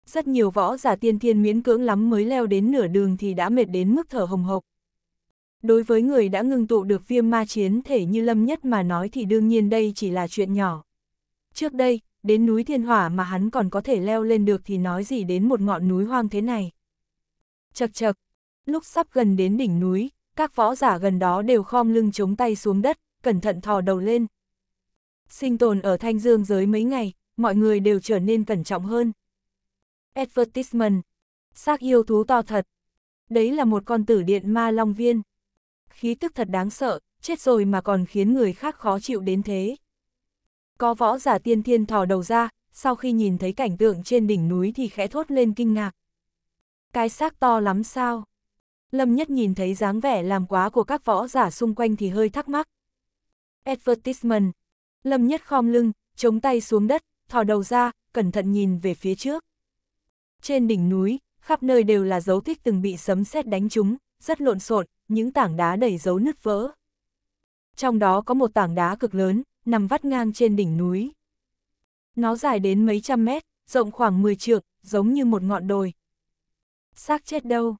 Rất nhiều võ giả tiên thiên miễn cưỡng lắm mới leo đến nửa đường thì đã mệt đến mức thở hồng hộc. Đối với người đã ngưng tụ được viêm ma chiến thể như Lâm Nhất mà nói thì đương nhiên đây chỉ là chuyện nhỏ. Trước đây, đến núi thiên hỏa mà hắn còn có thể leo lên được thì nói gì đến một ngọn núi hoang thế này chật chật. Lúc sắp gần đến đỉnh núi, các võ giả gần đó đều khom lưng chống tay xuống đất, cẩn thận thò đầu lên. Sinh tồn ở Thanh Dương giới mấy ngày, mọi người đều trở nên cẩn trọng hơn. Advertisement. Xác yêu thú to thật. Đấy là một con tử điện ma long viên. Khí tức thật đáng sợ, chết rồi mà còn khiến người khác khó chịu đến thế. Có võ giả tiên thiên thò đầu ra, sau khi nhìn thấy cảnh tượng trên đỉnh núi thì khẽ thốt lên kinh ngạc cái xác to lắm sao? Lâm Nhất nhìn thấy dáng vẻ làm quá của các võ giả xung quanh thì hơi thắc mắc. Advertisement. Lâm Nhất khom lưng, chống tay xuống đất, thò đầu ra, cẩn thận nhìn về phía trước. Trên đỉnh núi, khắp nơi đều là dấu tích từng bị sấm sét đánh trúng, rất lộn xộn, những tảng đá đầy dấu nứt vỡ. Trong đó có một tảng đá cực lớn, nằm vắt ngang trên đỉnh núi. Nó dài đến mấy trăm mét, rộng khoảng 10 trượng, giống như một ngọn đồi, Xác chết đâu?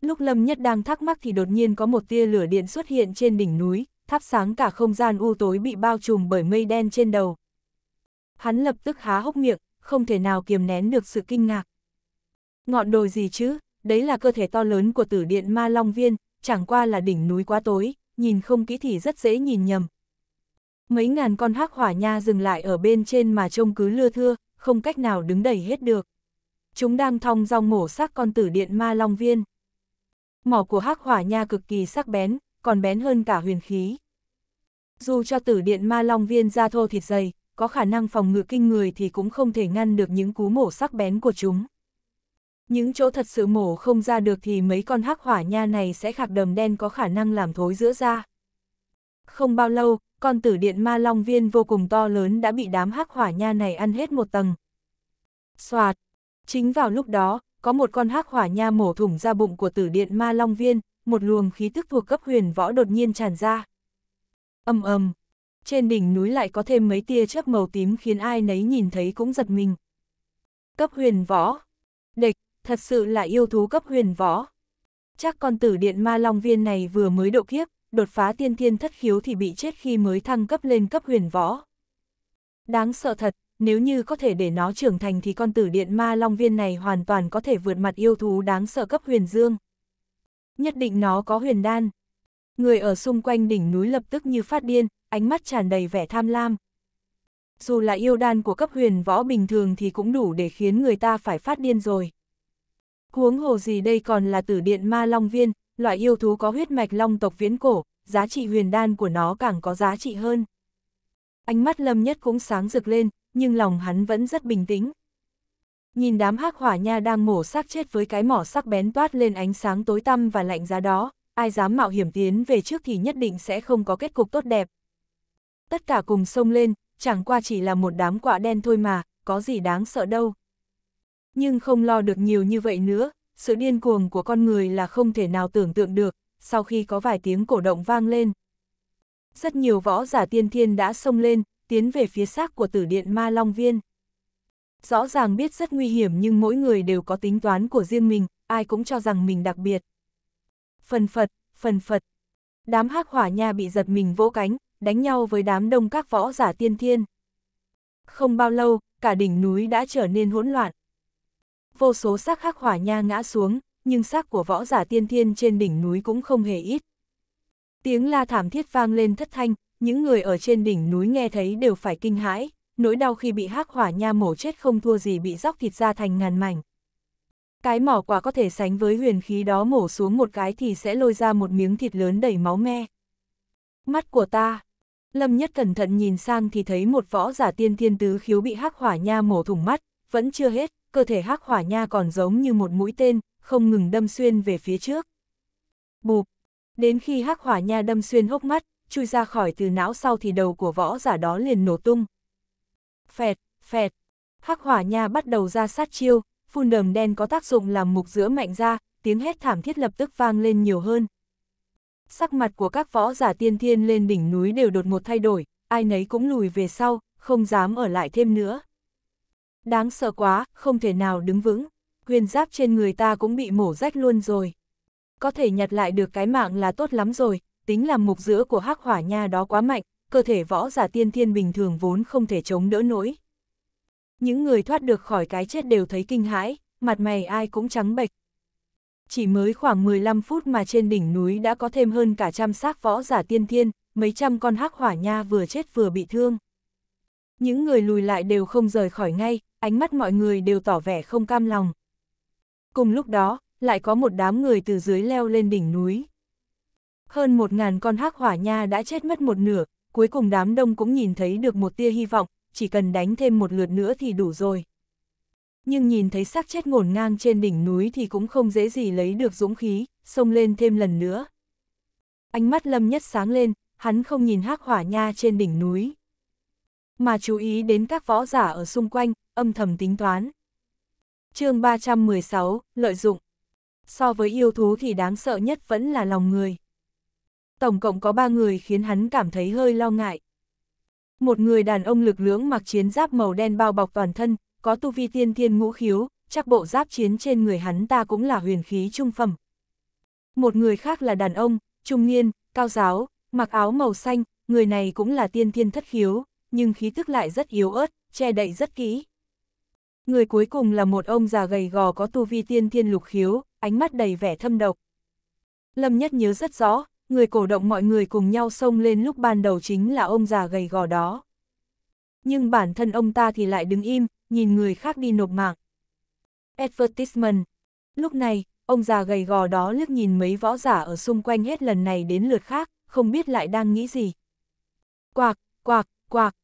Lúc Lâm Nhất đang thắc mắc thì đột nhiên có một tia lửa điện xuất hiện trên đỉnh núi, thắp sáng cả không gian u tối bị bao trùm bởi mây đen trên đầu. Hắn lập tức há hốc miệng, không thể nào kiềm nén được sự kinh ngạc. Ngọn đồi gì chứ, đấy là cơ thể to lớn của tử điện ma long viên, chẳng qua là đỉnh núi quá tối, nhìn không kỹ thì rất dễ nhìn nhầm. Mấy ngàn con hắc hỏa nha dừng lại ở bên trên mà trông cứ lưa thưa, không cách nào đứng đầy hết được chúng đang thong dong mổ xác con tử điện ma long viên. Mỏ của hắc hỏa nha cực kỳ sắc bén, còn bén hơn cả huyền khí. Dù cho tử điện ma long viên da thô thịt dày, có khả năng phòng ngự kinh người thì cũng không thể ngăn được những cú mổ sắc bén của chúng. Những chỗ thật sự mổ không ra được thì mấy con hắc hỏa nha này sẽ khạc đầm đen có khả năng làm thối giữa da. Không bao lâu, con tử điện ma long viên vô cùng to lớn đã bị đám hắc hỏa nha này ăn hết một tầng. Xoạt, Chính vào lúc đó, có một con hắc hỏa nha mổ thủng ra bụng của tử điện ma long viên, một luồng khí tức thuộc cấp huyền võ đột nhiên tràn ra. Âm ầm, trên đỉnh núi lại có thêm mấy tia chớp màu tím khiến ai nấy nhìn thấy cũng giật mình. Cấp huyền võ, địch, thật sự là yêu thú cấp huyền võ. Chắc con tử điện ma long viên này vừa mới độ kiếp, đột phá tiên thiên thất khiếu thì bị chết khi mới thăng cấp lên cấp huyền võ. Đáng sợ thật, nếu như có thể để nó trưởng thành thì con tử điện ma long viên này hoàn toàn có thể vượt mặt yêu thú đáng sợ cấp huyền dương. Nhất định nó có huyền đan. Người ở xung quanh đỉnh núi lập tức như phát điên, ánh mắt tràn đầy vẻ tham lam. Dù là yêu đan của cấp huyền võ bình thường thì cũng đủ để khiến người ta phải phát điên rồi. Huống hồ gì đây còn là tử điện ma long viên, loại yêu thú có huyết mạch long tộc viễn cổ, giá trị huyền đan của nó càng có giá trị hơn. Ánh mắt lâm nhất cũng sáng rực lên, nhưng lòng hắn vẫn rất bình tĩnh. Nhìn đám hắc hỏa nha đang mổ xác chết với cái mỏ sắc bén toát lên ánh sáng tối tăm và lạnh giá đó, ai dám mạo hiểm tiến về trước thì nhất định sẽ không có kết cục tốt đẹp. Tất cả cùng sông lên, chẳng qua chỉ là một đám quạ đen thôi mà, có gì đáng sợ đâu. Nhưng không lo được nhiều như vậy nữa, sự điên cuồng của con người là không thể nào tưởng tượng được, sau khi có vài tiếng cổ động vang lên. Rất nhiều võ giả tiên thiên đã sông lên, tiến về phía xác của tử điện ma long viên. Rõ ràng biết rất nguy hiểm nhưng mỗi người đều có tính toán của riêng mình, ai cũng cho rằng mình đặc biệt. Phần phật, phần phật. Đám hắc hỏa nha bị giật mình vỗ cánh, đánh nhau với đám đông các võ giả tiên thiên. Không bao lâu, cả đỉnh núi đã trở nên hỗn loạn. Vô số xác hắc hỏa nha ngã xuống, nhưng xác của võ giả tiên thiên trên đỉnh núi cũng không hề ít. Tiếng la thảm thiết vang lên thất thanh, những người ở trên đỉnh núi nghe thấy đều phải kinh hãi, nỗi đau khi bị hắc hỏa nha mổ chết không thua gì bị róc thịt ra thành ngàn mảnh. Cái mỏ quả có thể sánh với huyền khí đó mổ xuống một cái thì sẽ lôi ra một miếng thịt lớn đầy máu me. Mắt của ta. Lâm Nhất cẩn thận nhìn sang thì thấy một võ giả tiên thiên tứ khiếu bị hắc hỏa nha mổ thủng mắt, vẫn chưa hết, cơ thể hắc hỏa nha còn giống như một mũi tên, không ngừng đâm xuyên về phía trước. Bụp. Đến khi hắc hỏa nha đâm xuyên hốc mắt, chui ra khỏi từ não sau thì đầu của võ giả đó liền nổ tung. Phẹt, phẹt, hắc hỏa nha bắt đầu ra sát chiêu, phun đờm đen có tác dụng làm mục giữa mạnh ra, tiếng hét thảm thiết lập tức vang lên nhiều hơn. Sắc mặt của các võ giả tiên thiên lên đỉnh núi đều đột ngột thay đổi, ai nấy cũng lùi về sau, không dám ở lại thêm nữa. Đáng sợ quá, không thể nào đứng vững, huyền giáp trên người ta cũng bị mổ rách luôn rồi. Có thể nhặt lại được cái mạng là tốt lắm rồi, tính làm mục giữa của hắc hỏa nha đó quá mạnh, cơ thể võ giả tiên thiên bình thường vốn không thể chống đỡ nổi. Những người thoát được khỏi cái chết đều thấy kinh hãi, mặt mày ai cũng trắng bệch. Chỉ mới khoảng 15 phút mà trên đỉnh núi đã có thêm hơn cả trăm xác võ giả tiên thiên, mấy trăm con hắc hỏa nha vừa chết vừa bị thương. Những người lùi lại đều không rời khỏi ngay, ánh mắt mọi người đều tỏ vẻ không cam lòng. Cùng lúc đó, lại có một đám người từ dưới leo lên đỉnh núi. Hơn một ngàn con hắc hỏa nha đã chết mất một nửa, cuối cùng đám đông cũng nhìn thấy được một tia hy vọng, chỉ cần đánh thêm một lượt nữa thì đủ rồi. Nhưng nhìn thấy xác chết ngổn ngang trên đỉnh núi thì cũng không dễ gì lấy được dũng khí, xông lên thêm lần nữa. Ánh mắt Lâm Nhất sáng lên, hắn không nhìn hắc hỏa nha trên đỉnh núi, mà chú ý đến các võ giả ở xung quanh, âm thầm tính toán. chương 316, lợi dụng. So với yêu thú thì đáng sợ nhất vẫn là lòng người. Tổng cộng có ba người khiến hắn cảm thấy hơi lo ngại. Một người đàn ông lực lưỡng mặc chiến giáp màu đen bao bọc toàn thân, có tu vi tiên thiên ngũ khiếu, chắc bộ giáp chiến trên người hắn ta cũng là huyền khí trung phẩm. Một người khác là đàn ông, trung niên, cao giáo, mặc áo màu xanh, người này cũng là tiên thiên thất khiếu, nhưng khí tức lại rất yếu ớt, che đậy rất kỹ. Người cuối cùng là một ông già gầy gò có tu vi tiên thiên lục khiếu, ánh mắt đầy vẻ thâm độc. Lâm Nhất nhớ rất rõ, người cổ động mọi người cùng nhau xông lên lúc ban đầu chính là ông già gầy gò đó. Nhưng bản thân ông ta thì lại đứng im, nhìn người khác đi nộp mạng. Advertisement. Lúc này, ông già gầy gò đó liếc nhìn mấy võ giả ở xung quanh hết lần này đến lượt khác, không biết lại đang nghĩ gì. Quạc, quạc, quạc.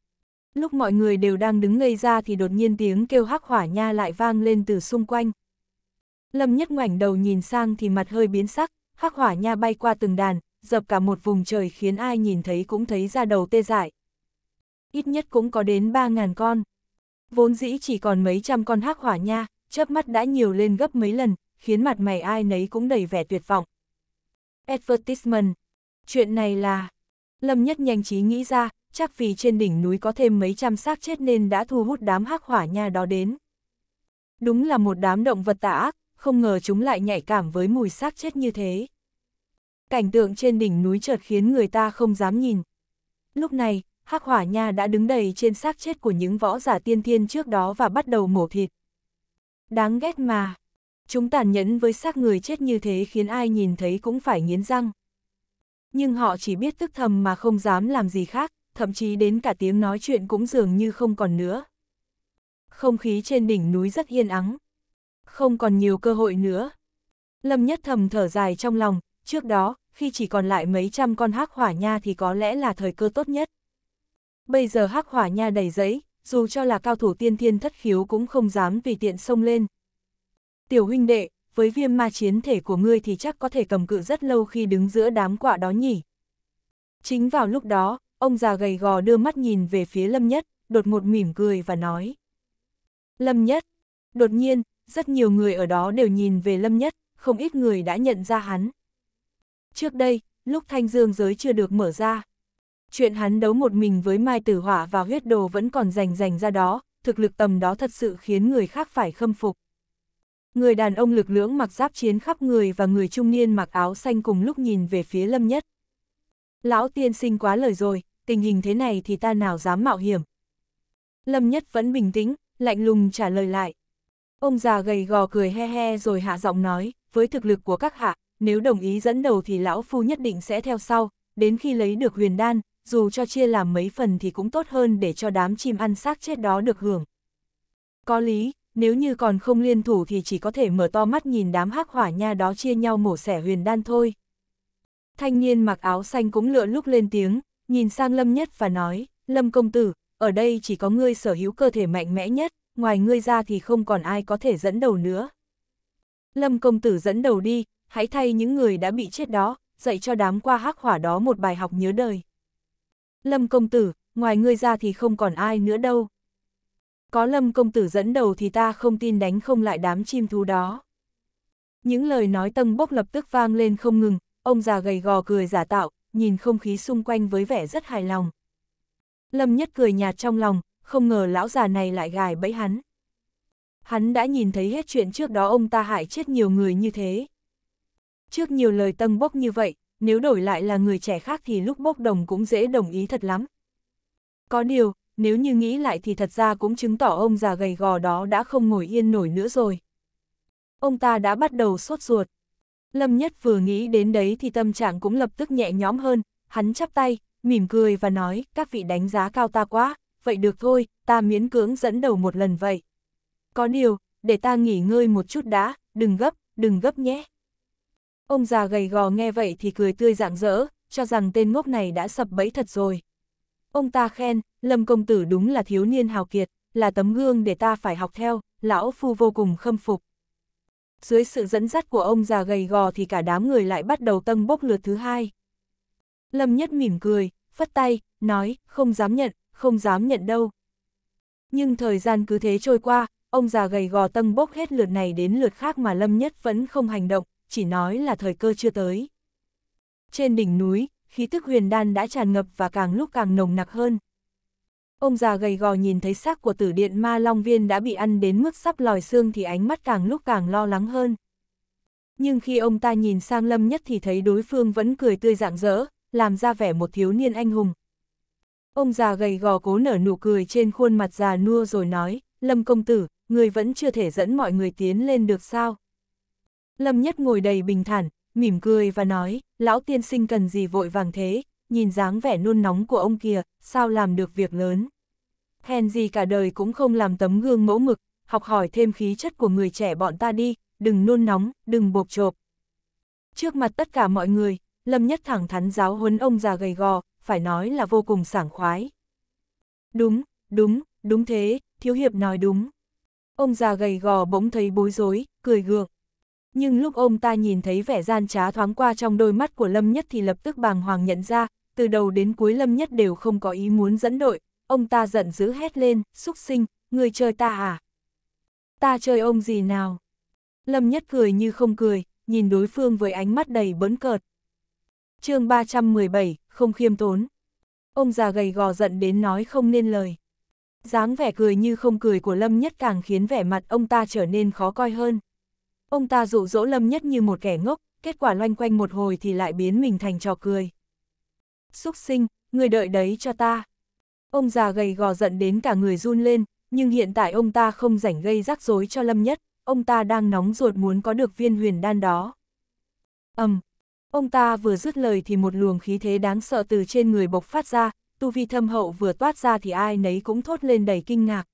Lúc mọi người đều đang đứng ngây ra thì đột nhiên tiếng kêu hắc hỏa nha lại vang lên từ xung quanh. Lâm Nhất ngoảnh đầu nhìn sang thì mặt hơi biến sắc, hắc hỏa nha bay qua từng đàn, dập cả một vùng trời khiến ai nhìn thấy cũng thấy ra đầu tê dại. Ít nhất cũng có đến 3.000 con. Vốn dĩ chỉ còn mấy trăm con hắc hỏa nha, chớp mắt đã nhiều lên gấp mấy lần, khiến mặt mày ai nấy cũng đầy vẻ tuyệt vọng. Advertisement. Chuyện này là... Lâm Nhất nhanh trí nghĩ ra, chắc vì trên đỉnh núi có thêm mấy trăm xác chết nên đã thu hút đám hắc hỏa nha đó đến. Đúng là một đám động vật tà ác, không ngờ chúng lại nhạy cảm với mùi xác chết như thế cảnh tượng trên đỉnh núi chợt khiến người ta không dám nhìn. Lúc này, hắc hỏa nha đã đứng đầy trên xác chết của những võ giả tiên thiên trước đó và bắt đầu mổ thịt. Đáng ghét mà, chúng tàn nhẫn với xác người chết như thế khiến ai nhìn thấy cũng phải nghiến răng. Nhưng họ chỉ biết tức thầm mà không dám làm gì khác, thậm chí đến cả tiếng nói chuyện cũng dường như không còn nữa. Không khí trên đỉnh núi rất yên ắng. Không còn nhiều cơ hội nữa. Lâm Nhất Thầm thở dài trong lòng, trước đó, khi chỉ còn lại mấy trăm con hắc hỏa nha thì có lẽ là thời cơ tốt nhất. Bây giờ hắc hỏa nha đầy giấy, dù cho là cao thủ tiên thiên thất khiếu cũng không dám vì tiện xông lên. Tiểu huynh đệ, với viêm ma chiến thể của ngươi thì chắc có thể cầm cự rất lâu khi đứng giữa đám quạ đó nhỉ. Chính vào lúc đó, ông già gầy gò đưa mắt nhìn về phía Lâm Nhất, đột ngột mỉm cười và nói. Lâm Nhất, đột nhiên, rất nhiều người ở đó đều nhìn về Lâm Nhất, không ít người đã nhận ra hắn. Trước đây, lúc thanh dương giới chưa được mở ra, chuyện hắn đấu một mình với Mai Tử Hỏa và huyết đồ vẫn còn rành rành ra đó, thực lực tầm đó thật sự khiến người khác phải khâm phục. Người đàn ông lực lưỡng mặc giáp chiến khắp người và người trung niên mặc áo xanh cùng lúc nhìn về phía lâm nhất. Lão tiên sinh quá lời rồi, tình hình thế này thì ta nào dám mạo hiểm. Lâm nhất vẫn bình tĩnh, lạnh lùng trả lời lại. Ông già gầy gò cười he he rồi hạ giọng nói, với thực lực của các hạ, nếu đồng ý dẫn đầu thì lão phu nhất định sẽ theo sau, đến khi lấy được huyền đan, dù cho chia làm mấy phần thì cũng tốt hơn để cho đám chim ăn xác chết đó được hưởng. Có lý, nếu như còn không liên thủ thì chỉ có thể mở to mắt nhìn đám hắc hỏa nha đó chia nhau mổ xẻ huyền đan thôi. Thanh niên mặc áo xanh cũng lựa lúc lên tiếng, nhìn sang Lâm Nhất và nói, Lâm công tử, ở đây chỉ có ngươi sở hữu cơ thể mạnh mẽ nhất, ngoài ngươi ra thì không còn ai có thể dẫn đầu nữa. Lâm công tử dẫn đầu đi, hãy thay những người đã bị chết đó, dạy cho đám qua hắc hỏa đó một bài học nhớ đời. Lâm công tử, ngoài ngươi ra thì không còn ai nữa đâu. Có lâm công tử dẫn đầu thì ta không tin đánh không lại đám chim thú đó. Những lời nói tâng bốc lập tức vang lên không ngừng, ông già gầy gò cười giả tạo, nhìn không khí xung quanh với vẻ rất hài lòng. Lâm nhất cười nhạt trong lòng, không ngờ lão già này lại gài bẫy hắn. Hắn đã nhìn thấy hết chuyện trước đó ông ta hại chết nhiều người như thế, Trước nhiều lời tâng bốc như vậy, nếu đổi lại là người trẻ khác thì lúc bốc đồng cũng dễ đồng ý thật lắm. Có điều, nếu như nghĩ lại thì thật ra cũng chứng tỏ ông già gầy gò đó đã không ngồi yên nổi nữa rồi. Ông ta đã bắt đầu sốt ruột. Lâm Nhất vừa nghĩ đến đấy thì tâm trạng cũng lập tức nhẹ nhõm hơn, hắn chắp tay, mỉm cười và nói, các vị đánh giá cao ta quá, vậy được thôi, ta miễn cưỡng dẫn đầu một lần vậy. Có điều, để ta nghỉ ngơi một chút đã, đừng gấp, đừng gấp nhé. Ông già gầy gò nghe vậy thì cười tươi rạng rỡ, cho rằng tên ngốc này đã sập bẫy thật rồi. Ông ta khen, Lâm công tử đúng là thiếu niên hào kiệt, là tấm gương để ta phải học theo, lão phu vô cùng khâm phục. Dưới sự dẫn dắt của ông già gầy gò thì cả đám người lại bắt đầu tâng bốc lượt thứ hai. Lâm nhất mỉm cười, phất tay, nói, không dám nhận, không dám nhận đâu. Nhưng thời gian cứ thế trôi qua, ông già gầy gò tâng bốc hết lượt này đến lượt khác mà Lâm nhất vẫn không hành động, chỉ nói là thời cơ chưa tới. Trên đỉnh núi, khí tức huyền đan đã tràn ngập và càng lúc càng nồng nặc hơn. Ông già gầy gò nhìn thấy xác của tử điện ma long viên đã bị ăn đến mức sắp lòi xương thì ánh mắt càng lúc càng lo lắng hơn. Nhưng khi ông ta nhìn sang lâm nhất thì thấy đối phương vẫn cười tươi rạng rỡ, làm ra vẻ một thiếu niên anh hùng. Ông già gầy gò cố nở nụ cười trên khuôn mặt già nua rồi nói, Lâm công tử, người vẫn chưa thể dẫn mọi người tiến lên được sao? Lâm Nhất ngồi đầy bình thản, mỉm cười và nói, lão tiên sinh cần gì vội vàng thế, nhìn dáng vẻ nôn nóng của ông kìa, sao làm được việc lớn. Hèn gì cả đời cũng không làm tấm gương mẫu mực, học hỏi thêm khí chất của người trẻ bọn ta đi, đừng nôn nóng, đừng bộc chộp. Trước mặt tất cả mọi người, Lâm Nhất thẳng thắn giáo huấn ông già gầy gò, phải nói là vô cùng sảng khoái. Đúng, đúng, đúng thế, thiếu hiệp nói đúng. Ông già gầy gò bỗng thấy bối rối, cười gượng. Nhưng lúc ông ta nhìn thấy vẻ gian trá thoáng qua trong đôi mắt của Lâm Nhất thì lập tức bàng hoàng nhận ra, từ đầu đến cuối Lâm Nhất đều không có ý muốn dẫn đội, ông ta giận dữ hét lên, xúc sinh, người chơi ta à? Ta chơi ông gì nào? Lâm Nhất cười như không cười, nhìn đối phương với ánh mắt đầy bấn cợt. chương 317, không khiêm tốn. Ông già gầy gò giận đến nói không nên lời. dáng vẻ cười như không cười của Lâm Nhất càng khiến vẻ mặt ông ta trở nên khó coi hơn. Ông ta dụ dỗ Lâm Nhất như một kẻ ngốc, kết quả loanh quanh một hồi thì lại biến mình thành trò cười. Xúc sinh, người đợi đấy cho ta. Ông già gầy gò giận đến cả người run lên, nhưng hiện tại ông ta không rảnh gây rắc rối cho Lâm Nhất, ông ta đang nóng ruột muốn có được viên huyền đan đó. ầm, um, ông ta vừa dứt lời thì một luồng khí thế đáng sợ từ trên người bộc phát ra, tu vi thâm hậu vừa toát ra thì ai nấy cũng thốt lên đầy kinh ngạc.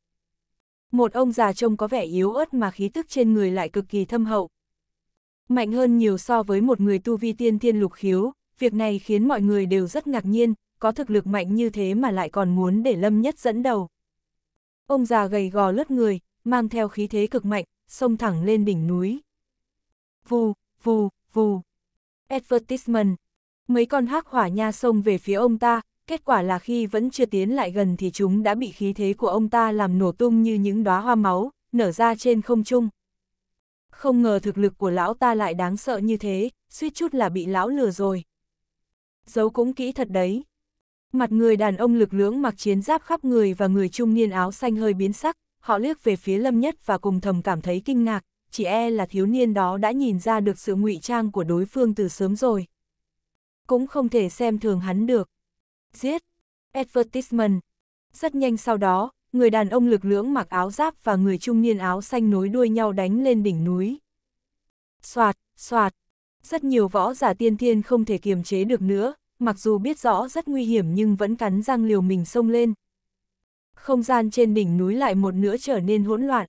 Một ông già trông có vẻ yếu ớt mà khí tức trên người lại cực kỳ thâm hậu. Mạnh hơn nhiều so với một người tu vi tiên thiên lục khiếu, việc này khiến mọi người đều rất ngạc nhiên, có thực lực mạnh như thế mà lại còn muốn để Lâm Nhất dẫn đầu. Ông già gầy gò lướt người, mang theo khí thế cực mạnh, xông thẳng lên đỉnh núi. Vù, vù, vù. Advertisement. Mấy con hắc hỏa nha xông về phía ông ta, kết quả là khi vẫn chưa tiến lại gần thì chúng đã bị khí thế của ông ta làm nổ tung như những đóa hoa máu, nở ra trên không trung. Không ngờ thực lực của lão ta lại đáng sợ như thế, suýt chút là bị lão lừa rồi. Giấu cũng kỹ thật đấy. Mặt người đàn ông lực lưỡng mặc chiến giáp khắp người và người trung niên áo xanh hơi biến sắc, họ liếc về phía Lâm Nhất và cùng thầm cảm thấy kinh ngạc, chỉ e là thiếu niên đó đã nhìn ra được sự ngụy trang của đối phương từ sớm rồi. Cũng không thể xem thường hắn được. Giết! Advertisement! Rất nhanh sau đó, người đàn ông lực lưỡng mặc áo giáp và người trung niên áo xanh nối đuôi nhau đánh lên đỉnh núi. Xoạt, xoạt! Rất nhiều võ giả tiên thiên không thể kiềm chế được nữa, mặc dù biết rõ rất nguy hiểm nhưng vẫn cắn răng liều mình xông lên. Không gian trên đỉnh núi lại một nữa trở nên hỗn loạn.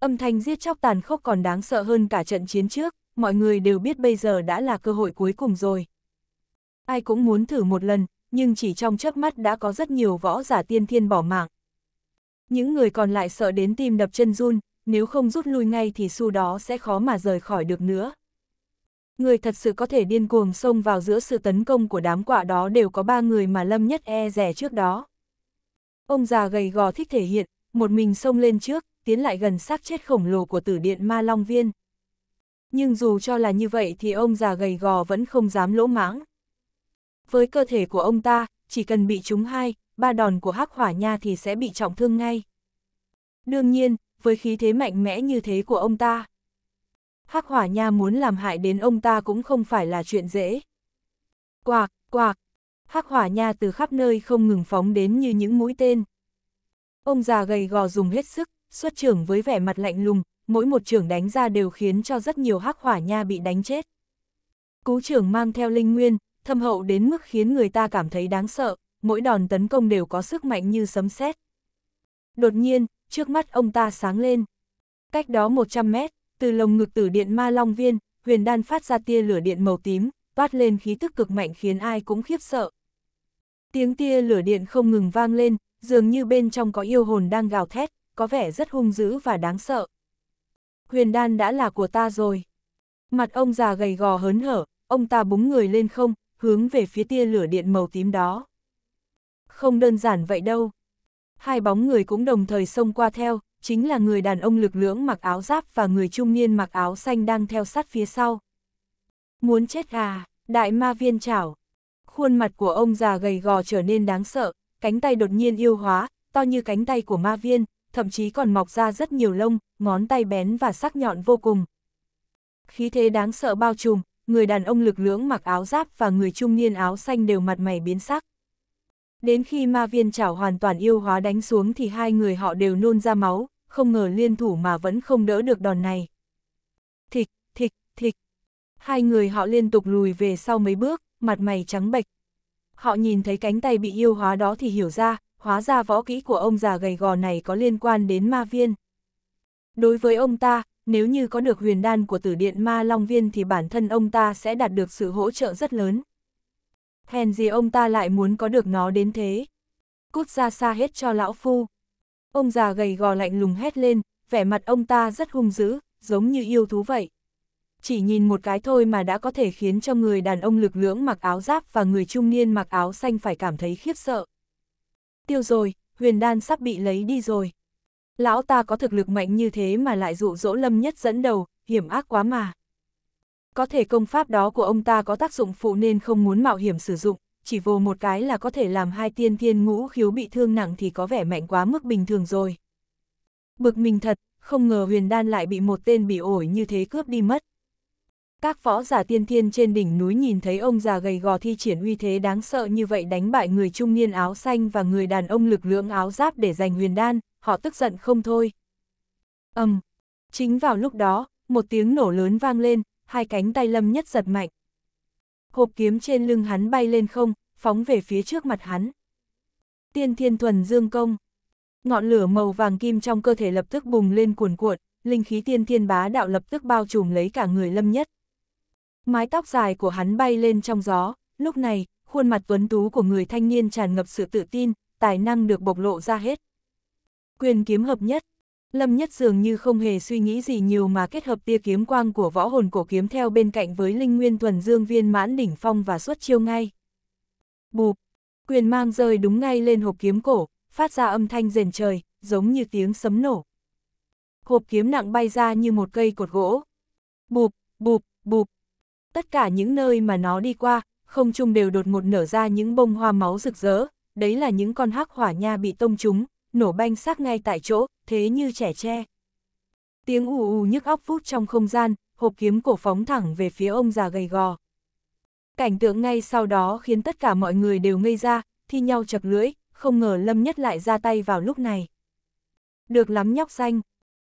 Âm thanh giết chóc tàn khốc còn đáng sợ hơn cả trận chiến trước, mọi người đều biết bây giờ đã là cơ hội cuối cùng rồi. Ai cũng muốn thử một lần, nhưng chỉ trong chớp mắt đã có rất nhiều võ giả tiên thiên bỏ mạng. Những người còn lại sợ đến tim đập chân run, nếu không rút lui ngay thì xu đó sẽ khó mà rời khỏi được nữa. Người thật sự có thể điên cuồng xông vào giữa sự tấn công của đám quạ đó đều có ba người mà Lâm Nhất e rẻ trước đó. Ông già gầy gò thích thể hiện, một mình xông lên trước, tiến lại gần xác chết khổng lồ của tử điện ma long viên. Nhưng dù cho là như vậy thì ông già gầy gò vẫn không dám lỗ mãng với cơ thể của ông ta, chỉ cần bị trúng hai, ba đòn của hắc hỏa nha thì sẽ bị trọng thương ngay. Đương nhiên, với khí thế mạnh mẽ như thế của ông ta, hắc hỏa nha muốn làm hại đến ông ta cũng không phải là chuyện dễ. Quạc, quạc, hắc hỏa nha từ khắp nơi không ngừng phóng đến như những mũi tên. Ông già gầy gò dùng hết sức, xuất trưởng với vẻ mặt lạnh lùng, mỗi một trưởng đánh ra đều khiến cho rất nhiều hắc hỏa nha bị đánh chết. Cú trưởng mang theo linh nguyên, thâm hậu đến mức khiến người ta cảm thấy đáng sợ, mỗi đòn tấn công đều có sức mạnh như sấm sét. Đột nhiên, trước mắt ông ta sáng lên. Cách đó 100 mét, từ lồng ngực tử điện ma long viên, huyền đan phát ra tia lửa điện màu tím, toát lên khí tức cực mạnh khiến ai cũng khiếp sợ. Tiếng tia lửa điện không ngừng vang lên, dường như bên trong có yêu hồn đang gào thét, có vẻ rất hung dữ và đáng sợ. Huyền đan đã là của ta rồi. Mặt ông già gầy gò hớn hở, ông ta búng người lên không, hướng về phía tia lửa điện màu tím đó. Không đơn giản vậy đâu. Hai bóng người cũng đồng thời xông qua theo, chính là người đàn ông lực lưỡng mặc áo giáp và người trung niên mặc áo xanh đang theo sát phía sau. Muốn chết gà đại ma viên chảo. Khuôn mặt của ông già gầy gò trở nên đáng sợ, cánh tay đột nhiên yêu hóa, to như cánh tay của ma viên, thậm chí còn mọc ra rất nhiều lông, ngón tay bén và sắc nhọn vô cùng. Khí thế đáng sợ bao trùm, người đàn ông lực lưỡng mặc áo giáp và người trung niên áo xanh đều mặt mày biến sắc. Đến khi ma viên chảo hoàn toàn yêu hóa đánh xuống thì hai người họ đều nôn ra máu, không ngờ liên thủ mà vẫn không đỡ được đòn này. Thịch, thịch, thịch. Hai người họ liên tục lùi về sau mấy bước, mặt mày trắng bệch. Họ nhìn thấy cánh tay bị yêu hóa đó thì hiểu ra, hóa ra võ kỹ của ông già gầy gò này có liên quan đến ma viên. Đối với ông ta, nếu như có được huyền đan của tử điện ma long viên thì bản thân ông ta sẽ đạt được sự hỗ trợ rất lớn. Hèn gì ông ta lại muốn có được nó đến thế. Cút ra xa hết cho lão phu. Ông già gầy gò lạnh lùng hét lên, vẻ mặt ông ta rất hung dữ, giống như yêu thú vậy. Chỉ nhìn một cái thôi mà đã có thể khiến cho người đàn ông lực lưỡng mặc áo giáp và người trung niên mặc áo xanh phải cảm thấy khiếp sợ. Tiêu rồi, huyền đan sắp bị lấy đi rồi lão ta có thực lực mạnh như thế mà lại dụ dỗ lâm nhất dẫn đầu, hiểm ác quá mà. Có thể công pháp đó của ông ta có tác dụng phụ nên không muốn mạo hiểm sử dụng, chỉ vô một cái là có thể làm hai tiên thiên ngũ khiếu bị thương nặng thì có vẻ mạnh quá mức bình thường rồi. Bực mình thật, không ngờ huyền đan lại bị một tên bị ổi như thế cướp đi mất. Các võ giả tiên thiên trên đỉnh núi nhìn thấy ông già gầy gò thi triển uy thế đáng sợ như vậy đánh bại người trung niên áo xanh và người đàn ông lực lượng áo giáp để giành huyền đan, họ tức giận không thôi. ầm, um, chính vào lúc đó, một tiếng nổ lớn vang lên, hai cánh tay lâm nhất giật mạnh. Hộp kiếm trên lưng hắn bay lên không, phóng về phía trước mặt hắn. Tiên thiên thuần dương công. Ngọn lửa màu vàng kim trong cơ thể lập tức bùng lên cuồn cuộn, linh khí tiên thiên bá đạo lập tức bao trùm lấy cả người lâm nhất. Mái tóc dài của hắn bay lên trong gió, lúc này, khuôn mặt tuấn tú của người thanh niên tràn ngập sự tự tin, tài năng được bộc lộ ra hết quyền kiếm hợp nhất. Lâm Nhất dường như không hề suy nghĩ gì nhiều mà kết hợp tia kiếm quang của võ hồn cổ kiếm theo bên cạnh với linh nguyên thuần dương viên mãn đỉnh phong và xuất chiêu ngay. Bụp, quyền mang rơi đúng ngay lên hộp kiếm cổ, phát ra âm thanh rền trời, giống như tiếng sấm nổ. Hộp kiếm nặng bay ra như một cây cột gỗ. Bụp, bụp, bụp. Tất cả những nơi mà nó đi qua, không chung đều đột ngột nở ra những bông hoa máu rực rỡ, đấy là những con hắc hỏa nha bị tông trúng, nổ banh xác ngay tại chỗ, thế như trẻ tre. Tiếng ù ù nhức óc vút trong không gian, hộp kiếm cổ phóng thẳng về phía ông già gầy gò. Cảnh tượng ngay sau đó khiến tất cả mọi người đều ngây ra, thi nhau chập lưỡi, không ngờ Lâm Nhất lại ra tay vào lúc này. Được lắm nhóc xanh.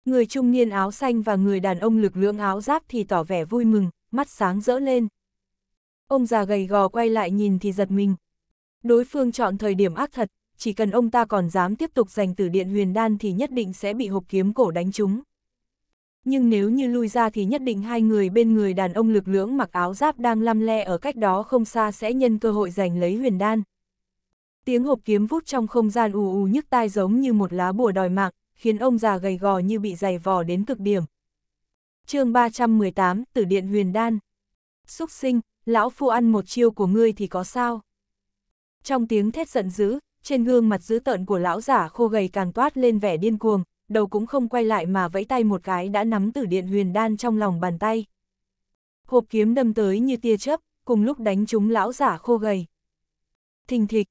Người trung niên áo xanh và người đàn ông lực lượng áo giáp thì tỏ vẻ vui mừng, mắt sáng rỡ lên. Ông già gầy gò quay lại nhìn thì giật mình. Đối phương chọn thời điểm ác thật, chỉ cần ông ta còn dám tiếp tục giành tử điện huyền đan thì nhất định sẽ bị hộp kiếm cổ đánh trúng. Nhưng nếu như lui ra thì nhất định hai người bên người đàn ông lực lưỡng mặc áo giáp đang lăm le ở cách đó không xa sẽ nhân cơ hội giành lấy huyền đan. Tiếng hộp kiếm vút trong không gian ù ù nhức tai giống như một lá bùa đòi mạng, khiến ông già gầy gò như bị dày vò đến cực điểm. chương 318, Tử Điện Huyền Đan Xúc sinh, lão phu ăn một chiêu của ngươi thì có sao? Trong tiếng thét giận dữ, trên gương mặt dữ tợn của lão giả khô gầy càng toát lên vẻ điên cuồng, đầu cũng không quay lại mà vẫy tay một cái đã nắm tử điện huyền đan trong lòng bàn tay. Hộp kiếm đâm tới như tia chớp, cùng lúc đánh trúng lão giả khô gầy. Thình thịch,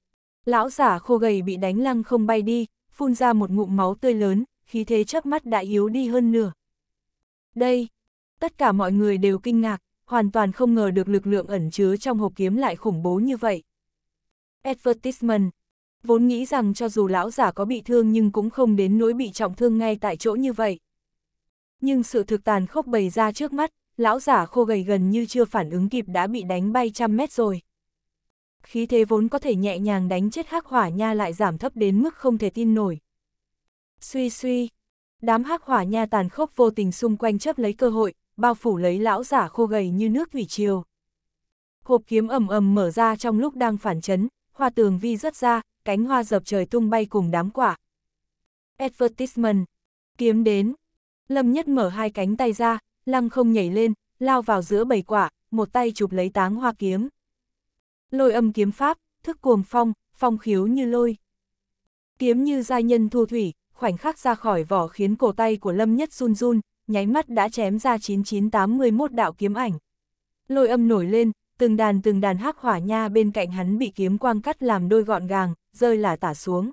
lão giả khô gầy bị đánh lăng không bay đi, phun ra một ngụm máu tươi lớn, khí thế chớp mắt đã yếu đi hơn nửa. Đây, tất cả mọi người đều kinh ngạc, hoàn toàn không ngờ được lực lượng ẩn chứa trong hộp kiếm lại khủng bố như vậy. Advertisement, vốn nghĩ rằng cho dù lão giả có bị thương nhưng cũng không đến nỗi bị trọng thương ngay tại chỗ như vậy. Nhưng sự thực tàn khốc bày ra trước mắt, lão giả khô gầy gần như chưa phản ứng kịp đã bị đánh bay trăm mét rồi. Khí thế vốn có thể nhẹ nhàng đánh chết hắc hỏa nha lại giảm thấp đến mức không thể tin nổi. Suy suy, đám hắc hỏa nha tàn khốc vô tình xung quanh chấp lấy cơ hội, bao phủ lấy lão giả khô gầy như nước thủy chiều. Hộp kiếm ầm ầm mở ra trong lúc đang phản chấn, hoa tường vi rớt ra, cánh hoa dập trời tung bay cùng đám quả. Advertisement. Kiếm đến. Lâm Nhất mở hai cánh tay ra, lăng không nhảy lên, lao vào giữa bầy quả, một tay chụp lấy táng hoa kiếm. Lôi âm kiếm pháp, thức cuồng phong, phong khiếu như lôi. Kiếm như giai nhân thu thủy, khoảnh khắc ra khỏi vỏ khiến cổ tay của Lâm Nhất run run, nháy mắt đã chém ra 9981 đạo kiếm ảnh. Lôi âm nổi lên, từng đàn từng đàn hắc hỏa nha bên cạnh hắn bị kiếm quang cắt làm đôi gọn gàng, rơi là tả xuống.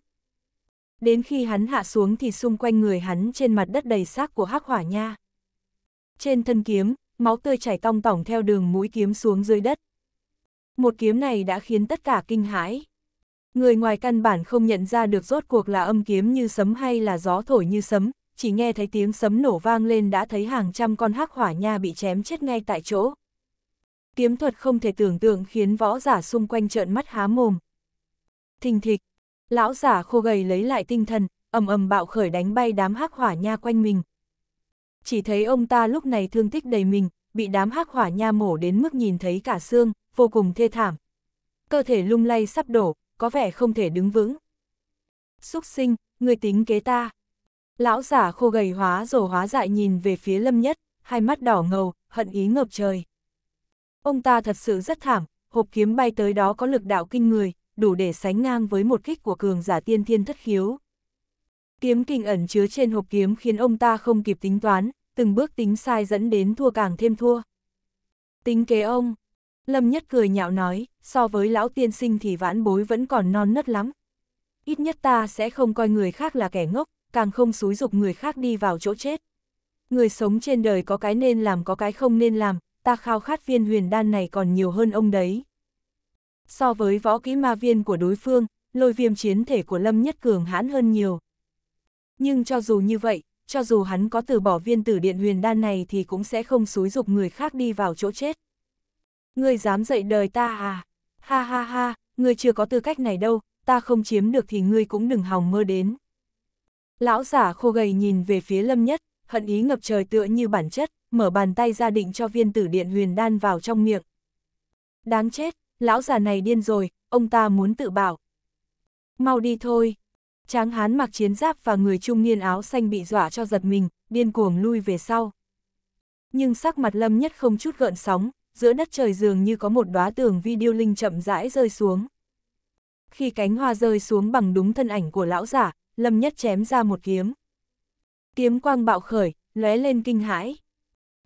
Đến khi hắn hạ xuống thì xung quanh người hắn trên mặt đất đầy xác của hắc hỏa nha. Trên thân kiếm, máu tươi chảy tong tỏng theo đường mũi kiếm xuống dưới đất. Một kiếm này đã khiến tất cả kinh hãi. Người ngoài căn bản không nhận ra được rốt cuộc là âm kiếm như sấm hay là gió thổi như sấm, chỉ nghe thấy tiếng sấm nổ vang lên đã thấy hàng trăm con hắc hỏa nha bị chém chết ngay tại chỗ kiếm thuật không thể tưởng tượng khiến võ giả xung quanh trợn mắt há mồm. Thình thịch, lão giả khô gầy lấy lại tinh thần, ầm ầm bạo khởi đánh bay đám hắc hỏa nha quanh mình. Chỉ thấy ông ta lúc này thương tích đầy mình, bị đám hắc hỏa nha mổ đến mức nhìn thấy cả xương, vô cùng thê thảm. Cơ thể lung lay sắp đổ, có vẻ không thể đứng vững. Xúc sinh, người tính kế ta. Lão giả khô gầy hóa rồ hóa dại nhìn về phía lâm nhất, hai mắt đỏ ngầu, hận ý ngập trời. Ông ta thật sự rất thảm, hộp kiếm bay tới đó có lực đạo kinh người, đủ để sánh ngang với một kích của cường giả tiên thiên thất khiếu. Kiếm kinh ẩn chứa trên hộp kiếm khiến ông ta không kịp tính toán, từng bước tính sai dẫn đến thua càng thêm thua. Tính kế ông, Lâm Nhất cười nhạo nói, so với lão tiên sinh thì vãn bối vẫn còn non nớt lắm. Ít nhất ta sẽ không coi người khác là kẻ ngốc, càng không xúi dục người khác đi vào chỗ chết. Người sống trên đời có cái nên làm có cái không nên làm, ta khao khát viên huyền đan này còn nhiều hơn ông đấy. So với võ kỹ ma viên của đối phương, lôi viêm chiến thể của Lâm Nhất Cường hãn hơn nhiều. Nhưng cho dù như vậy, cho dù hắn có từ bỏ viên tử điện huyền đan này thì cũng sẽ không xúi dục người khác đi vào chỗ chết. Ngươi dám dậy đời ta à? Ha ha ha, ngươi chưa có tư cách này đâu, ta không chiếm được thì ngươi cũng đừng hòng mơ đến. Lão giả khô gầy nhìn về phía lâm nhất, hận ý ngập trời tựa như bản chất mở bàn tay ra định cho viên tử điện huyền đan vào trong miệng. Đáng chết, lão già này điên rồi, ông ta muốn tự bảo. Mau đi thôi. Tráng hán mặc chiến giáp và người trung niên áo xanh bị dọa cho giật mình, điên cuồng lui về sau. Nhưng sắc mặt lâm nhất không chút gợn sóng, giữa đất trời dường như có một đóa tường vi điêu linh chậm rãi rơi xuống. Khi cánh hoa rơi xuống bằng đúng thân ảnh của lão giả, lâm nhất chém ra một kiếm. Kiếm quang bạo khởi, lóe lên kinh hãi.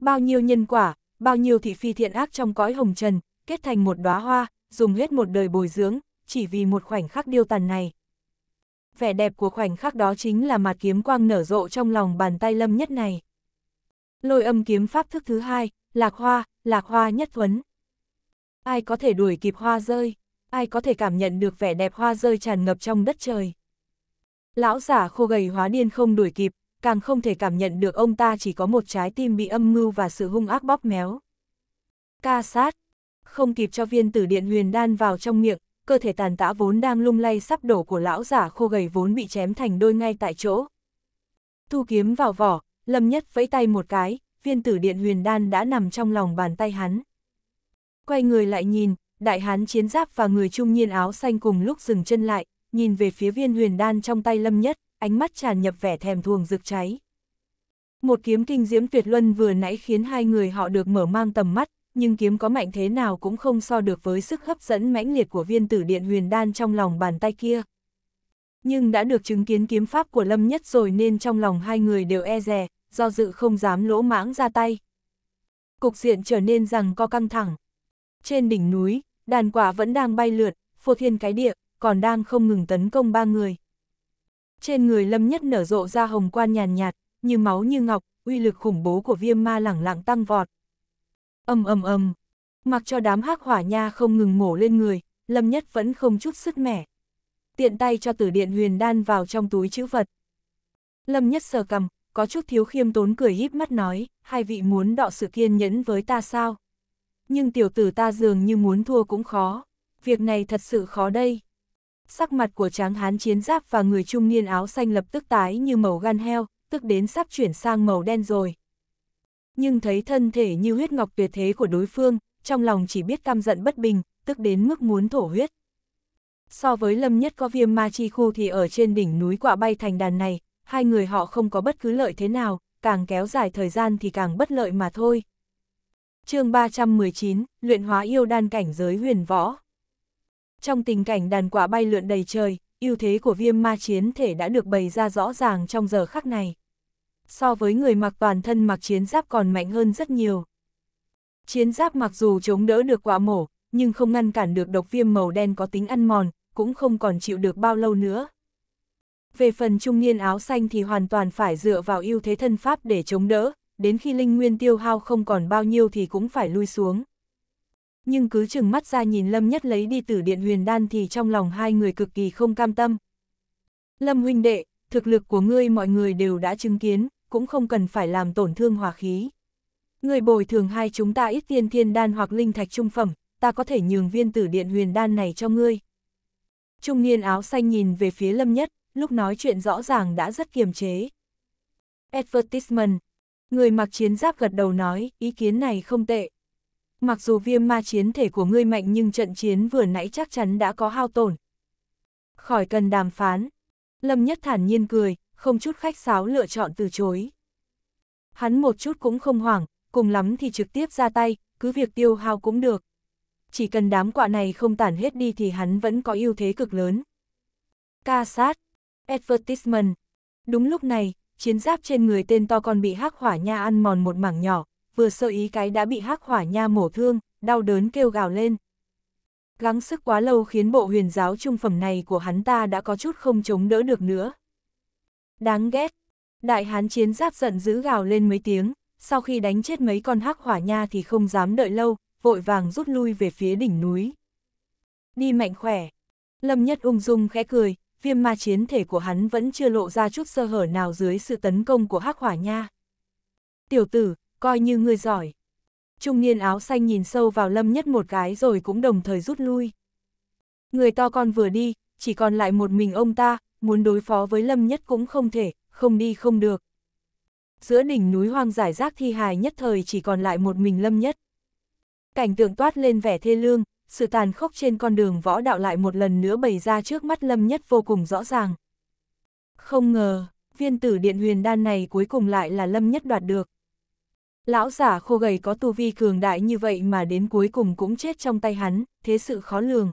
Bao nhiêu nhân quả, bao nhiêu thị phi thiện ác trong cõi hồng trần, kết thành một đóa hoa, dùng hết một đời bồi dưỡng, chỉ vì một khoảnh khắc điêu tàn này. Vẻ đẹp của khoảnh khắc đó chính là mặt kiếm quang nở rộ trong lòng bàn tay lâm nhất này. Lôi âm kiếm pháp thức thứ hai, lạc hoa, lạc hoa nhất thuấn. Ai có thể đuổi kịp hoa rơi, ai có thể cảm nhận được vẻ đẹp hoa rơi tràn ngập trong đất trời. Lão giả khô gầy hóa điên không đuổi kịp, càng không thể cảm nhận được ông ta chỉ có một trái tim bị âm mưu và sự hung ác bóp méo. Ca sát, không kịp cho viên tử điện huyền đan vào trong miệng, cơ thể tàn tã vốn đang lung lay sắp đổ của lão giả khô gầy vốn bị chém thành đôi ngay tại chỗ. Thu kiếm vào vỏ, lâm nhất vẫy tay một cái, viên tử điện huyền đan đã nằm trong lòng bàn tay hắn. Quay người lại nhìn, đại hán chiến giáp và người trung niên áo xanh cùng lúc dừng chân lại, nhìn về phía viên huyền đan trong tay lâm nhất, ánh mắt tràn nhập vẻ thèm thuồng rực cháy. Một kiếm kinh diễm tuyệt luân vừa nãy khiến hai người họ được mở mang tầm mắt, nhưng kiếm có mạnh thế nào cũng không so được với sức hấp dẫn mãnh liệt của viên tử điện huyền đan trong lòng bàn tay kia. Nhưng đã được chứng kiến kiếm pháp của Lâm Nhất rồi nên trong lòng hai người đều e dè, do dự không dám lỗ mãng ra tay. Cục diện trở nên rằng co căng thẳng. Trên đỉnh núi, đàn quả vẫn đang bay lượt, phô thiên cái địa, còn đang không ngừng tấn công ba người. Trên người Lâm Nhất nở rộ ra hồng quan nhàn nhạt, như máu như ngọc, uy lực khủng bố của viêm ma lẳng lặng tăng vọt. Âm âm âm, mặc cho đám hắc hỏa nha không ngừng mổ lên người, Lâm Nhất vẫn không chút sức mẻ. Tiện tay cho tử điện huyền đan vào trong túi chữ vật. Lâm Nhất sờ cầm, có chút thiếu khiêm tốn cười híp mắt nói, hai vị muốn đọ sự kiên nhẫn với ta sao? Nhưng tiểu tử ta dường như muốn thua cũng khó, việc này thật sự khó đây sắc mặt của tráng hán chiến giáp và người trung niên áo xanh lập tức tái như màu gan heo, tức đến sắp chuyển sang màu đen rồi. Nhưng thấy thân thể như huyết ngọc tuyệt thế của đối phương, trong lòng chỉ biết căm giận bất bình, tức đến mức muốn thổ huyết. So với lâm nhất có viêm ma chi khu thì ở trên đỉnh núi quạ bay thành đàn này, hai người họ không có bất cứ lợi thế nào, càng kéo dài thời gian thì càng bất lợi mà thôi. chương 319, luyện hóa yêu đan cảnh giới huyền võ. Trong tình cảnh đàn quả bay lượn đầy trời, ưu thế của viêm ma chiến thể đã được bày ra rõ ràng trong giờ khắc này. So với người mặc toàn thân mặc chiến giáp còn mạnh hơn rất nhiều. Chiến giáp mặc dù chống đỡ được quả mổ, nhưng không ngăn cản được độc viêm màu đen có tính ăn mòn, cũng không còn chịu được bao lâu nữa. Về phần trung niên áo xanh thì hoàn toàn phải dựa vào ưu thế thân pháp để chống đỡ, đến khi linh nguyên tiêu hao không còn bao nhiêu thì cũng phải lui xuống. Nhưng cứ chừng mắt ra nhìn Lâm Nhất lấy đi tử điện huyền đan thì trong lòng hai người cực kỳ không cam tâm. Lâm huynh đệ, thực lực của ngươi mọi người đều đã chứng kiến, cũng không cần phải làm tổn thương hòa khí. Người bồi thường hai chúng ta ít tiên thiên đan hoặc linh thạch trung phẩm, ta có thể nhường viên tử điện huyền đan này cho ngươi. Trung niên áo xanh nhìn về phía Lâm Nhất, lúc nói chuyện rõ ràng đã rất kiềm chế. Advertisement. Người mặc chiến giáp gật đầu nói, ý kiến này không tệ mặc dù viêm ma chiến thể của ngươi mạnh nhưng trận chiến vừa nãy chắc chắn đã có hao tổn. Khỏi cần đàm phán. Lâm Nhất thản nhiên cười, không chút khách sáo lựa chọn từ chối. Hắn một chút cũng không hoảng, cùng lắm thì trực tiếp ra tay, cứ việc tiêu hao cũng được. Chỉ cần đám quạ này không tản hết đi thì hắn vẫn có ưu thế cực lớn. Ca sát. Advertisement. Đúng lúc này, chiến giáp trên người tên to con bị hắc hỏa nha ăn mòn một mảng nhỏ, vừa sơ ý cái đã bị hắc hỏa nha mổ thương, đau đớn kêu gào lên. Gắng sức quá lâu khiến bộ huyền giáo trung phẩm này của hắn ta đã có chút không chống đỡ được nữa. Đáng ghét, đại hán chiến giáp giận dữ gào lên mấy tiếng, sau khi đánh chết mấy con hắc hỏa nha thì không dám đợi lâu, vội vàng rút lui về phía đỉnh núi. Đi mạnh khỏe, lâm nhất ung dung khẽ cười, viêm ma chiến thể của hắn vẫn chưa lộ ra chút sơ hở nào dưới sự tấn công của hắc hỏa nha. Tiểu tử, coi như ngươi giỏi. Trung niên áo xanh nhìn sâu vào lâm nhất một cái rồi cũng đồng thời rút lui. Người to con vừa đi, chỉ còn lại một mình ông ta, muốn đối phó với lâm nhất cũng không thể, không đi không được. Giữa đỉnh núi hoang giải rác thi hài nhất thời chỉ còn lại một mình lâm nhất. Cảnh tượng toát lên vẻ thê lương, sự tàn khốc trên con đường võ đạo lại một lần nữa bày ra trước mắt lâm nhất vô cùng rõ ràng. Không ngờ, viên tử điện huyền đan này cuối cùng lại là lâm nhất đoạt được. Lão giả khô gầy có tu vi cường đại như vậy mà đến cuối cùng cũng chết trong tay hắn, thế sự khó lường.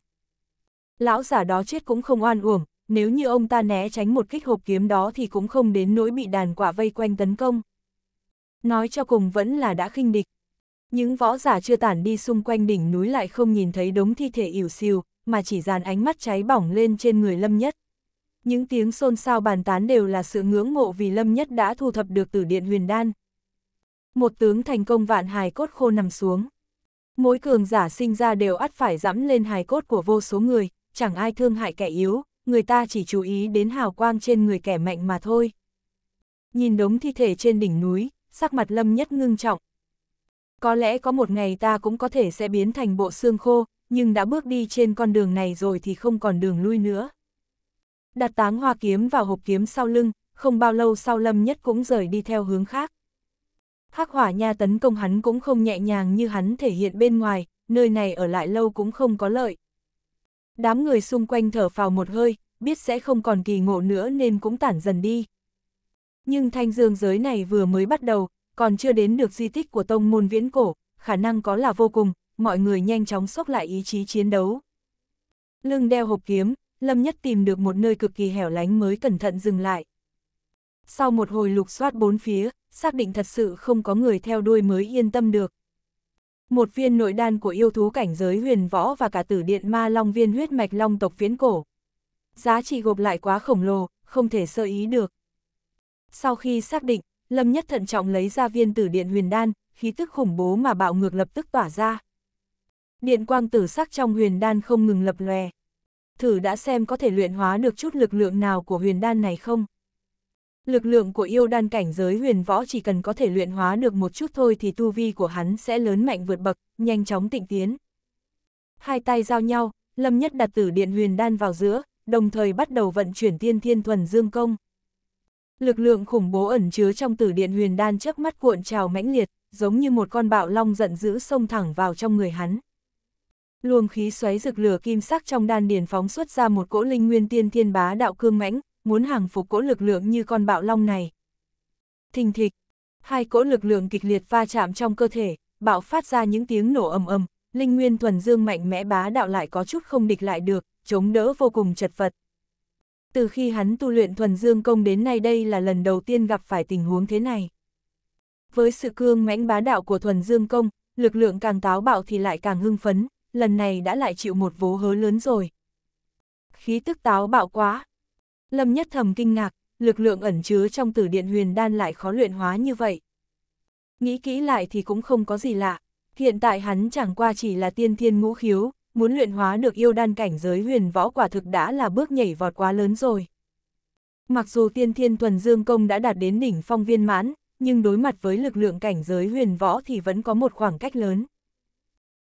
Lão giả đó chết cũng không oan uổng, nếu như ông ta né tránh một kích hộp kiếm đó thì cũng không đến nỗi bị đàn quả vây quanh tấn công. Nói cho cùng vẫn là đã khinh địch. Những võ giả chưa tản đi xung quanh đỉnh núi lại không nhìn thấy đống thi thể ỉu siêu, mà chỉ dàn ánh mắt cháy bỏng lên trên người Lâm Nhất. Những tiếng xôn xao bàn tán đều là sự ngưỡng mộ vì Lâm Nhất đã thu thập được tử điện huyền đan, một tướng thành công vạn hài cốt khô nằm xuống. Mỗi cường giả sinh ra đều ắt phải dẫm lên hài cốt của vô số người, chẳng ai thương hại kẻ yếu, người ta chỉ chú ý đến hào quang trên người kẻ mạnh mà thôi. Nhìn đống thi thể trên đỉnh núi, sắc mặt lâm nhất ngưng trọng. Có lẽ có một ngày ta cũng có thể sẽ biến thành bộ xương khô, nhưng đã bước đi trên con đường này rồi thì không còn đường lui nữa. Đặt táng hoa kiếm vào hộp kiếm sau lưng, không bao lâu sau lâm nhất cũng rời đi theo hướng khác. Hắc hỏa nha tấn công hắn cũng không nhẹ nhàng như hắn thể hiện bên ngoài, nơi này ở lại lâu cũng không có lợi. Đám người xung quanh thở phào một hơi, biết sẽ không còn kỳ ngộ nữa nên cũng tản dần đi. Nhưng thanh dương giới này vừa mới bắt đầu, còn chưa đến được di tích của tông môn viễn cổ, khả năng có là vô cùng, mọi người nhanh chóng sốc lại ý chí chiến đấu. Lưng đeo hộp kiếm, Lâm Nhất tìm được một nơi cực kỳ hẻo lánh mới cẩn thận dừng lại. Sau một hồi lục soát bốn phía, xác định thật sự không có người theo đuôi mới yên tâm được. Một viên nội đan của yêu thú cảnh giới huyền võ và cả tử điện ma long viên huyết mạch long tộc phiến cổ. Giá trị gộp lại quá khổng lồ, không thể sơ ý được. Sau khi xác định, Lâm Nhất thận trọng lấy ra viên tử điện huyền đan, khí tức khủng bố mà bạo ngược lập tức tỏa ra. Điện quang tử sắc trong huyền đan không ngừng lập lòe. Thử đã xem có thể luyện hóa được chút lực lượng nào của huyền đan này không? lực lượng của yêu đan cảnh giới huyền võ chỉ cần có thể luyện hóa được một chút thôi thì tu vi của hắn sẽ lớn mạnh vượt bậc, nhanh chóng tịnh tiến. Hai tay giao nhau, Lâm Nhất đặt tử điện huyền đan vào giữa, đồng thời bắt đầu vận chuyển tiên thiên thuần dương công. Lực lượng khủng bố ẩn chứa trong tử điện huyền đan chớp mắt cuộn trào mãnh liệt, giống như một con bạo long giận dữ xông thẳng vào trong người hắn. Luồng khí xoáy rực lửa kim sắc trong đan điền phóng xuất ra một cỗ linh nguyên tiên thiên bá đạo cương mãnh, muốn hàng phục cỗ lực lượng như con bạo long này. Thình thịch, hai cỗ lực lượng kịch liệt va chạm trong cơ thể, bạo phát ra những tiếng nổ ầm ầm, linh nguyên thuần dương mạnh mẽ bá đạo lại có chút không địch lại được, chống đỡ vô cùng chật vật. Từ khi hắn tu luyện thuần dương công đến nay đây là lần đầu tiên gặp phải tình huống thế này. Với sự cương mãnh bá đạo của thuần dương công, lực lượng càng táo bạo thì lại càng hưng phấn, lần này đã lại chịu một vố hớ lớn rồi. Khí tức táo bạo quá, Lâm nhất thầm kinh ngạc, lực lượng ẩn chứa trong tử điện huyền đan lại khó luyện hóa như vậy. Nghĩ kỹ lại thì cũng không có gì lạ, hiện tại hắn chẳng qua chỉ là tiên thiên ngũ khiếu, muốn luyện hóa được yêu đan cảnh giới huyền võ quả thực đã là bước nhảy vọt quá lớn rồi. Mặc dù tiên thiên thuần dương công đã đạt đến đỉnh phong viên mãn, nhưng đối mặt với lực lượng cảnh giới huyền võ thì vẫn có một khoảng cách lớn.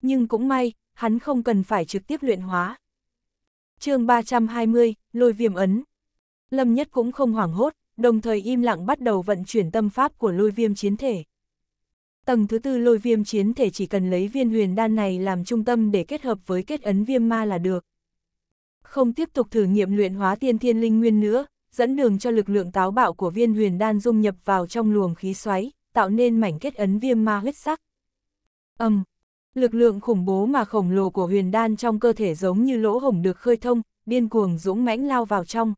Nhưng cũng may, hắn không cần phải trực tiếp luyện hóa. chương 320, Lôi Viêm Ấn Lâm Nhất cũng không hoảng hốt, đồng thời im lặng bắt đầu vận chuyển tâm pháp của lôi viêm chiến thể. Tầng thứ tư lôi viêm chiến thể chỉ cần lấy viên huyền đan này làm trung tâm để kết hợp với kết ấn viêm ma là được. Không tiếp tục thử nghiệm luyện hóa tiên thiên linh nguyên nữa, dẫn đường cho lực lượng táo bạo của viên huyền đan dung nhập vào trong luồng khí xoáy, tạo nên mảnh kết ấn viêm ma huyết sắc. Âm, lực lượng khủng bố mà khổng lồ của huyền đan trong cơ thể giống như lỗ hổng được khơi thông, điên cuồng dũng mãnh lao vào trong.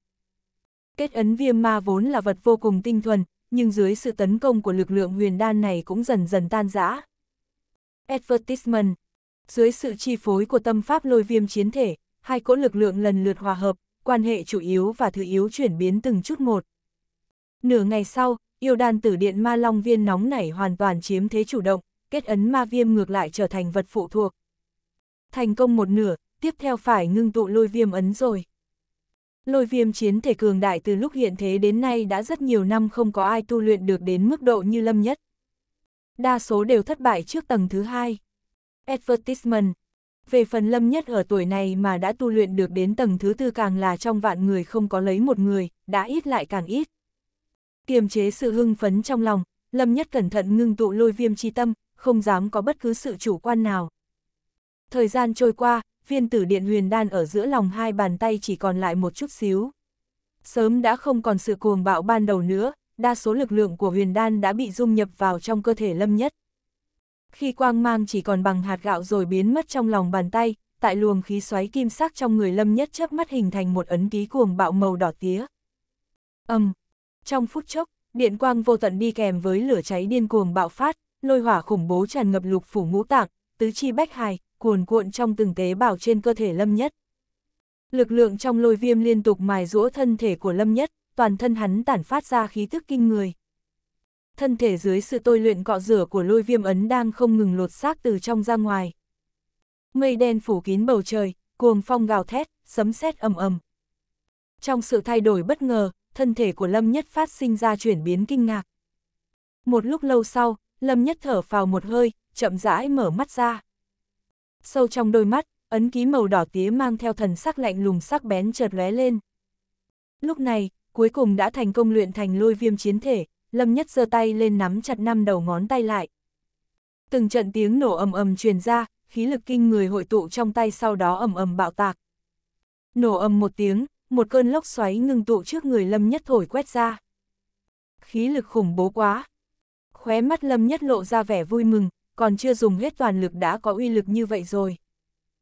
Kết ấn viêm ma vốn là vật vô cùng tinh thuần, nhưng dưới sự tấn công của lực lượng huyền đan này cũng dần dần tan rã. Advertisement Dưới sự chi phối của tâm pháp lôi viêm chiến thể, hai cỗ lực lượng lần lượt hòa hợp, quan hệ chủ yếu và thứ yếu chuyển biến từng chút một. Nửa ngày sau, yêu đan tử điện ma long viên nóng nảy hoàn toàn chiếm thế chủ động, kết ấn ma viêm ngược lại trở thành vật phụ thuộc. Thành công một nửa, tiếp theo phải ngưng tụ lôi viêm ấn rồi. Lôi viêm chiến thể cường đại từ lúc hiện thế đến nay đã rất nhiều năm không có ai tu luyện được đến mức độ như lâm nhất. Đa số đều thất bại trước tầng thứ hai. Advertisement Về phần lâm nhất ở tuổi này mà đã tu luyện được đến tầng thứ tư càng là trong vạn người không có lấy một người, đã ít lại càng ít. Kiềm chế sự hưng phấn trong lòng, lâm nhất cẩn thận ngưng tụ lôi viêm chi tâm, không dám có bất cứ sự chủ quan nào. Thời gian trôi qua, viên tử điện huyền đan ở giữa lòng hai bàn tay chỉ còn lại một chút xíu. Sớm đã không còn sự cuồng bạo ban đầu nữa, đa số lực lượng của huyền đan đã bị dung nhập vào trong cơ thể lâm nhất. Khi quang mang chỉ còn bằng hạt gạo rồi biến mất trong lòng bàn tay, tại luồng khí xoáy kim sắc trong người lâm nhất chớp mắt hình thành một ấn ký cuồng bạo màu đỏ tía. Âm! Um, trong phút chốc, điện quang vô tận đi kèm với lửa cháy điên cuồng bạo phát, lôi hỏa khủng bố tràn ngập lục phủ ngũ tạng, tứ chi bách hài, cuồn cuộn trong từng tế bào trên cơ thể Lâm Nhất. Lực lượng trong lôi viêm liên tục mài rũa thân thể của Lâm Nhất, toàn thân hắn tản phát ra khí thức kinh người. Thân thể dưới sự tôi luyện cọ rửa của lôi viêm ấn đang không ngừng lột xác từ trong ra ngoài. Mây đen phủ kín bầu trời, cuồng phong gào thét, sấm sét ầm ầm. Trong sự thay đổi bất ngờ, thân thể của Lâm Nhất phát sinh ra chuyển biến kinh ngạc. Một lúc lâu sau, Lâm Nhất thở vào một hơi, chậm rãi mở mắt ra sâu trong đôi mắt, ấn ký màu đỏ tía mang theo thần sắc lạnh lùng sắc bén chợt lóe lên. Lúc này, cuối cùng đã thành công luyện thành lôi viêm chiến thể, Lâm Nhất giơ tay lên nắm chặt năm đầu ngón tay lại. Từng trận tiếng nổ ầm ầm truyền ra, khí lực kinh người hội tụ trong tay sau đó ầm ầm bạo tạc. Nổ ầm một tiếng, một cơn lốc xoáy ngưng tụ trước người Lâm Nhất thổi quét ra. Khí lực khủng bố quá. Khóe mắt Lâm Nhất lộ ra vẻ vui mừng, còn chưa dùng hết toàn lực đã có uy lực như vậy rồi.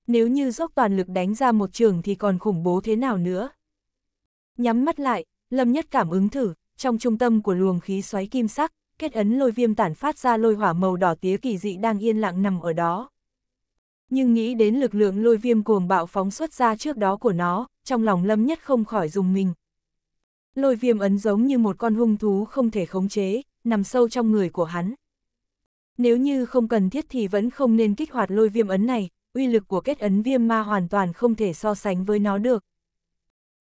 Nếu như dốc toàn lực đánh ra một trường thì còn khủng bố thế nào nữa. Nhắm mắt lại, Lâm Nhất cảm ứng thử, trong trung tâm của luồng khí xoáy kim sắc, kết ấn lôi viêm tản phát ra lôi hỏa màu đỏ tía kỳ dị đang yên lặng nằm ở đó. Nhưng nghĩ đến lực lượng lôi viêm cuồng bạo phóng xuất ra trước đó của nó, trong lòng Lâm Nhất không khỏi dùng mình. Lôi viêm ấn giống như một con hung thú không thể khống chế, nằm sâu trong người của hắn. Nếu như không cần thiết thì vẫn không nên kích hoạt lôi viêm ấn này, uy lực của kết ấn viêm ma hoàn toàn không thể so sánh với nó được.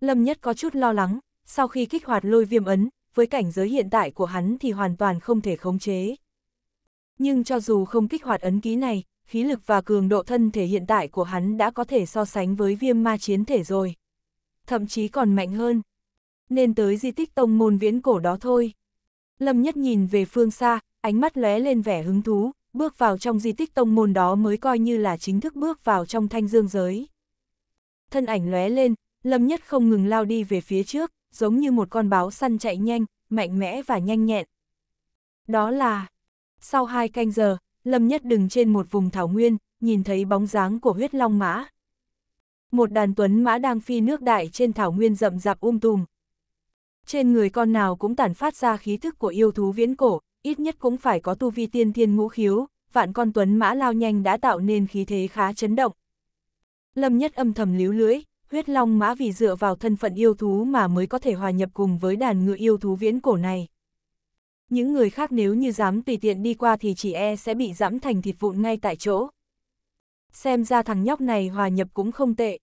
Lâm Nhất có chút lo lắng, sau khi kích hoạt lôi viêm ấn, với cảnh giới hiện tại của hắn thì hoàn toàn không thể khống chế. Nhưng cho dù không kích hoạt ấn ký này, khí lực và cường độ thân thể hiện tại của hắn đã có thể so sánh với viêm ma chiến thể rồi. Thậm chí còn mạnh hơn. Nên tới di tích tông môn viễn cổ đó thôi. Lâm Nhất nhìn về phương xa, ánh mắt lóe lên vẻ hứng thú, bước vào trong di tích tông môn đó mới coi như là chính thức bước vào trong thanh dương giới. Thân ảnh lóe lên, Lâm Nhất không ngừng lao đi về phía trước, giống như một con báo săn chạy nhanh, mạnh mẽ và nhanh nhẹn. Đó là... Sau hai canh giờ, Lâm Nhất đứng trên một vùng thảo nguyên, nhìn thấy bóng dáng của huyết long mã. Một đàn tuấn mã đang phi nước đại trên thảo nguyên rậm rạp um tùm, trên người con nào cũng tản phát ra khí thức của yêu thú viễn cổ, ít nhất cũng phải có tu vi tiên thiên ngũ khiếu, vạn con tuấn mã lao nhanh đã tạo nên khí thế khá chấn động. Lâm Nhất âm thầm líu lưỡi, huyết long mã vì dựa vào thân phận yêu thú mà mới có thể hòa nhập cùng với đàn ngựa yêu thú viễn cổ này. Những người khác nếu như dám tùy tiện đi qua thì chỉ e sẽ bị giảm thành thịt vụn ngay tại chỗ. Xem ra thằng nhóc này hòa nhập cũng không tệ.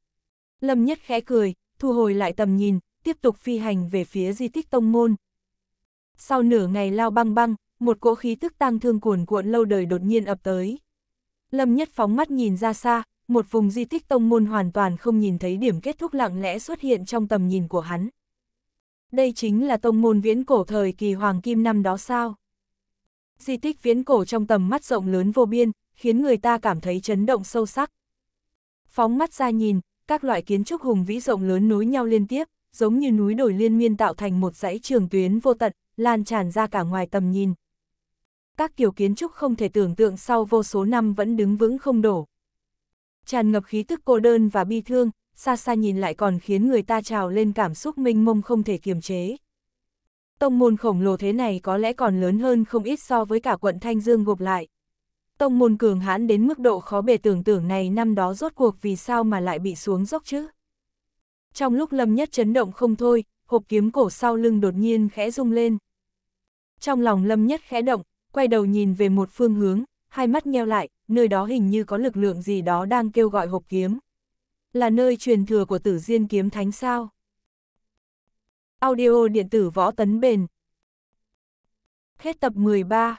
Lâm Nhất khẽ cười, thu hồi lại tầm nhìn, tiếp tục phi hành về phía di tích tông môn. Sau nửa ngày lao băng băng, một cỗ khí tức tang thương cuồn cuộn lâu đời đột nhiên ập tới. Lâm Nhất phóng mắt nhìn ra xa, một vùng di tích tông môn hoàn toàn không nhìn thấy điểm kết thúc lặng lẽ xuất hiện trong tầm nhìn của hắn. Đây chính là tông môn viễn cổ thời kỳ Hoàng Kim năm đó sao? Di tích viễn cổ trong tầm mắt rộng lớn vô biên, khiến người ta cảm thấy chấn động sâu sắc. Phóng mắt ra nhìn, các loại kiến trúc hùng vĩ rộng lớn nối nhau liên tiếp, giống như núi đồi liên miên tạo thành một dãy trường tuyến vô tận, lan tràn ra cả ngoài tầm nhìn. Các kiểu kiến trúc không thể tưởng tượng sau vô số năm vẫn đứng vững không đổ. Tràn ngập khí tức cô đơn và bi thương, xa xa nhìn lại còn khiến người ta trào lên cảm xúc mênh mông không thể kiềm chế. Tông môn khổng lồ thế này có lẽ còn lớn hơn không ít so với cả quận Thanh Dương gộp lại. Tông môn cường hãn đến mức độ khó bề tưởng tưởng này năm đó rốt cuộc vì sao mà lại bị xuống dốc chứ? Trong lúc Lâm Nhất chấn động không thôi, hộp kiếm cổ sau lưng đột nhiên khẽ rung lên. Trong lòng Lâm Nhất khẽ động, quay đầu nhìn về một phương hướng, hai mắt nheo lại, nơi đó hình như có lực lượng gì đó đang kêu gọi hộp kiếm. Là nơi truyền thừa của tử diên kiếm thánh sao? Audio điện tử võ tấn bền. Hết tập 13